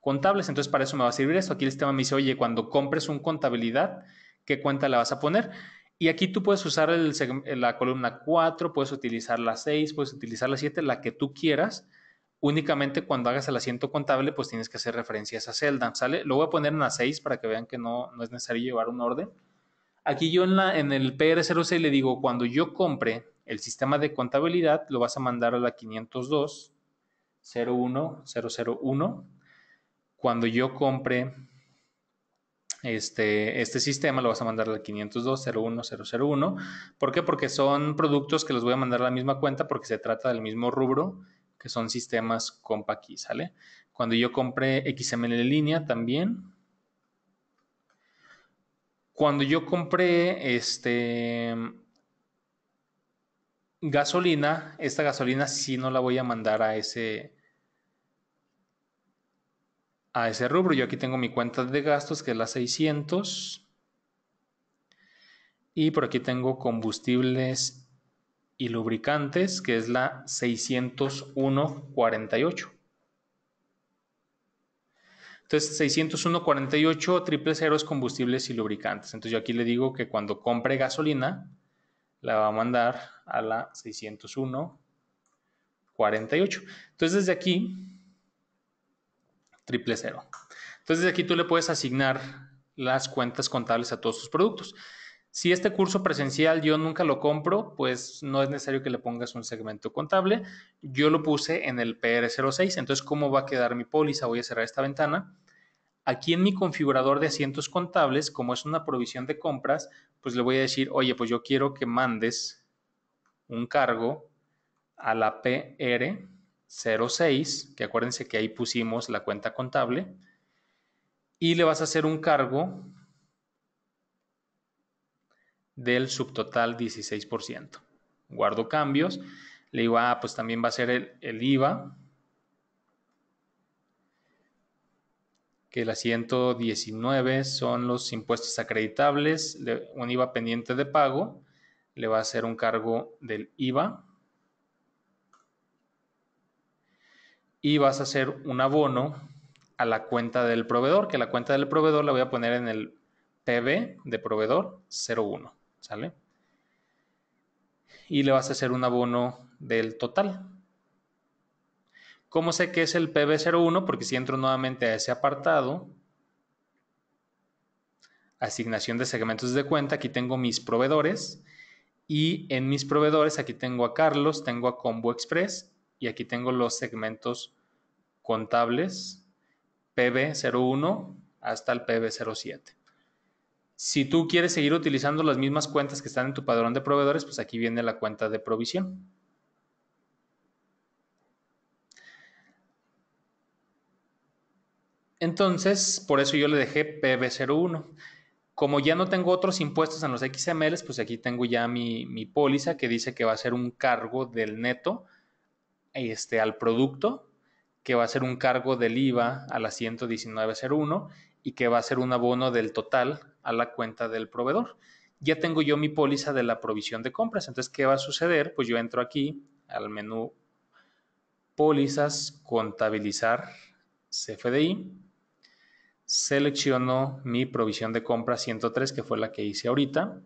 contables. Entonces, para eso me va a servir esto. Aquí el sistema me dice, oye, cuando compres un contabilidad, ¿qué cuenta le vas a poner? Y aquí tú puedes usar la columna 4, puedes utilizar la 6, puedes utilizar la 7, la que tú quieras únicamente cuando hagas el asiento contable, pues tienes que hacer referencias a esa ¿sale? Lo voy a poner en A6 para que vean que no, no es necesario llevar un orden. Aquí yo en, la, en el PR06 le digo, cuando yo compre el sistema de contabilidad, lo vas a mandar a la 502 001 Cuando yo compre este, este sistema, lo vas a mandar a la 502 001 ¿Por qué? Porque son productos que los voy a mandar a la misma cuenta porque se trata del mismo rubro que son sistemas compa aquí, ¿sale? Cuando yo compré XML en línea también. Cuando yo compré este gasolina, esta gasolina sí no la voy a mandar a ese a ese rubro. Yo aquí tengo mi cuenta de gastos que es la 600 y por aquí tengo combustibles y lubricantes, que es la 60148. Entonces, 60148 triple cero es combustibles y lubricantes. Entonces, yo aquí le digo que cuando compre gasolina, la va a mandar a la 60148. Entonces, desde aquí, triple cero. Entonces, desde aquí tú le puedes asignar las cuentas contables a todos tus productos. Si este curso presencial yo nunca lo compro, pues no es necesario que le pongas un segmento contable. Yo lo puse en el PR06, entonces ¿cómo va a quedar mi póliza? Voy a cerrar esta ventana. Aquí en mi configurador de asientos contables, como es una provisión de compras, pues le voy a decir, oye, pues yo quiero que mandes un cargo a la PR06, que acuérdense que ahí pusimos la cuenta contable, y le vas a hacer un cargo del subtotal 16%. Guardo cambios. le ah pues también va a ser el, el IVA, que la 119 son los impuestos acreditables, un IVA pendiente de pago, le va a hacer un cargo del IVA. Y vas a hacer un abono a la cuenta del proveedor, que la cuenta del proveedor la voy a poner en el PB de proveedor 01. ¿sale? Y le vas a hacer un abono del total. ¿Cómo sé que es el PB01? Porque si entro nuevamente a ese apartado, asignación de segmentos de cuenta, aquí tengo mis proveedores y en mis proveedores aquí tengo a Carlos, tengo a Combo Express y aquí tengo los segmentos contables PB01 hasta el PB07. Si tú quieres seguir utilizando las mismas cuentas que están en tu padrón de proveedores, pues aquí viene la cuenta de provisión. Entonces, por eso yo le dejé PB01. Como ya no tengo otros impuestos en los XMLs, pues aquí tengo ya mi, póliza que dice que va a ser un cargo del neto este, al producto, que va a ser un cargo del IVA a la 119.01 y que va a ser un abono del total a la cuenta del proveedor. Ya tengo yo mi póliza de la provisión de compras. Entonces, ¿qué va a suceder? Pues yo entro aquí al menú pólizas, contabilizar CFDI. Selecciono mi provisión de compras 103, que fue la que hice ahorita.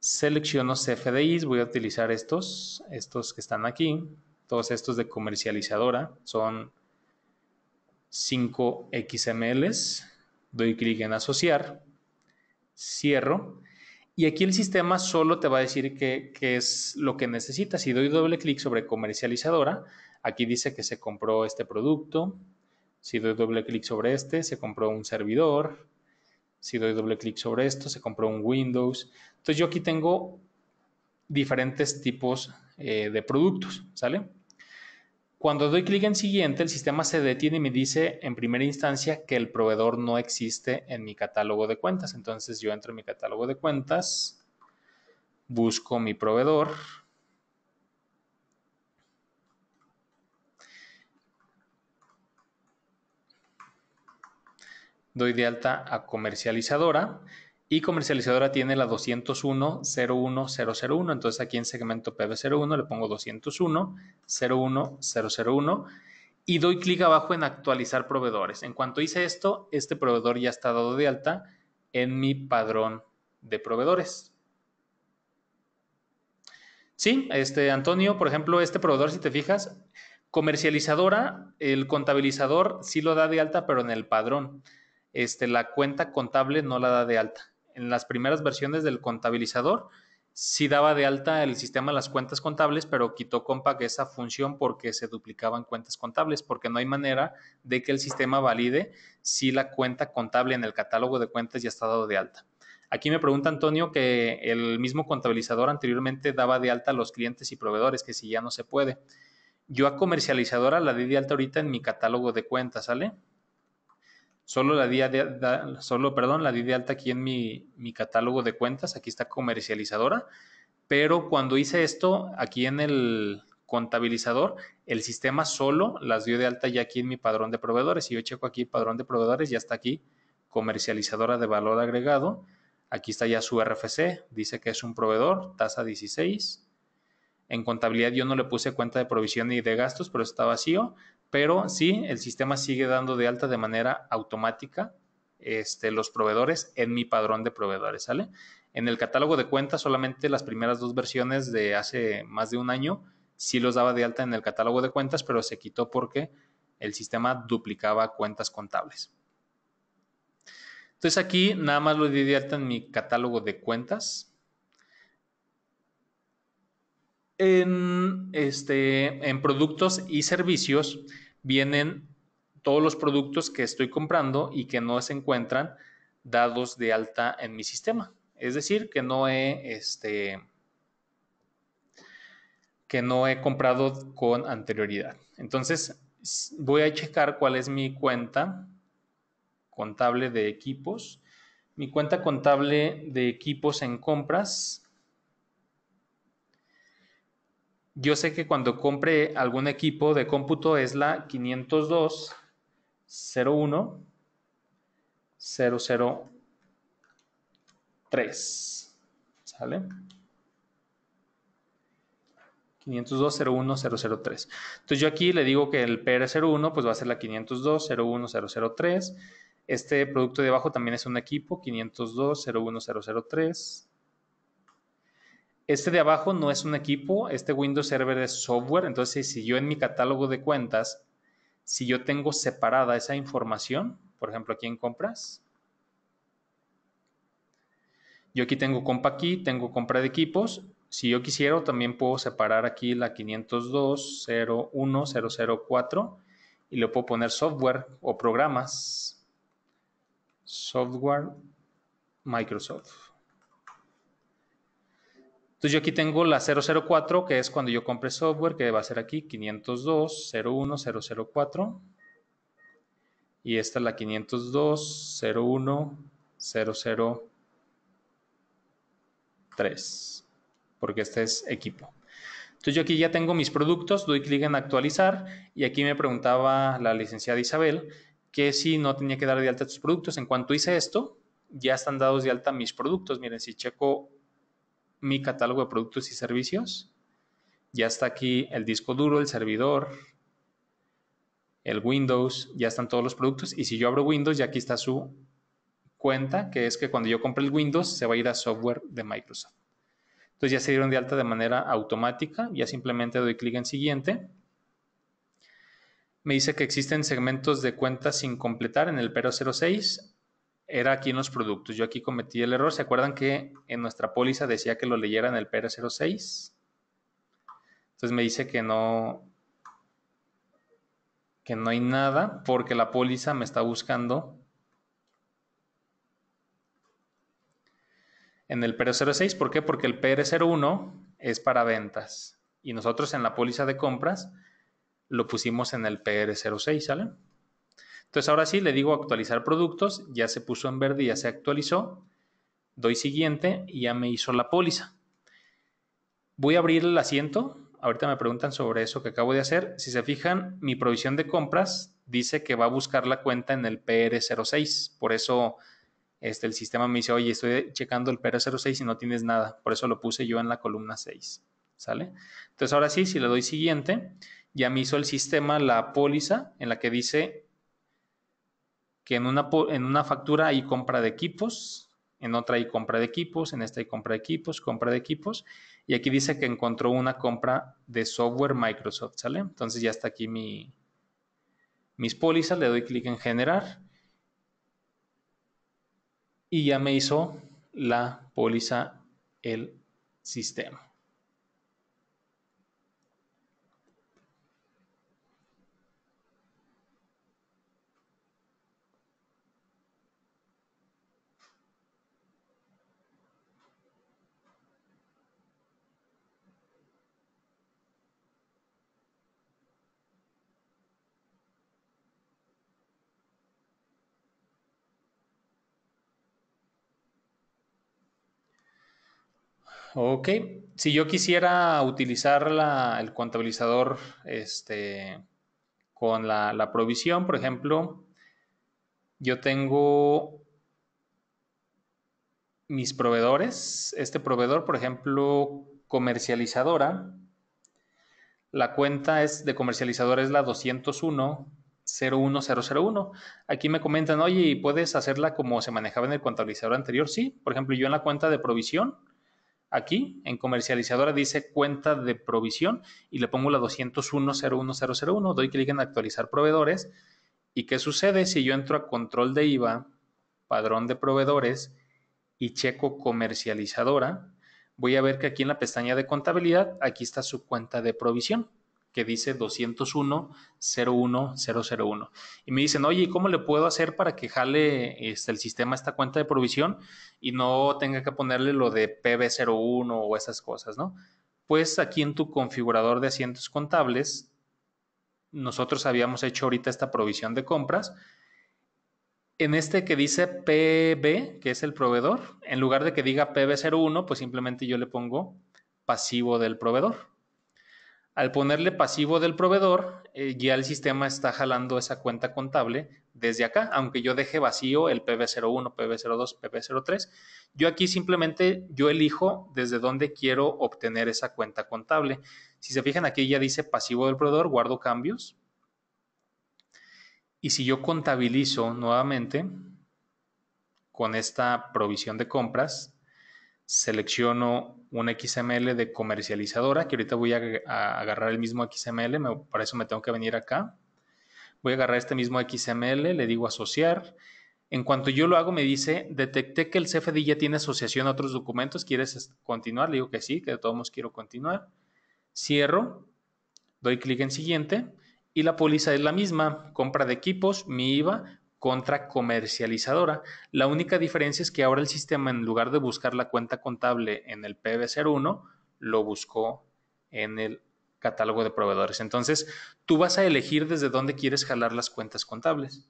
Selecciono CFDIs, voy a utilizar estos, estos que están aquí. Todos estos de comercializadora son 5 XML, doy clic en asociar, cierro y aquí el sistema solo te va a decir que es lo que necesitas. Si doy doble clic sobre comercializadora, aquí dice que se compró este producto. Si doy doble clic sobre este, se compró un servidor. Si doy doble clic sobre esto, se compró un Windows. Entonces yo aquí tengo diferentes tipos eh, de productos, ¿sale? Cuando doy clic en siguiente, el sistema se detiene y me dice en primera instancia que el proveedor no existe en mi catálogo de cuentas. Entonces yo entro en mi catálogo de cuentas, busco mi proveedor. Doy de alta a comercializadora y comercializadora tiene la 201 001 Entonces aquí en segmento PB01 le pongo 201 001 y doy clic abajo en actualizar proveedores. En cuanto hice esto, este proveedor ya está dado de alta en mi padrón de proveedores. Sí, este Antonio, por ejemplo, este proveedor, si te fijas, comercializadora, el contabilizador sí lo da de alta, pero en el padrón. Este, la cuenta contable no la da de alta en las primeras versiones del contabilizador, sí daba de alta el sistema las cuentas contables, pero quitó Compact esa función porque se duplicaban cuentas contables, porque no hay manera de que el sistema valide si la cuenta contable en el catálogo de cuentas ya está dado de alta. Aquí me pregunta Antonio que el mismo contabilizador anteriormente daba de alta a los clientes y proveedores, que si ya no se puede. Yo a comercializadora la di de alta ahorita en mi catálogo de cuentas, ¿sale? Solo la di, de, solo, perdón, la di de alta aquí en mi, mi catálogo de cuentas. Aquí está comercializadora. Pero cuando hice esto, aquí en el contabilizador, el sistema solo las dio de alta ya aquí en mi padrón de proveedores. Si yo checo aquí padrón de proveedores, ya está aquí comercializadora de valor agregado. Aquí está ya su RFC, dice que es un proveedor, tasa 16. En contabilidad yo no le puse cuenta de provisión ni de gastos, pero está vacío pero sí, el sistema sigue dando de alta de manera automática este, los proveedores en mi padrón de proveedores, ¿sale? En el catálogo de cuentas, solamente las primeras dos versiones de hace más de un año sí los daba de alta en el catálogo de cuentas, pero se quitó porque el sistema duplicaba cuentas contables. Entonces aquí nada más lo di de alta en mi catálogo de cuentas. este, en productos y servicios, vienen todos los productos que estoy comprando y que no se encuentran dados de alta en mi sistema. Es decir, que no he, este, que no he comprado con anterioridad. Entonces, voy a checar cuál es mi cuenta contable de equipos. Mi cuenta contable de equipos en compras yo sé que cuando compre algún equipo de cómputo es la 502 01 003. ¿Sale? 502.01003. Entonces yo aquí le digo que el PR01 pues va a ser la 502.01003. Este producto de abajo también es un equipo, 502.01003. Este de abajo no es un equipo, este Windows Server es software, entonces si yo en mi catálogo de cuentas, si yo tengo separada esa información, por ejemplo aquí en compras, yo aquí tengo compra aquí, tengo compra de equipos, si yo quisiera también puedo separar aquí la 502.01.004 y le puedo poner software o programas, software Microsoft. Entonces yo aquí tengo la 004, que es cuando yo compré software, que va a ser aquí 502.01004. Y esta es la 502.01003, porque este es equipo. Entonces yo aquí ya tengo mis productos, doy clic en actualizar y aquí me preguntaba la licenciada Isabel que si no tenía que dar de alta tus productos. En cuanto hice esto, ya están dados de alta mis productos. Miren, si checo mi catálogo de productos y servicios. Ya está aquí el disco duro, el servidor, el Windows, ya están todos los productos. Y si yo abro Windows, ya aquí está su cuenta, que es que cuando yo compre el Windows se va a ir a software de Microsoft. Entonces ya se dieron de alta de manera automática, ya simplemente doy clic en siguiente. Me dice que existen segmentos de cuentas sin completar en el pero 06 era aquí en los productos. Yo aquí cometí el error. ¿Se acuerdan que en nuestra póliza decía que lo leyera en el PR06? Entonces me dice que no que no hay nada porque la póliza me está buscando en el PR06. ¿Por qué? Porque el PR01 es para ventas y nosotros en la póliza de compras lo pusimos en el PR06, ¿sale? Entonces ahora sí le digo actualizar productos, ya se puso en verde, ya se actualizó, doy siguiente y ya me hizo la póliza. Voy a abrir el asiento, ahorita me preguntan sobre eso que acabo de hacer. Si se fijan, mi provisión de compras dice que va a buscar la cuenta en el PR06. Por eso este, el sistema me dice, oye, estoy checando el PR06 y no tienes nada. Por eso lo puse yo en la columna 6. ¿Sale? Entonces ahora sí, si le doy siguiente, ya me hizo el sistema la póliza en la que dice que en una, en una factura hay compra de equipos, en otra hay compra de equipos, en esta hay compra de equipos, compra de equipos, y aquí dice que encontró una compra de software Microsoft, ¿sale? Entonces ya está aquí mi, mis pólizas, le doy clic en generar, y ya me hizo la póliza el sistema. Ok, si yo quisiera utilizar el contabilizador este, con la, provisión, por ejemplo, yo tengo mis proveedores. Este proveedor, por ejemplo, comercializadora, la cuenta es de comercializadora es la 201. 01001. Aquí me comentan, oye, ¿puedes hacerla como se manejaba en el contabilizador anterior? Sí, por ejemplo, yo en la cuenta de provisión, aquí en comercializadora dice cuenta de provisión y le pongo la 201.01001, doy clic en actualizar proveedores y qué sucede si yo entro a control de IVA, padrón de proveedores y checo comercializadora, voy a ver que aquí en la pestaña de contabilidad, aquí está su cuenta de provisión que dice 201 001 Y me dicen, oye, ¿cómo le puedo hacer para que jale este, el sistema esta cuenta de provisión y no tenga que ponerle lo de PB01 o esas cosas, ¿no? Pues aquí en tu configurador de asientos contables, nosotros habíamos hecho ahorita esta provisión de compras. En este que dice PB, que es el proveedor, en lugar de que diga PB01, pues simplemente yo le pongo pasivo del proveedor al ponerle pasivo del proveedor, eh, ya el sistema está jalando esa cuenta contable desde acá, aunque yo deje vacío el PB01, PB02, PB03. Yo aquí simplemente yo elijo desde dónde quiero obtener esa cuenta contable. Si se fijan aquí ya dice pasivo del proveedor, guardo cambios. Y si yo contabilizo nuevamente con esta provisión de compras, selecciono un XML de comercializadora, que ahorita voy a, agarrar el mismo XML, para eso me tengo que venir acá. Voy a agarrar este mismo XML, le digo asociar. En cuanto yo lo hago, me dice, detecté que el CFD ya tiene asociación a otros documentos, ¿quieres continuar? Le digo que sí, que de todos modos quiero continuar. Cierro, doy clic en siguiente y la póliza es la misma, compra de equipos, mi IVA, contra comercializadora. La única diferencia es que ahora el sistema, en lugar de buscar la cuenta contable en el PB01, lo buscó en el catálogo de proveedores. Entonces, tú vas a elegir desde dónde quieres jalar las cuentas contables.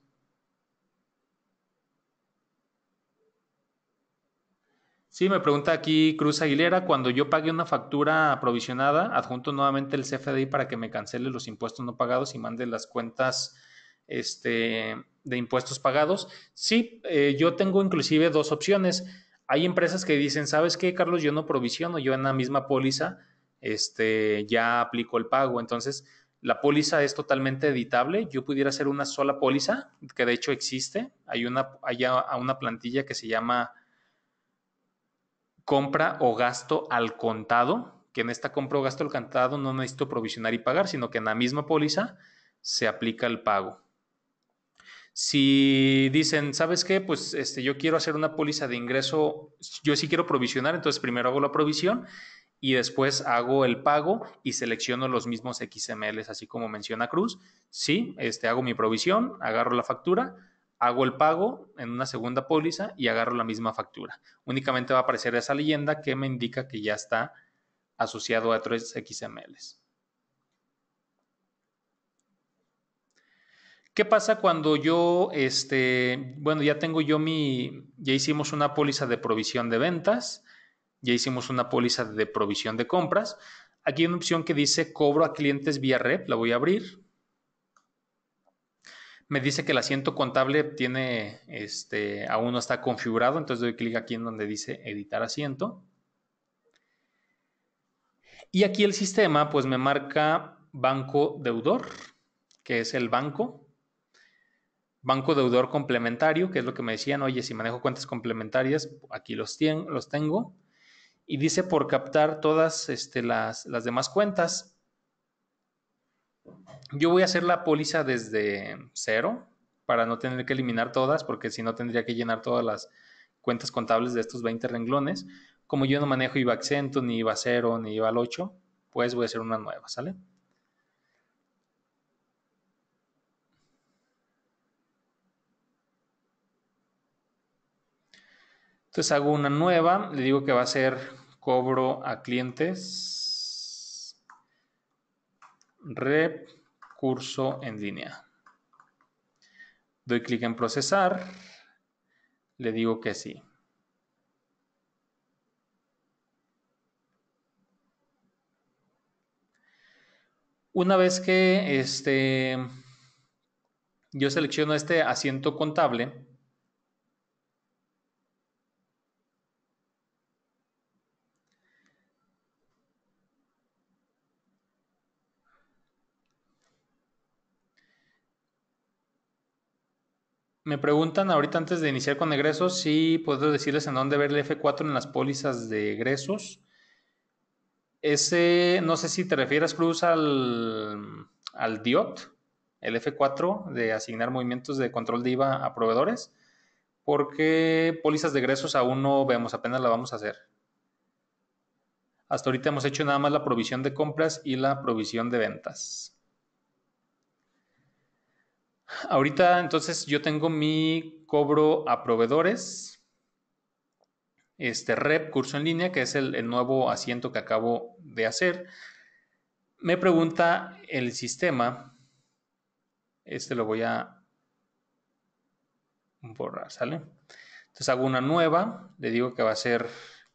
Sí, me pregunta aquí Cruz Aguilera, cuando yo pague una factura aprovisionada, adjunto nuevamente el CFDI para que me cancele los impuestos no pagados y mande las cuentas este, de impuestos pagados. Sí, eh, yo tengo inclusive dos opciones. Hay empresas que dicen, ¿sabes qué, Carlos? Yo no provisiono, yo en la misma póliza este, ya aplico el pago. Entonces, la póliza es totalmente editable. Yo pudiera hacer una sola póliza, que de hecho existe. Hay una, hay una plantilla que se llama compra o gasto al contado, que en esta compra o gasto al contado no necesito provisionar y pagar, sino que en la misma póliza se aplica el pago. Si dicen, ¿sabes qué? Pues este, yo quiero hacer una póliza de ingreso, yo sí quiero provisionar, entonces primero hago la provisión y después hago el pago y selecciono los mismos XMLs, así como menciona Cruz. Sí, este, hago mi provisión, agarro la factura, hago el pago en una segunda póliza y agarro la misma factura. Únicamente va a aparecer esa leyenda que me indica que ya está asociado a tres XMLs. ¿Qué pasa cuando yo, este, bueno, ya tengo yo mi, ya hicimos una póliza de provisión de ventas, ya hicimos una póliza de provisión de compras. Aquí hay una opción que dice cobro a clientes vía red, la voy a abrir. Me dice que el asiento contable tiene, este, aún no está configurado, entonces doy clic aquí en donde dice editar asiento. Y aquí el sistema pues me marca banco deudor, que es el banco, Banco deudor complementario, que es lo que me decían, oye, si manejo cuentas complementarias, aquí los, los tengo. Y dice por captar todas este, las, las demás cuentas. Yo voy a hacer la póliza desde cero para no tener que eliminar todas, porque si no tendría que llenar todas las cuentas contables de estos 20 renglones. Como yo no manejo IVA exento, ni IVA cero, ni IVA 8, pues voy a hacer una nueva, ¿sale? Entonces hago una nueva, le digo que va a ser cobro a clientes, Recurso en línea. Doy clic en procesar, le digo que sí. Una vez que este, yo selecciono este asiento contable, Me preguntan ahorita antes de iniciar con egresos si puedo decirles en dónde ver el F4 en las pólizas de egresos. Ese, no sé si te refieres, Cruz, al, al DIOT, el F4 de asignar movimientos de control de IVA a proveedores, porque pólizas de egresos aún no vemos, apenas la vamos a hacer. Hasta ahorita hemos hecho nada más la provisión de compras y la provisión de ventas ahorita entonces yo tengo mi cobro a proveedores, este REP, curso en línea, que es el, nuevo asiento que acabo de hacer. Me pregunta el sistema, este lo voy a borrar, ¿sale? Entonces hago una nueva, le digo que va a ser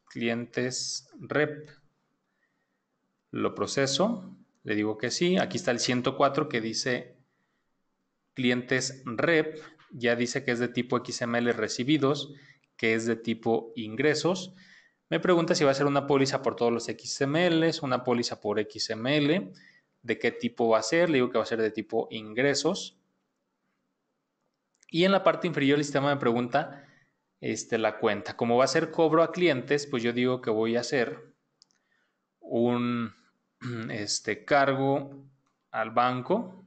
clientes rep. Lo proceso, le digo que sí. Aquí está el 104 que dice clientes rep, ya dice que es de tipo XML recibidos, que es de tipo ingresos. Me pregunta si va a ser una póliza por todos los XMLs, una póliza por XML, de qué tipo va a ser, le digo que va a ser de tipo ingresos. Y en la parte inferior el sistema me pregunta este, la cuenta. Como va a ser cobro a clientes, pues yo digo que voy a hacer un este, cargo al banco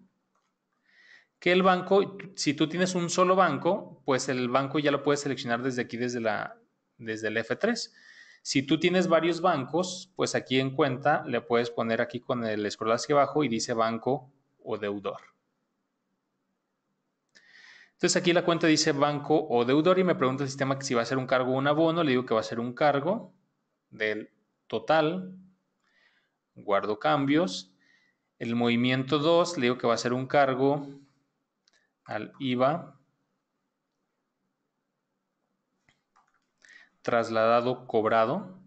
que el banco, si tú tienes un solo banco, pues el banco ya lo puedes seleccionar desde aquí, desde, la, desde el F3. Si tú tienes varios bancos, pues aquí en cuenta le puedes poner aquí con el scroll hacia abajo y dice banco o deudor. Entonces aquí la cuenta dice banco o deudor y me pregunta el sistema si va a ser un cargo o un abono. Le digo que va a ser un cargo del total. Guardo cambios. El movimiento 2 le digo que va a ser un cargo al IVA trasladado cobrado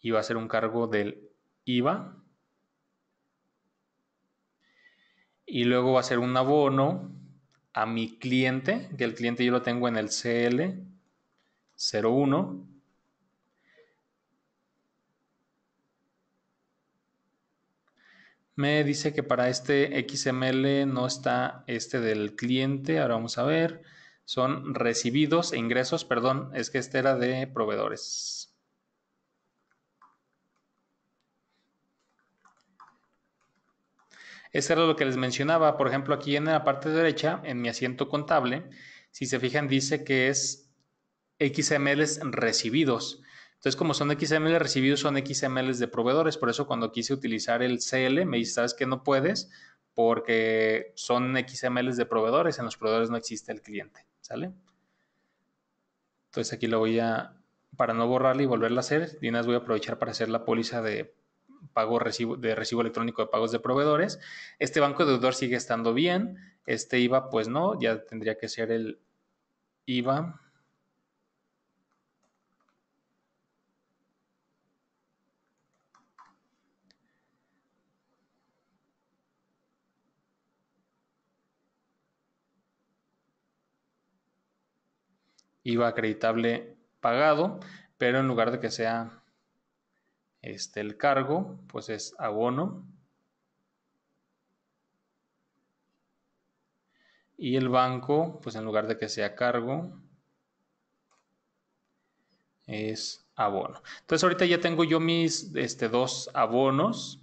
y va a ser un cargo del IVA y luego va a ser un abono a mi cliente, que el cliente yo lo tengo en el CL01 Me dice que para este XML no está este del cliente. Ahora vamos a ver. Son recibidos e ingresos. Perdón, es que este era de proveedores. Este era lo que les mencionaba. Por ejemplo, aquí en la parte derecha, en mi asiento contable, si se fijan, dice que es XMLs recibidos. Entonces, como son XML recibidos, son XML de proveedores. Por eso cuando quise utilizar el CL, me dice, ¿sabes que no puedes? Porque son XML de proveedores. En los proveedores no existe el cliente. ¿Sale? Entonces aquí lo voy a, para no borrarla y volverla a hacer, Dinas voy a aprovechar para hacer la póliza de pago recibo, de recibo electrónico de pagos de proveedores. Este banco deudor sigue estando bien. Este IVA, pues no, ya tendría que ser el IVA IVA acreditable pagado, pero en lugar de que sea este, el cargo, pues es abono. Y el banco, pues en lugar de que sea cargo, es abono. Entonces ahorita ya tengo yo mis este, dos abonos,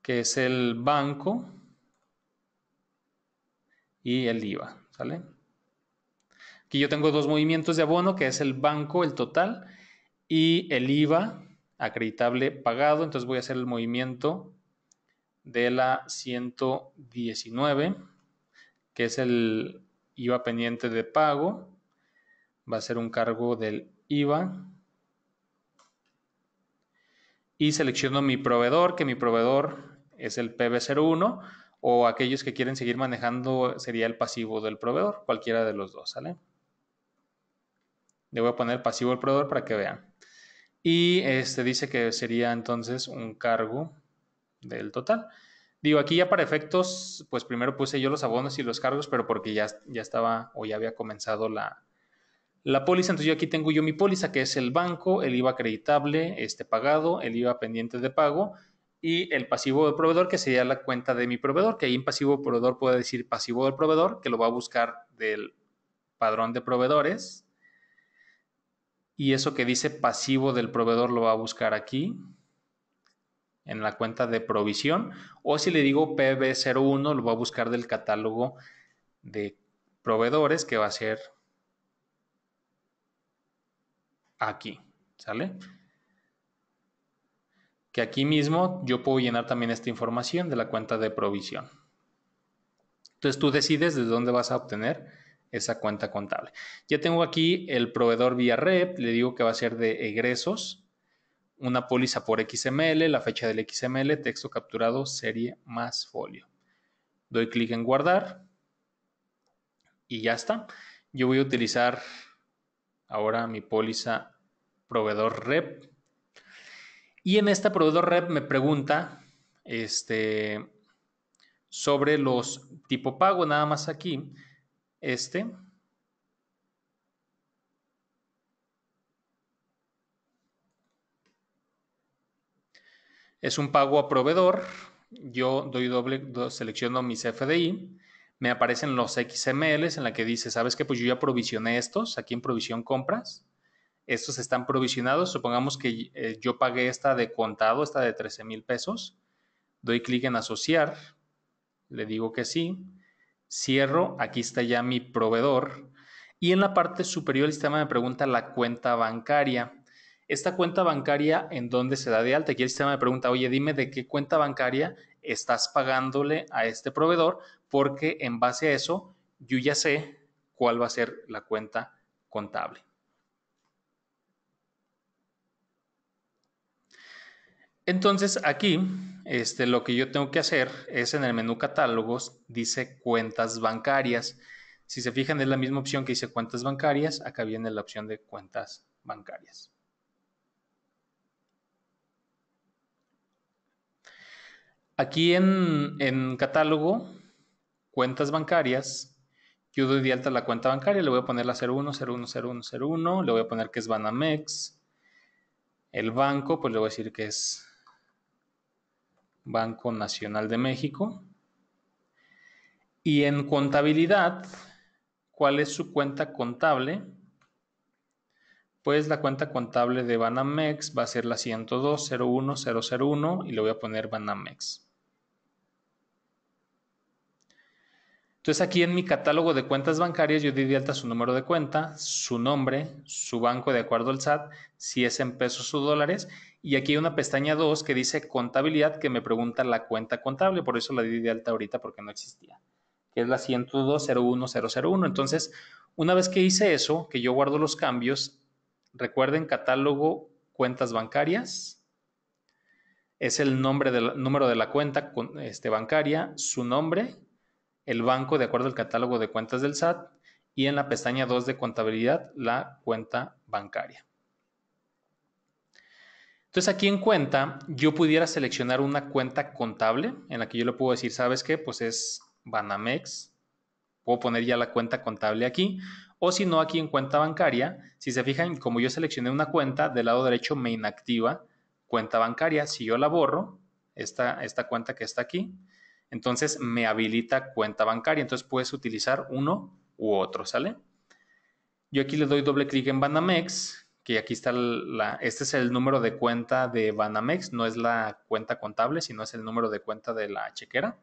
que es el banco y el IVA, ¿sale? Aquí yo tengo dos movimientos de abono, que es el banco, el total, y el IVA acreditable pagado. Entonces voy a hacer el movimiento de la 119, que es el IVA pendiente de pago. Va a ser un cargo del IVA. Y selecciono mi proveedor, que mi proveedor es el PB01 o aquellos que quieren seguir manejando sería el pasivo del proveedor, cualquiera de los dos, ¿sale? Le voy a poner pasivo del proveedor para que vean. Y este dice que sería entonces un cargo del total. Digo, aquí ya para efectos, pues primero puse yo los abonos y los cargos, pero porque ya, ya estaba o ya había comenzado la, la póliza. Entonces yo aquí tengo yo mi póliza, que es el banco, el IVA acreditable, este pagado, el IVA pendiente de pago y el pasivo del proveedor, que sería la cuenta de mi proveedor, que ahí en pasivo proveedor puede decir pasivo del proveedor, que lo va a buscar del padrón de proveedores. Y eso que dice pasivo del proveedor lo va a buscar aquí, en la cuenta de provisión. O si le digo PB01, lo va a buscar del catálogo de proveedores, que va a ser aquí. ¿Sale? que aquí mismo yo puedo llenar también esta información de la cuenta de provisión. Entonces tú decides de dónde vas a obtener esa cuenta contable. Ya tengo aquí el proveedor vía rep, le digo que va a ser de egresos, una póliza por XML, la fecha del XML, texto capturado, serie más folio. Doy clic en guardar y ya está. Yo voy a utilizar ahora mi póliza proveedor rep y en esta proveedor rep me pregunta este, sobre los tipo pago, nada más aquí. Este. Es un pago a proveedor. Yo doy doble, selecciono mis FDI. Me aparecen los XMLs en la que dice, ¿sabes qué? Pues yo ya provisioné estos aquí en provisión compras estos están provisionados. Supongamos que eh, yo pagué esta de contado, esta de 13 mil pesos. Doy clic en asociar, le digo que sí, cierro, aquí está ya mi proveedor. Y en la parte superior el sistema me pregunta la cuenta bancaria. Esta cuenta bancaria, ¿en dónde se da de alta? Aquí el sistema me pregunta, oye, dime de qué cuenta bancaria estás pagándole a este proveedor, porque en base a eso yo ya sé cuál va a ser la cuenta contable. Entonces aquí este, lo que yo tengo que hacer es en el menú catálogos dice cuentas bancarias. Si se fijan es la misma opción que dice cuentas bancarias, acá viene la opción de cuentas bancarias. Aquí en, en catálogo, cuentas bancarias, yo doy de alta la cuenta bancaria, le voy a poner la 01, le voy a poner que es Banamex, el banco, pues le voy a decir que es Banco Nacional de México. Y en contabilidad, ¿cuál es su cuenta contable? Pues la cuenta contable de Banamex va a ser la 102.01001 y le voy a poner Banamex. Entonces aquí en mi catálogo de cuentas bancarias yo di de alta su número de cuenta, su nombre, su banco de acuerdo al SAT, si es en pesos o dólares, y aquí hay una pestaña 2 que dice contabilidad que me pregunta la cuenta contable, por eso la di de alta ahorita porque no existía, que es la 102.01001. Entonces, una vez que hice eso, que yo guardo los cambios, recuerden catálogo cuentas bancarias, es el nombre del número de la cuenta este, bancaria, su nombre, el banco de acuerdo al catálogo de cuentas del SAT y en la pestaña 2 de contabilidad la cuenta bancaria. Entonces aquí en cuenta yo pudiera seleccionar una cuenta contable en la que yo le puedo decir, ¿sabes qué? Pues es Banamex. Puedo poner ya la cuenta contable aquí. O si no, aquí en cuenta bancaria, si se fijan, como yo seleccioné una cuenta, del lado derecho me inactiva cuenta bancaria. Si yo la borro, esta, esta cuenta que está aquí, entonces me habilita cuenta bancaria. Entonces puedes utilizar uno u otro, ¿sale? Yo aquí le doy doble clic en Banamex, que aquí está este es el número de cuenta de Banamex, no es la cuenta contable, sino es el número de cuenta de la chequera.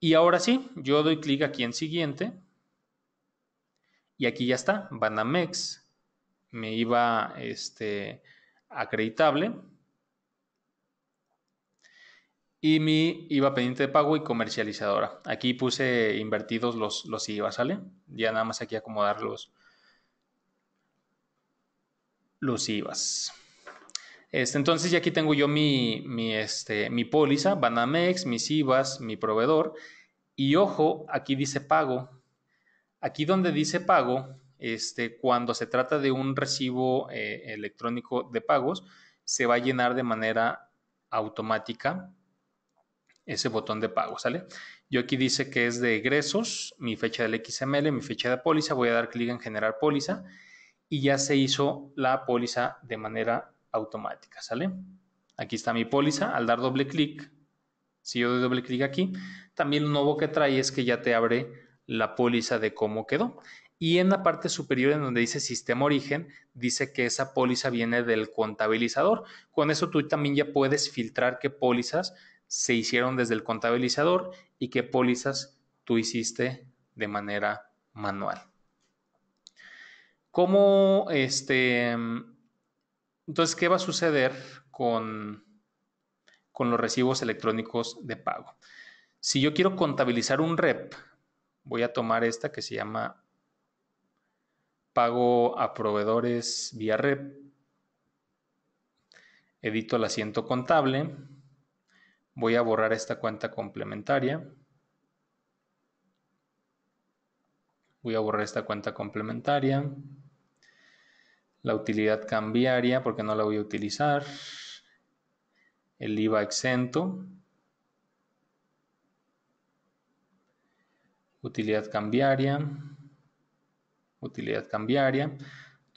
Y ahora sí, yo doy clic aquí en siguiente. Y aquí ya está, Banamex me iba este, acreditable y mi IVA pendiente de pago y comercializadora. Aquí puse invertidos los, los IVA, ¿sale? Ya nada más aquí acomodar los, los IVAs. Este, entonces ya aquí tengo yo mi, mi, este, mi póliza, Banamex, mis IVAs, mi proveedor. Y ojo, aquí dice pago. Aquí donde dice pago, este, cuando se trata de un recibo eh, electrónico de pagos, se va a llenar de manera automática ese botón de pago, ¿sale? Yo aquí dice que es de egresos, mi fecha del XML, mi fecha de póliza, voy a dar clic en generar póliza y ya se hizo la póliza de manera automática, ¿sale? Aquí está mi póliza, al dar doble clic, si yo doy doble clic aquí, también lo nuevo que trae es que ya te abre la póliza de cómo quedó. Y en la parte superior en donde dice sistema origen, dice que esa póliza viene del contabilizador. Con eso tú también ya puedes filtrar qué pólizas se hicieron desde el contabilizador y qué pólizas tú hiciste de manera manual. ¿Cómo este? Entonces, ¿qué va a suceder con, con los recibos electrónicos de pago? Si yo quiero contabilizar un rep, voy a tomar esta que se llama pago a proveedores vía rep. Edito el asiento contable Voy a borrar esta cuenta complementaria. Voy a borrar esta cuenta complementaria. La utilidad cambiaria porque no la voy a utilizar. El IVA exento. Utilidad cambiaria. Utilidad cambiaria.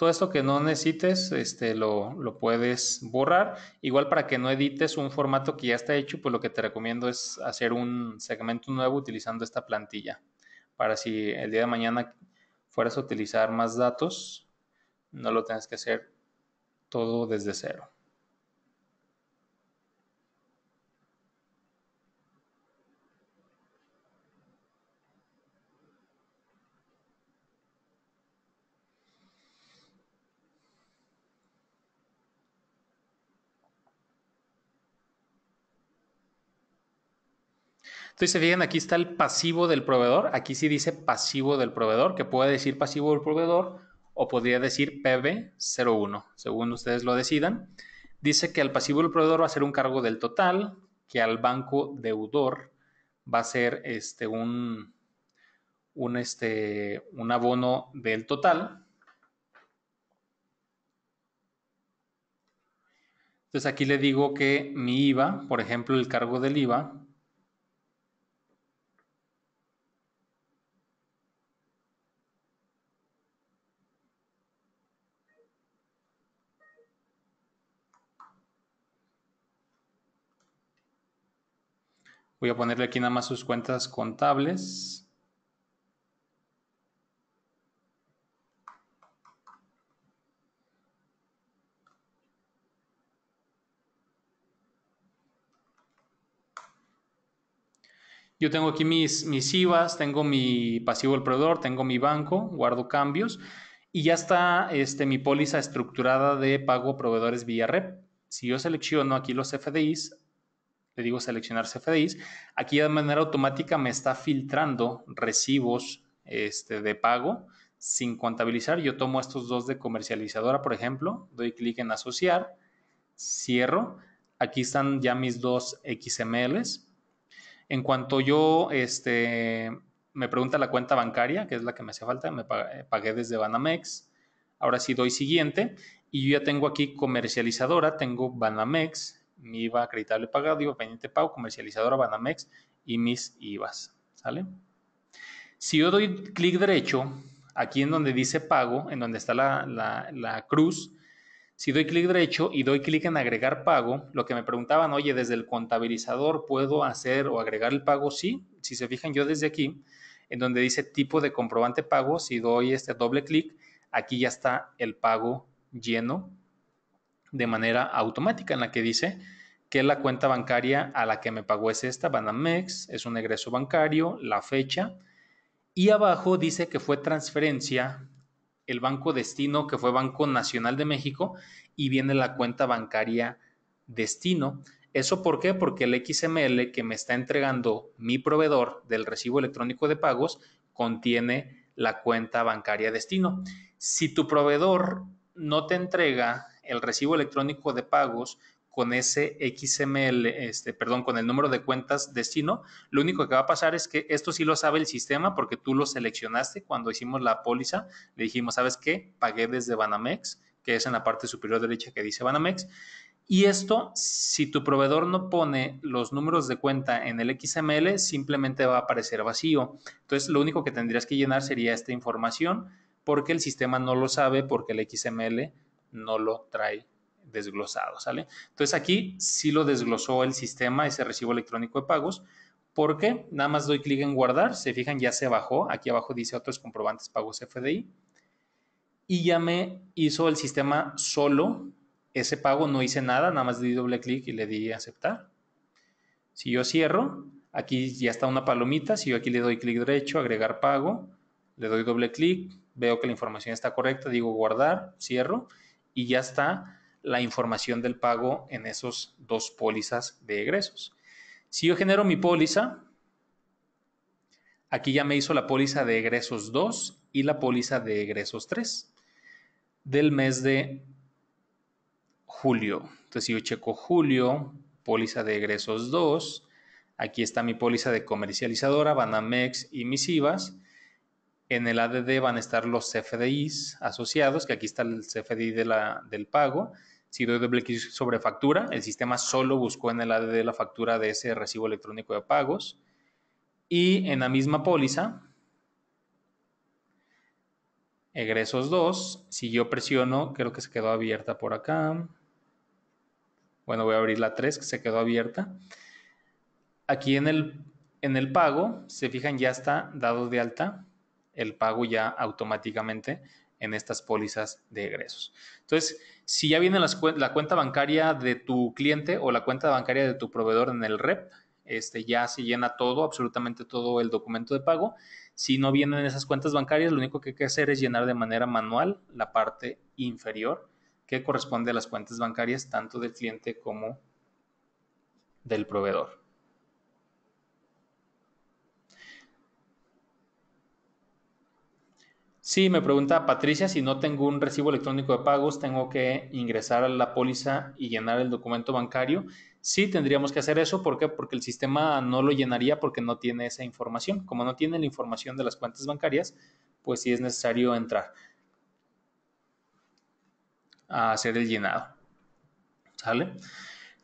Todo esto que no necesites este, lo, lo, puedes borrar. Igual para que no edites un formato que ya está hecho, pues lo que te recomiendo es hacer un segmento nuevo utilizando esta plantilla. Para si el día de mañana fueras a utilizar más datos, no lo tienes que hacer todo desde cero. Entonces, fíjense, aquí está el pasivo del proveedor. Aquí sí dice pasivo del proveedor, que puede decir pasivo del proveedor o podría decir PB01, según ustedes lo decidan. Dice que al pasivo del proveedor va a ser un cargo del total, que al banco deudor va a ser este, un, un, este, un abono del total. Entonces aquí le digo que mi IVA, por ejemplo, el cargo del IVA, Voy a ponerle aquí nada más sus cuentas contables. Yo tengo aquí mis, mis IVAs, tengo mi pasivo al proveedor, tengo mi banco, guardo cambios y ya está este, mi póliza estructurada de pago proveedores vía rep. Si yo selecciono aquí los FDIs, le digo seleccionar CFDIs, aquí de manera automática me está filtrando recibos este, de pago sin contabilizar. Yo tomo estos dos de comercializadora, por ejemplo, doy clic en asociar, cierro. Aquí están ya mis dos XMLs. En cuanto yo este, me pregunta la cuenta bancaria, que es la que me hace falta, me eh, pagué desde Banamex. Ahora sí doy siguiente y yo ya tengo aquí comercializadora, tengo Banamex, mi IVA acreditable pagado, IVA pendiente pago, comercializadora, Banamex y mis IVAs. ¿Sale? Si yo doy clic derecho, aquí en donde dice pago, en donde está la, la, la cruz, si doy clic derecho y doy clic en agregar pago, lo que me preguntaban, oye, desde el contabilizador puedo hacer o agregar el pago, sí, si se fijan yo desde aquí, en donde dice tipo de comprobante pago, si doy este doble clic, aquí ya está el pago lleno de manera automática en la que dice que la cuenta bancaria a la que me pagó es esta, Banamex, es un egreso bancario, la fecha, y abajo dice que fue transferencia, el banco destino, que fue Banco Nacional de México, y viene la cuenta bancaria destino. ¿Eso por qué? Porque el XML que me está entregando mi proveedor del recibo electrónico de pagos contiene la cuenta bancaria destino. Si tu proveedor no te entrega el recibo electrónico de pagos con ese XML, este, perdón, con el número de cuentas destino, lo único que va a pasar es que esto sí lo sabe el sistema porque tú lo seleccionaste cuando hicimos la póliza, le dijimos, ¿sabes qué? Pagué desde Banamex, que es en la parte superior derecha que dice Banamex. Y esto, si tu proveedor no pone los números de cuenta en el XML, simplemente va a aparecer vacío. Entonces, lo único que tendrías que llenar sería esta información porque el sistema no lo sabe, porque el XML no lo trae desglosado, ¿sale? Entonces aquí sí lo desglosó el sistema ese recibo electrónico de pagos, porque nada más doy clic en guardar, se fijan ya se bajó, aquí abajo dice otros comprobantes pagos FDI y ya me hizo el sistema solo ese pago, no hice nada, nada más di doble clic y le di aceptar. Si yo cierro, aquí ya está una palomita, si yo aquí le doy clic derecho, agregar pago, le doy doble clic, veo que la información está correcta, digo guardar, cierro y ya está la información del pago en esos dos pólizas de egresos. Si yo genero mi póliza, aquí ya me hizo la póliza de egresos 2 y la póliza de egresos 3 del mes de julio. Entonces, si yo checo julio, póliza de egresos 2, aquí está mi póliza de comercializadora, Banamex y mis IVAs. En el ADD van a estar los CFDIs asociados, que aquí está el CFDI de la, del pago. Si doy doble clic sobre factura, el sistema solo buscó en el ADD la factura de ese recibo electrónico de pagos. Y en la misma póliza, egresos 2, si yo presiono, creo que se quedó abierta por acá. Bueno, voy a abrir la 3 que se quedó abierta. Aquí en el, en el pago, se fijan, ya está dado de alta el pago ya automáticamente en estas pólizas de egresos. Entonces, si ya viene la cuenta bancaria de tu cliente o la cuenta bancaria de tu proveedor en el REP, este, ya se llena todo, absolutamente todo el documento de pago. Si no vienen esas cuentas bancarias, lo único que hay que hacer es llenar de manera manual la parte inferior que corresponde a las cuentas bancarias tanto del cliente como del proveedor. Sí, me pregunta Patricia si no tengo un recibo electrónico de pagos, tengo que ingresar a la póliza y llenar el documento bancario. Sí, tendríamos que hacer eso. ¿Por qué? Porque el sistema no lo llenaría porque no tiene esa información. Como no tiene la información de las cuentas bancarias, pues sí es necesario entrar a hacer el llenado. ¿Sale?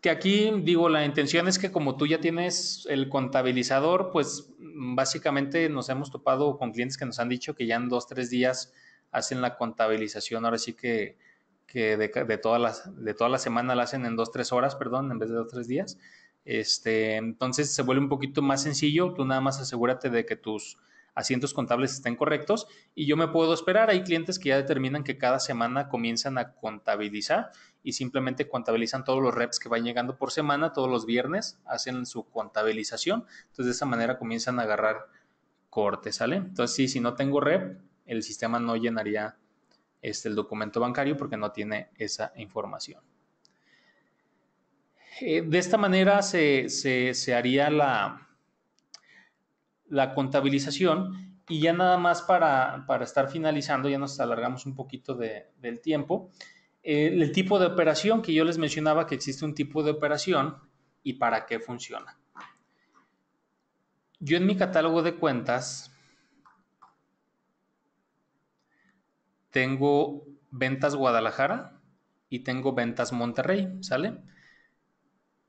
aquí, digo, la intención es que como tú ya tienes el contabilizador, pues mm, básicamente nos hemos topado con clientes que nos han dicho que ya en dos, tres días hacen la contabilización, ahora sí que, que de, de, todas las, de toda la semana la hacen en dos, tres horas, perdón, en vez de dos, tres días. Este, entonces se vuelve un poquito más sencillo, tú nada más asegúrate de que tus asientos contables estén correctos y yo me puedo esperar. Hay clientes que ya determinan que cada semana comienzan a contabilizar y simplemente contabilizan todos los reps que van llegando por semana, todos los viernes hacen su contabilización. Entonces de esa manera comienzan a agarrar corte, ¿sale? Entonces sí, si no tengo rep, el sistema no llenaría este, el documento bancario porque no tiene esa información. Eh, de esta manera se haría la, la contabilización y ya nada más para, estar finalizando, ya nos alargamos un poquito del tiempo, eh, el tipo de operación que yo les mencionaba que existe un tipo de operación y para qué funciona. Yo en mi catálogo de cuentas tengo ventas Guadalajara y tengo ventas Monterrey, ¿sale?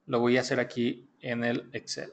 Lo voy a hacer aquí en el Excel.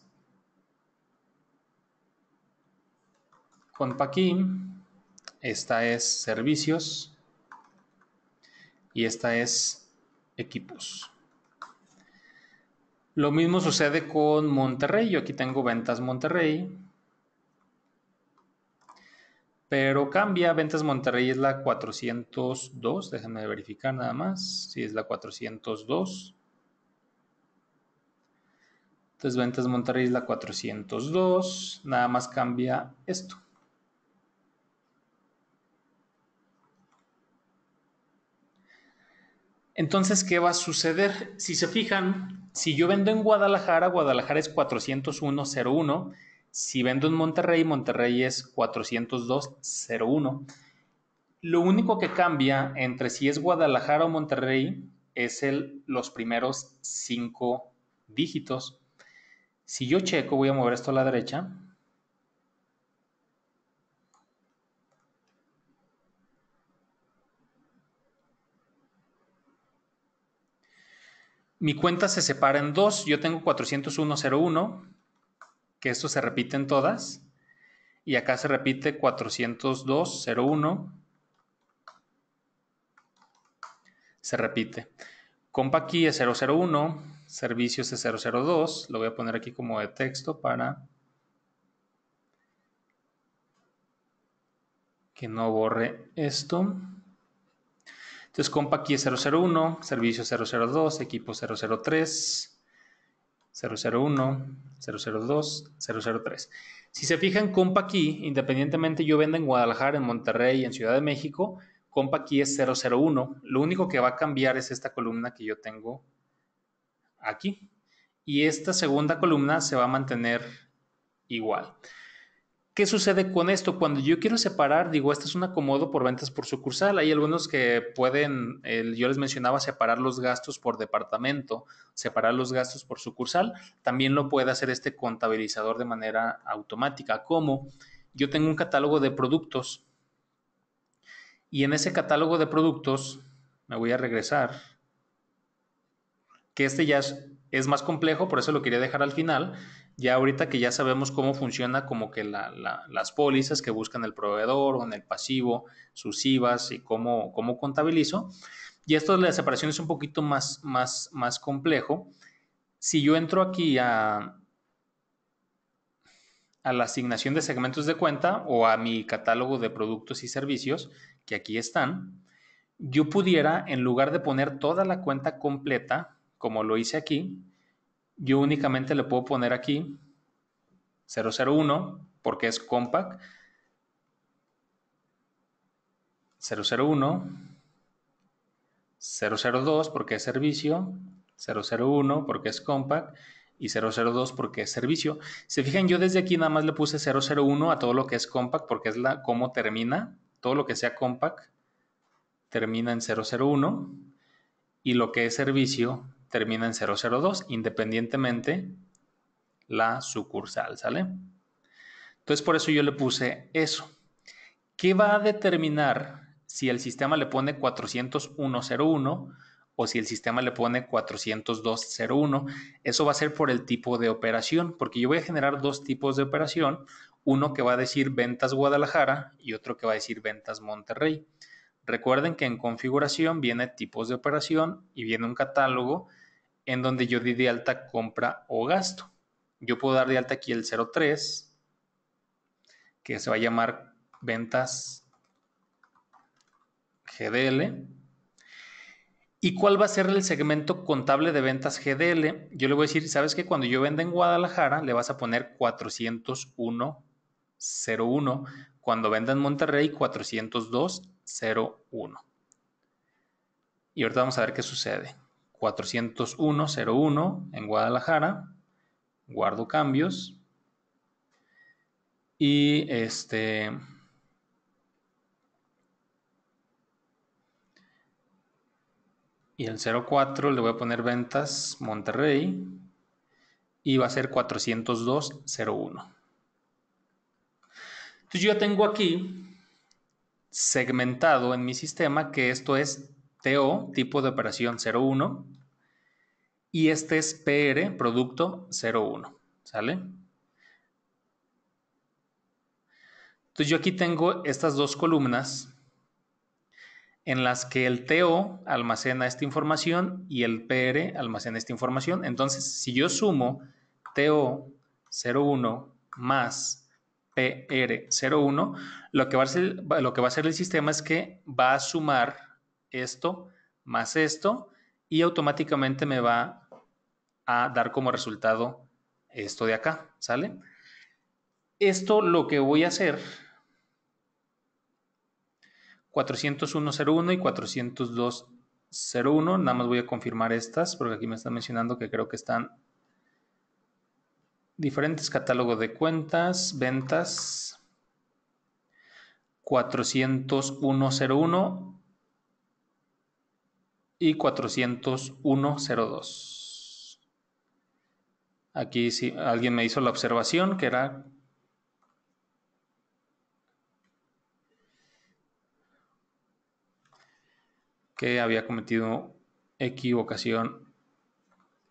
con Paquín, esta es servicios y esta es equipos. Lo mismo sucede con Monterrey. Yo aquí tengo ventas Monterrey. Pero cambia, ventas Monterrey es la 402, déjenme verificar nada más, si es la 402. Entonces ventas Monterrey es la 402, nada más cambia esto. Entonces, ¿qué va a suceder? Si se fijan, si yo vendo en Guadalajara, Guadalajara es 401.01. Si vendo en Monterrey, Monterrey es 402.01. Lo único que cambia entre si es Guadalajara o Monterrey es el, los primeros cinco dígitos. Si yo checo, voy a mover esto a la derecha, mi cuenta se separa en dos. Yo tengo 401.01, que esto se repite en todas. Y acá se repite 402.01. Se repite. Compa aquí es 001, servicios es 002. Lo voy a poner aquí como de texto para que no borre esto. Entonces, compa aquí es 001, servicio 002, equipo 003, 001, 002, 003. Si se fijan, compa aquí, independientemente yo venda en Guadalajara, en Monterrey, en Ciudad de México, compa aquí es 001. Lo único que va a cambiar es esta columna que yo tengo aquí. Y esta segunda columna se va a mantener igual. ¿Qué sucede con esto? Cuando yo quiero separar, digo, este es un acomodo por ventas por sucursal. Hay algunos que pueden, yo les mencionaba, separar los gastos por departamento, separar los gastos por sucursal. También lo puede hacer este contabilizador de manera automática. Como yo tengo un catálogo de productos y en ese catálogo de productos, me voy a regresar, que este ya es más complejo, por eso lo quería dejar al final ya ahorita que ya sabemos cómo funciona como que las pólizas que buscan el proveedor o en el pasivo, sus IVAs y cómo, cómo contabilizo. Y esto de la separación es un poquito más, más, más complejo. Si yo entro aquí a, a la asignación de segmentos de cuenta o a mi catálogo de productos y servicios, que aquí están, yo pudiera, en lugar de poner toda la cuenta completa, como lo hice aquí, yo únicamente le puedo poner aquí 001 porque es compact. 001, 002 porque es servicio, 001 porque es compact y 002 porque es servicio. Se fijan, yo desde aquí nada más le puse 001 a todo lo que es compact porque es la cómo termina. Todo lo que sea compact termina en 001 y lo que es servicio termina en 002, independientemente la sucursal, ¿sale? Entonces por eso yo le puse eso. ¿Qué va a determinar si el sistema le pone 40101 o si el sistema le pone 40201? Eso va a ser por el tipo de operación, porque yo voy a generar dos tipos de operación, uno que va a decir ventas Guadalajara y otro que va a decir ventas Monterrey. Recuerden que en configuración viene tipos de operación y viene un catálogo en donde yo di de alta compra o gasto. Yo puedo dar de alta aquí el 03, que se va a llamar ventas GDL. ¿Y cuál va a ser el segmento contable de ventas GDL? Yo le voy a decir, sabes que cuando yo venda en Guadalajara, le vas a poner 401.01. Cuando venda en Monterrey, 402.01. Y ahorita vamos a ver qué sucede. 40101 en Guadalajara. Guardo cambios. Y este. Y el 04 le voy a poner ventas Monterrey. Y va a ser 40201. Entonces yo tengo aquí segmentado en mi sistema que esto es TO, tipo de operación 01, y este es PR producto 01, ¿sale? Entonces yo aquí tengo estas dos columnas en las que el TO almacena esta información y el PR almacena esta información. Entonces, si yo sumo TO01 más PR01, lo que, va a hacer, lo que va a hacer el sistema es que va a sumar esto más esto y automáticamente me va dar como resultado esto de acá, ¿sale? Esto lo que voy a hacer, 401.01 y 402.01, nada más voy a confirmar estas, porque aquí me están mencionando que creo que están diferentes catálogos de cuentas, ventas, 401.01 y 401.02. Aquí si alguien me hizo la observación que era que había cometido equivocación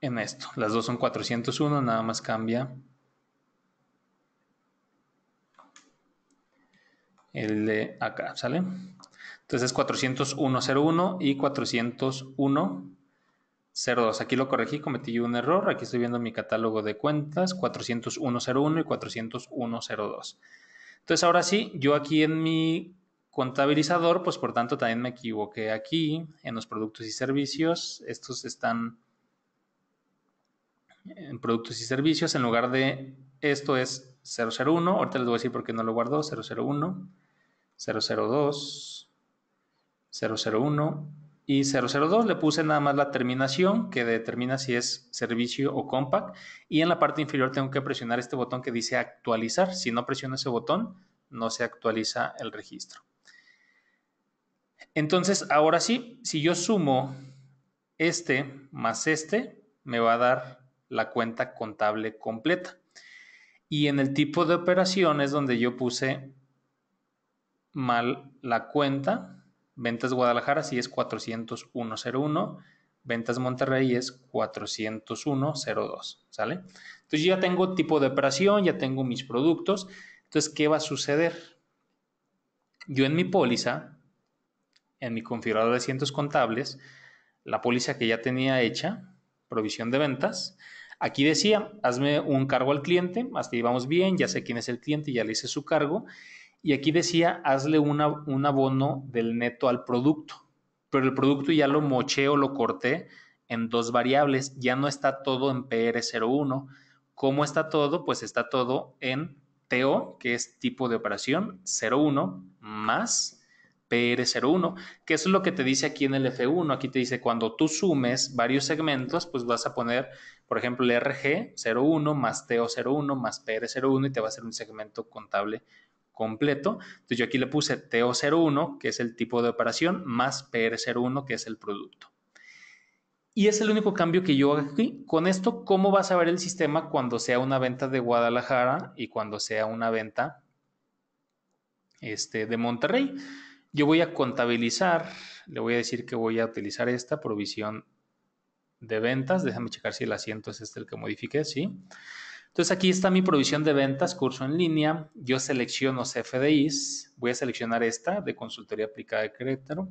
en esto. Las dos son 401, nada más cambia el de acá, ¿sale? Entonces 401.01 y 401 02. Aquí lo corregí, cometí un error. Aquí estoy viendo mi catálogo de cuentas 40101 y 40102. Entonces ahora sí, yo aquí en mi contabilizador, pues por tanto también me equivoqué aquí en los productos y servicios. Estos están en productos y servicios en lugar de esto es 001. Ahorita les voy a decir por qué no lo guardo. 001, 002, 001 y 002 le puse nada más la terminación que determina si es servicio o compact y en la parte inferior tengo que presionar este botón que dice actualizar. Si no presiono ese botón, no se actualiza el registro. Entonces, ahora sí, si yo sumo este más este, me va a dar la cuenta contable completa. Y en el tipo de operación es donde yo puse mal la cuenta, Ventas Guadalajara sí es 40101, Ventas Monterrey es 40102, ¿sale? Entonces ya tengo tipo de operación, ya tengo mis productos. Entonces, ¿qué va a suceder? Yo en mi póliza, en mi configurador de cientos contables, la póliza que ya tenía hecha, provisión de ventas, aquí decía, hazme un cargo al cliente, hasta ahí vamos bien, ya sé quién es el cliente, ya le hice su cargo, y aquí decía, hazle un abono del neto al producto, pero el producto ya lo moché o lo corté en dos variables, ya no está todo en PR01. ¿Cómo está todo? Pues está todo en TO, que es tipo de operación 01, más PR01, que es lo que te dice aquí en el F1. Aquí te dice, cuando tú sumes varios segmentos, pues vas a poner, por ejemplo, el RG01 más TO01 más PR01 y te va a hacer un segmento contable completo. Entonces yo aquí le puse TO01, que es el tipo de operación, más PR01, que es el producto. Y es el único cambio que yo hago aquí. Con esto, ¿cómo vas a ver el sistema cuando sea una venta de Guadalajara y cuando sea una venta este, de Monterrey? Yo voy a contabilizar, le voy a decir que voy a utilizar esta provisión de ventas. Déjame checar si el asiento es este el que modifique. sí. Entonces aquí está mi provisión de ventas, curso en línea. Yo selecciono CFDIs. Voy a seleccionar esta de consultoría aplicada de Querétaro.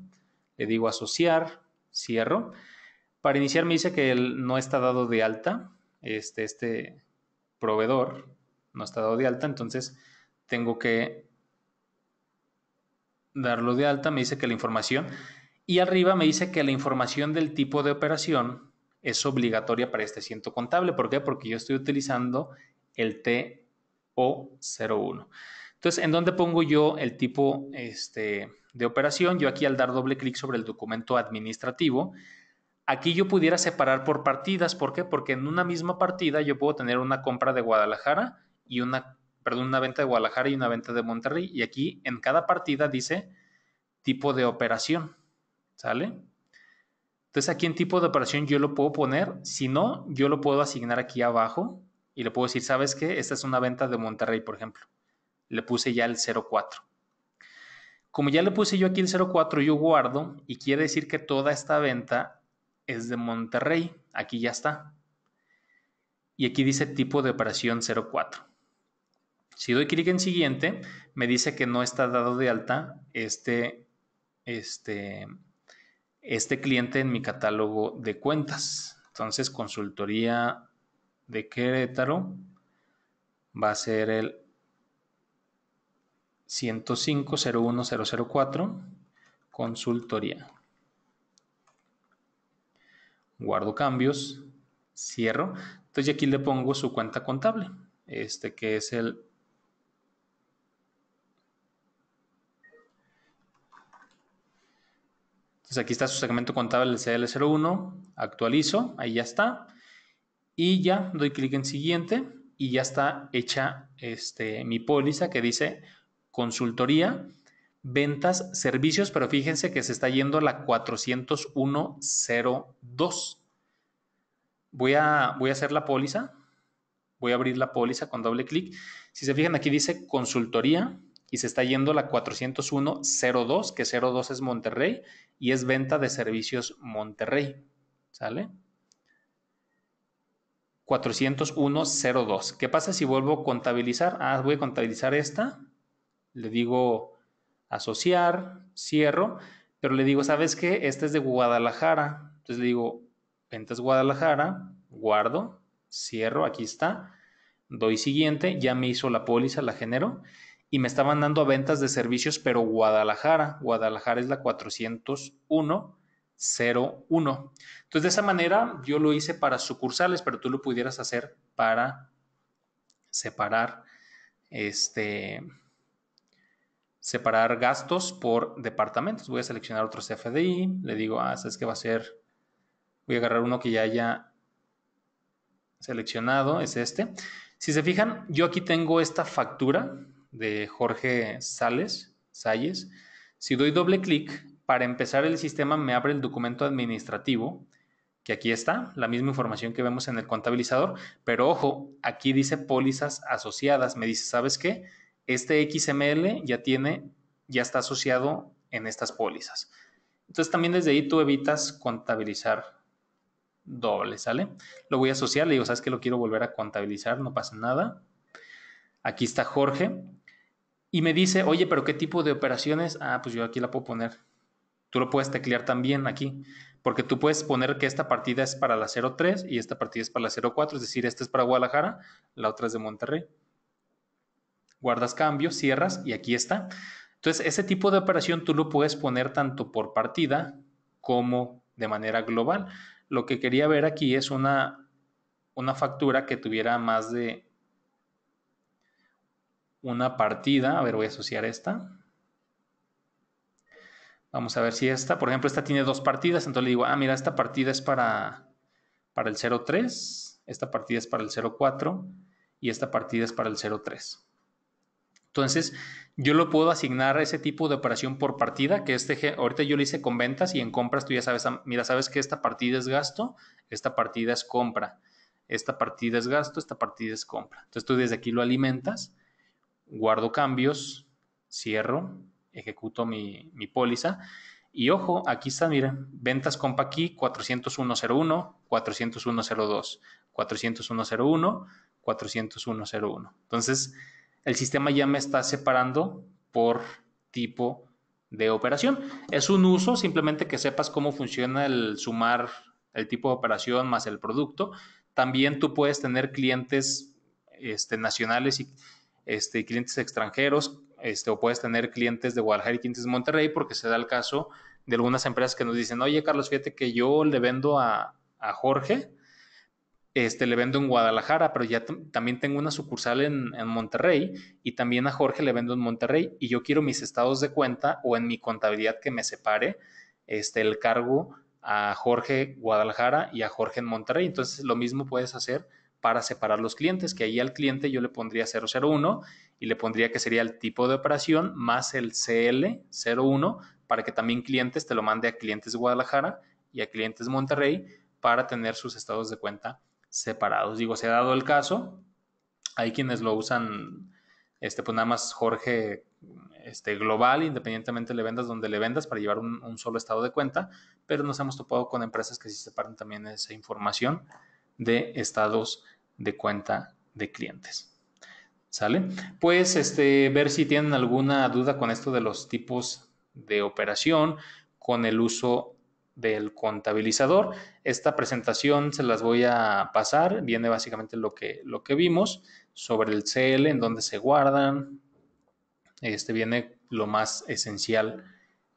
Le digo asociar, cierro. Para iniciar me dice que él no está dado de alta, este, este proveedor no está dado de alta, entonces tengo que darlo de alta. Me dice que la información y arriba me dice que la información del tipo de operación es obligatoria para este asiento contable. ¿Por qué? Porque yo estoy utilizando el TO01. Entonces, ¿en dónde pongo yo el tipo este, de operación? Yo aquí al dar doble clic sobre el documento administrativo, aquí yo pudiera separar por partidas. ¿Por qué? Porque en una misma partida yo puedo tener una compra de Guadalajara y una, perdón, una venta de Guadalajara y una venta de Monterrey. Y aquí en cada partida dice tipo de operación. ¿Sale? Entonces aquí en tipo de operación yo lo puedo poner, si no, yo lo puedo asignar aquí abajo y le puedo decir, ¿sabes qué? Esta es una venta de Monterrey, por ejemplo. Le puse ya el 04. Como ya le puse yo aquí el 04, yo guardo y quiere decir que toda esta venta es de Monterrey. Aquí ya está. Y aquí dice tipo de operación 04. Si doy clic en siguiente, me dice que no está dado de alta este, este, este cliente en mi catálogo de cuentas. Entonces, consultoría de Querétaro va a ser el 105-01004, consultoría. Guardo cambios, cierro. Entonces, aquí le pongo su cuenta contable, este que es el Entonces aquí está su segmento contable CL01, actualizo, ahí ya está. Y ya doy clic en siguiente y ya está hecha este, mi póliza que dice consultoría, ventas, servicios, pero fíjense que se está yendo a la 40102. Voy a, voy a hacer la póliza, voy a abrir la póliza con doble clic. Si se fijan aquí dice consultoría, y se está yendo la 401-02, que 02 es Monterrey y es venta de servicios Monterrey. sale 401.02, 401-02. ¿Qué pasa si vuelvo a contabilizar? Ah, voy a contabilizar esta. Le digo asociar, cierro, pero le digo, ¿sabes qué? Esta es de Guadalajara. Entonces le digo, ventas Guadalajara, guardo, cierro, aquí está. Doy siguiente, ya me hizo la póliza, la genero y me estaban dando ventas de servicios, pero Guadalajara, Guadalajara es la 401. 01. Entonces, de esa manera yo lo hice para sucursales, pero tú lo pudieras hacer para separar este separar gastos por departamentos. Voy a seleccionar otro CFDI, le digo, ah, sabes que va a ser voy a agarrar uno que ya haya seleccionado, es este. Si se fijan, yo aquí tengo esta factura de Jorge Sales, Salles. Si doy doble clic, para empezar el sistema me abre el documento administrativo, que aquí está, la misma información que vemos en el contabilizador, pero ojo, aquí dice pólizas asociadas. Me dice, ¿sabes qué? Este XML ya tiene, ya está asociado en estas pólizas. Entonces también desde ahí tú evitas contabilizar doble, ¿sale? Lo voy a asociar, le digo, ¿sabes que Lo quiero volver a contabilizar, no pasa nada. Aquí está Jorge. Y me dice, oye, pero ¿qué tipo de operaciones? Ah, pues yo aquí la puedo poner. Tú lo puedes teclear también aquí, porque tú puedes poner que esta partida es para la 03 y esta partida es para la 04, es decir, esta es para Guadalajara, la otra es de Monterrey. Guardas cambios, cierras y aquí está. Entonces, ese tipo de operación tú lo puedes poner tanto por partida como de manera global. Lo que quería ver aquí es una, una factura que tuviera más de una partida. A ver, voy a asociar esta. Vamos a ver si esta, por ejemplo, esta tiene dos partidas, entonces le digo, ah, mira, esta partida es para, para el 03, esta partida es para el 04 y esta partida es para el 03. Entonces, yo lo puedo asignar a ese tipo de operación por partida, que este, ahorita yo lo hice con ventas y en compras tú ya sabes, mira, sabes que esta partida es gasto, esta partida es compra, esta partida es gasto, esta partida es compra. Entonces tú desde aquí lo alimentas guardo cambios, cierro, ejecuto mi, mi póliza. Y ojo, aquí está, miren, ventas compa aquí 40101, 40102, 40101, 40101. Entonces, el sistema ya me está separando por tipo de operación. Es un uso, simplemente que sepas cómo funciona el sumar el tipo de operación más el producto. También tú puedes tener clientes este, nacionales y, este, clientes extranjeros, este, o puedes tener clientes de Guadalajara y clientes de Monterrey, porque se da el caso de algunas empresas que nos dicen, oye Carlos, fíjate que yo le vendo a, Jorge, este, le vendo en Guadalajara, pero ya también tengo una sucursal en, Monterrey y también a Jorge le vendo en Monterrey y yo quiero mis estados de cuenta o en mi contabilidad que me separe este, el cargo a Jorge Guadalajara y a Jorge en Monterrey. Entonces lo mismo puedes hacer para separar los clientes, que ahí al cliente yo le pondría 001 y le pondría que sería el tipo de operación más el CL01 para que también clientes te lo mande a clientes de Guadalajara y a clientes de Monterrey para tener sus estados de cuenta separados. Digo, se ha dado el caso, hay quienes lo usan, este, pues nada más Jorge este, global, independientemente le vendas donde le vendas para llevar un, un solo estado de cuenta, pero nos hemos topado con empresas que sí separan también esa información de estados de cuenta de clientes. ¿Sale? Pues este, ver si tienen alguna duda con esto de los tipos de operación, con el uso del contabilizador. Esta presentación se las voy a pasar. Viene básicamente lo que, lo que vimos sobre el CL, en donde se guardan. Este viene lo más esencial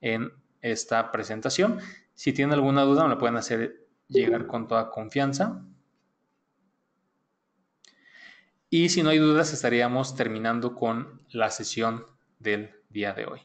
en esta presentación. Si tienen alguna duda, me la pueden hacer llegar con toda confianza. Y si no hay dudas, estaríamos terminando con la sesión del día de hoy.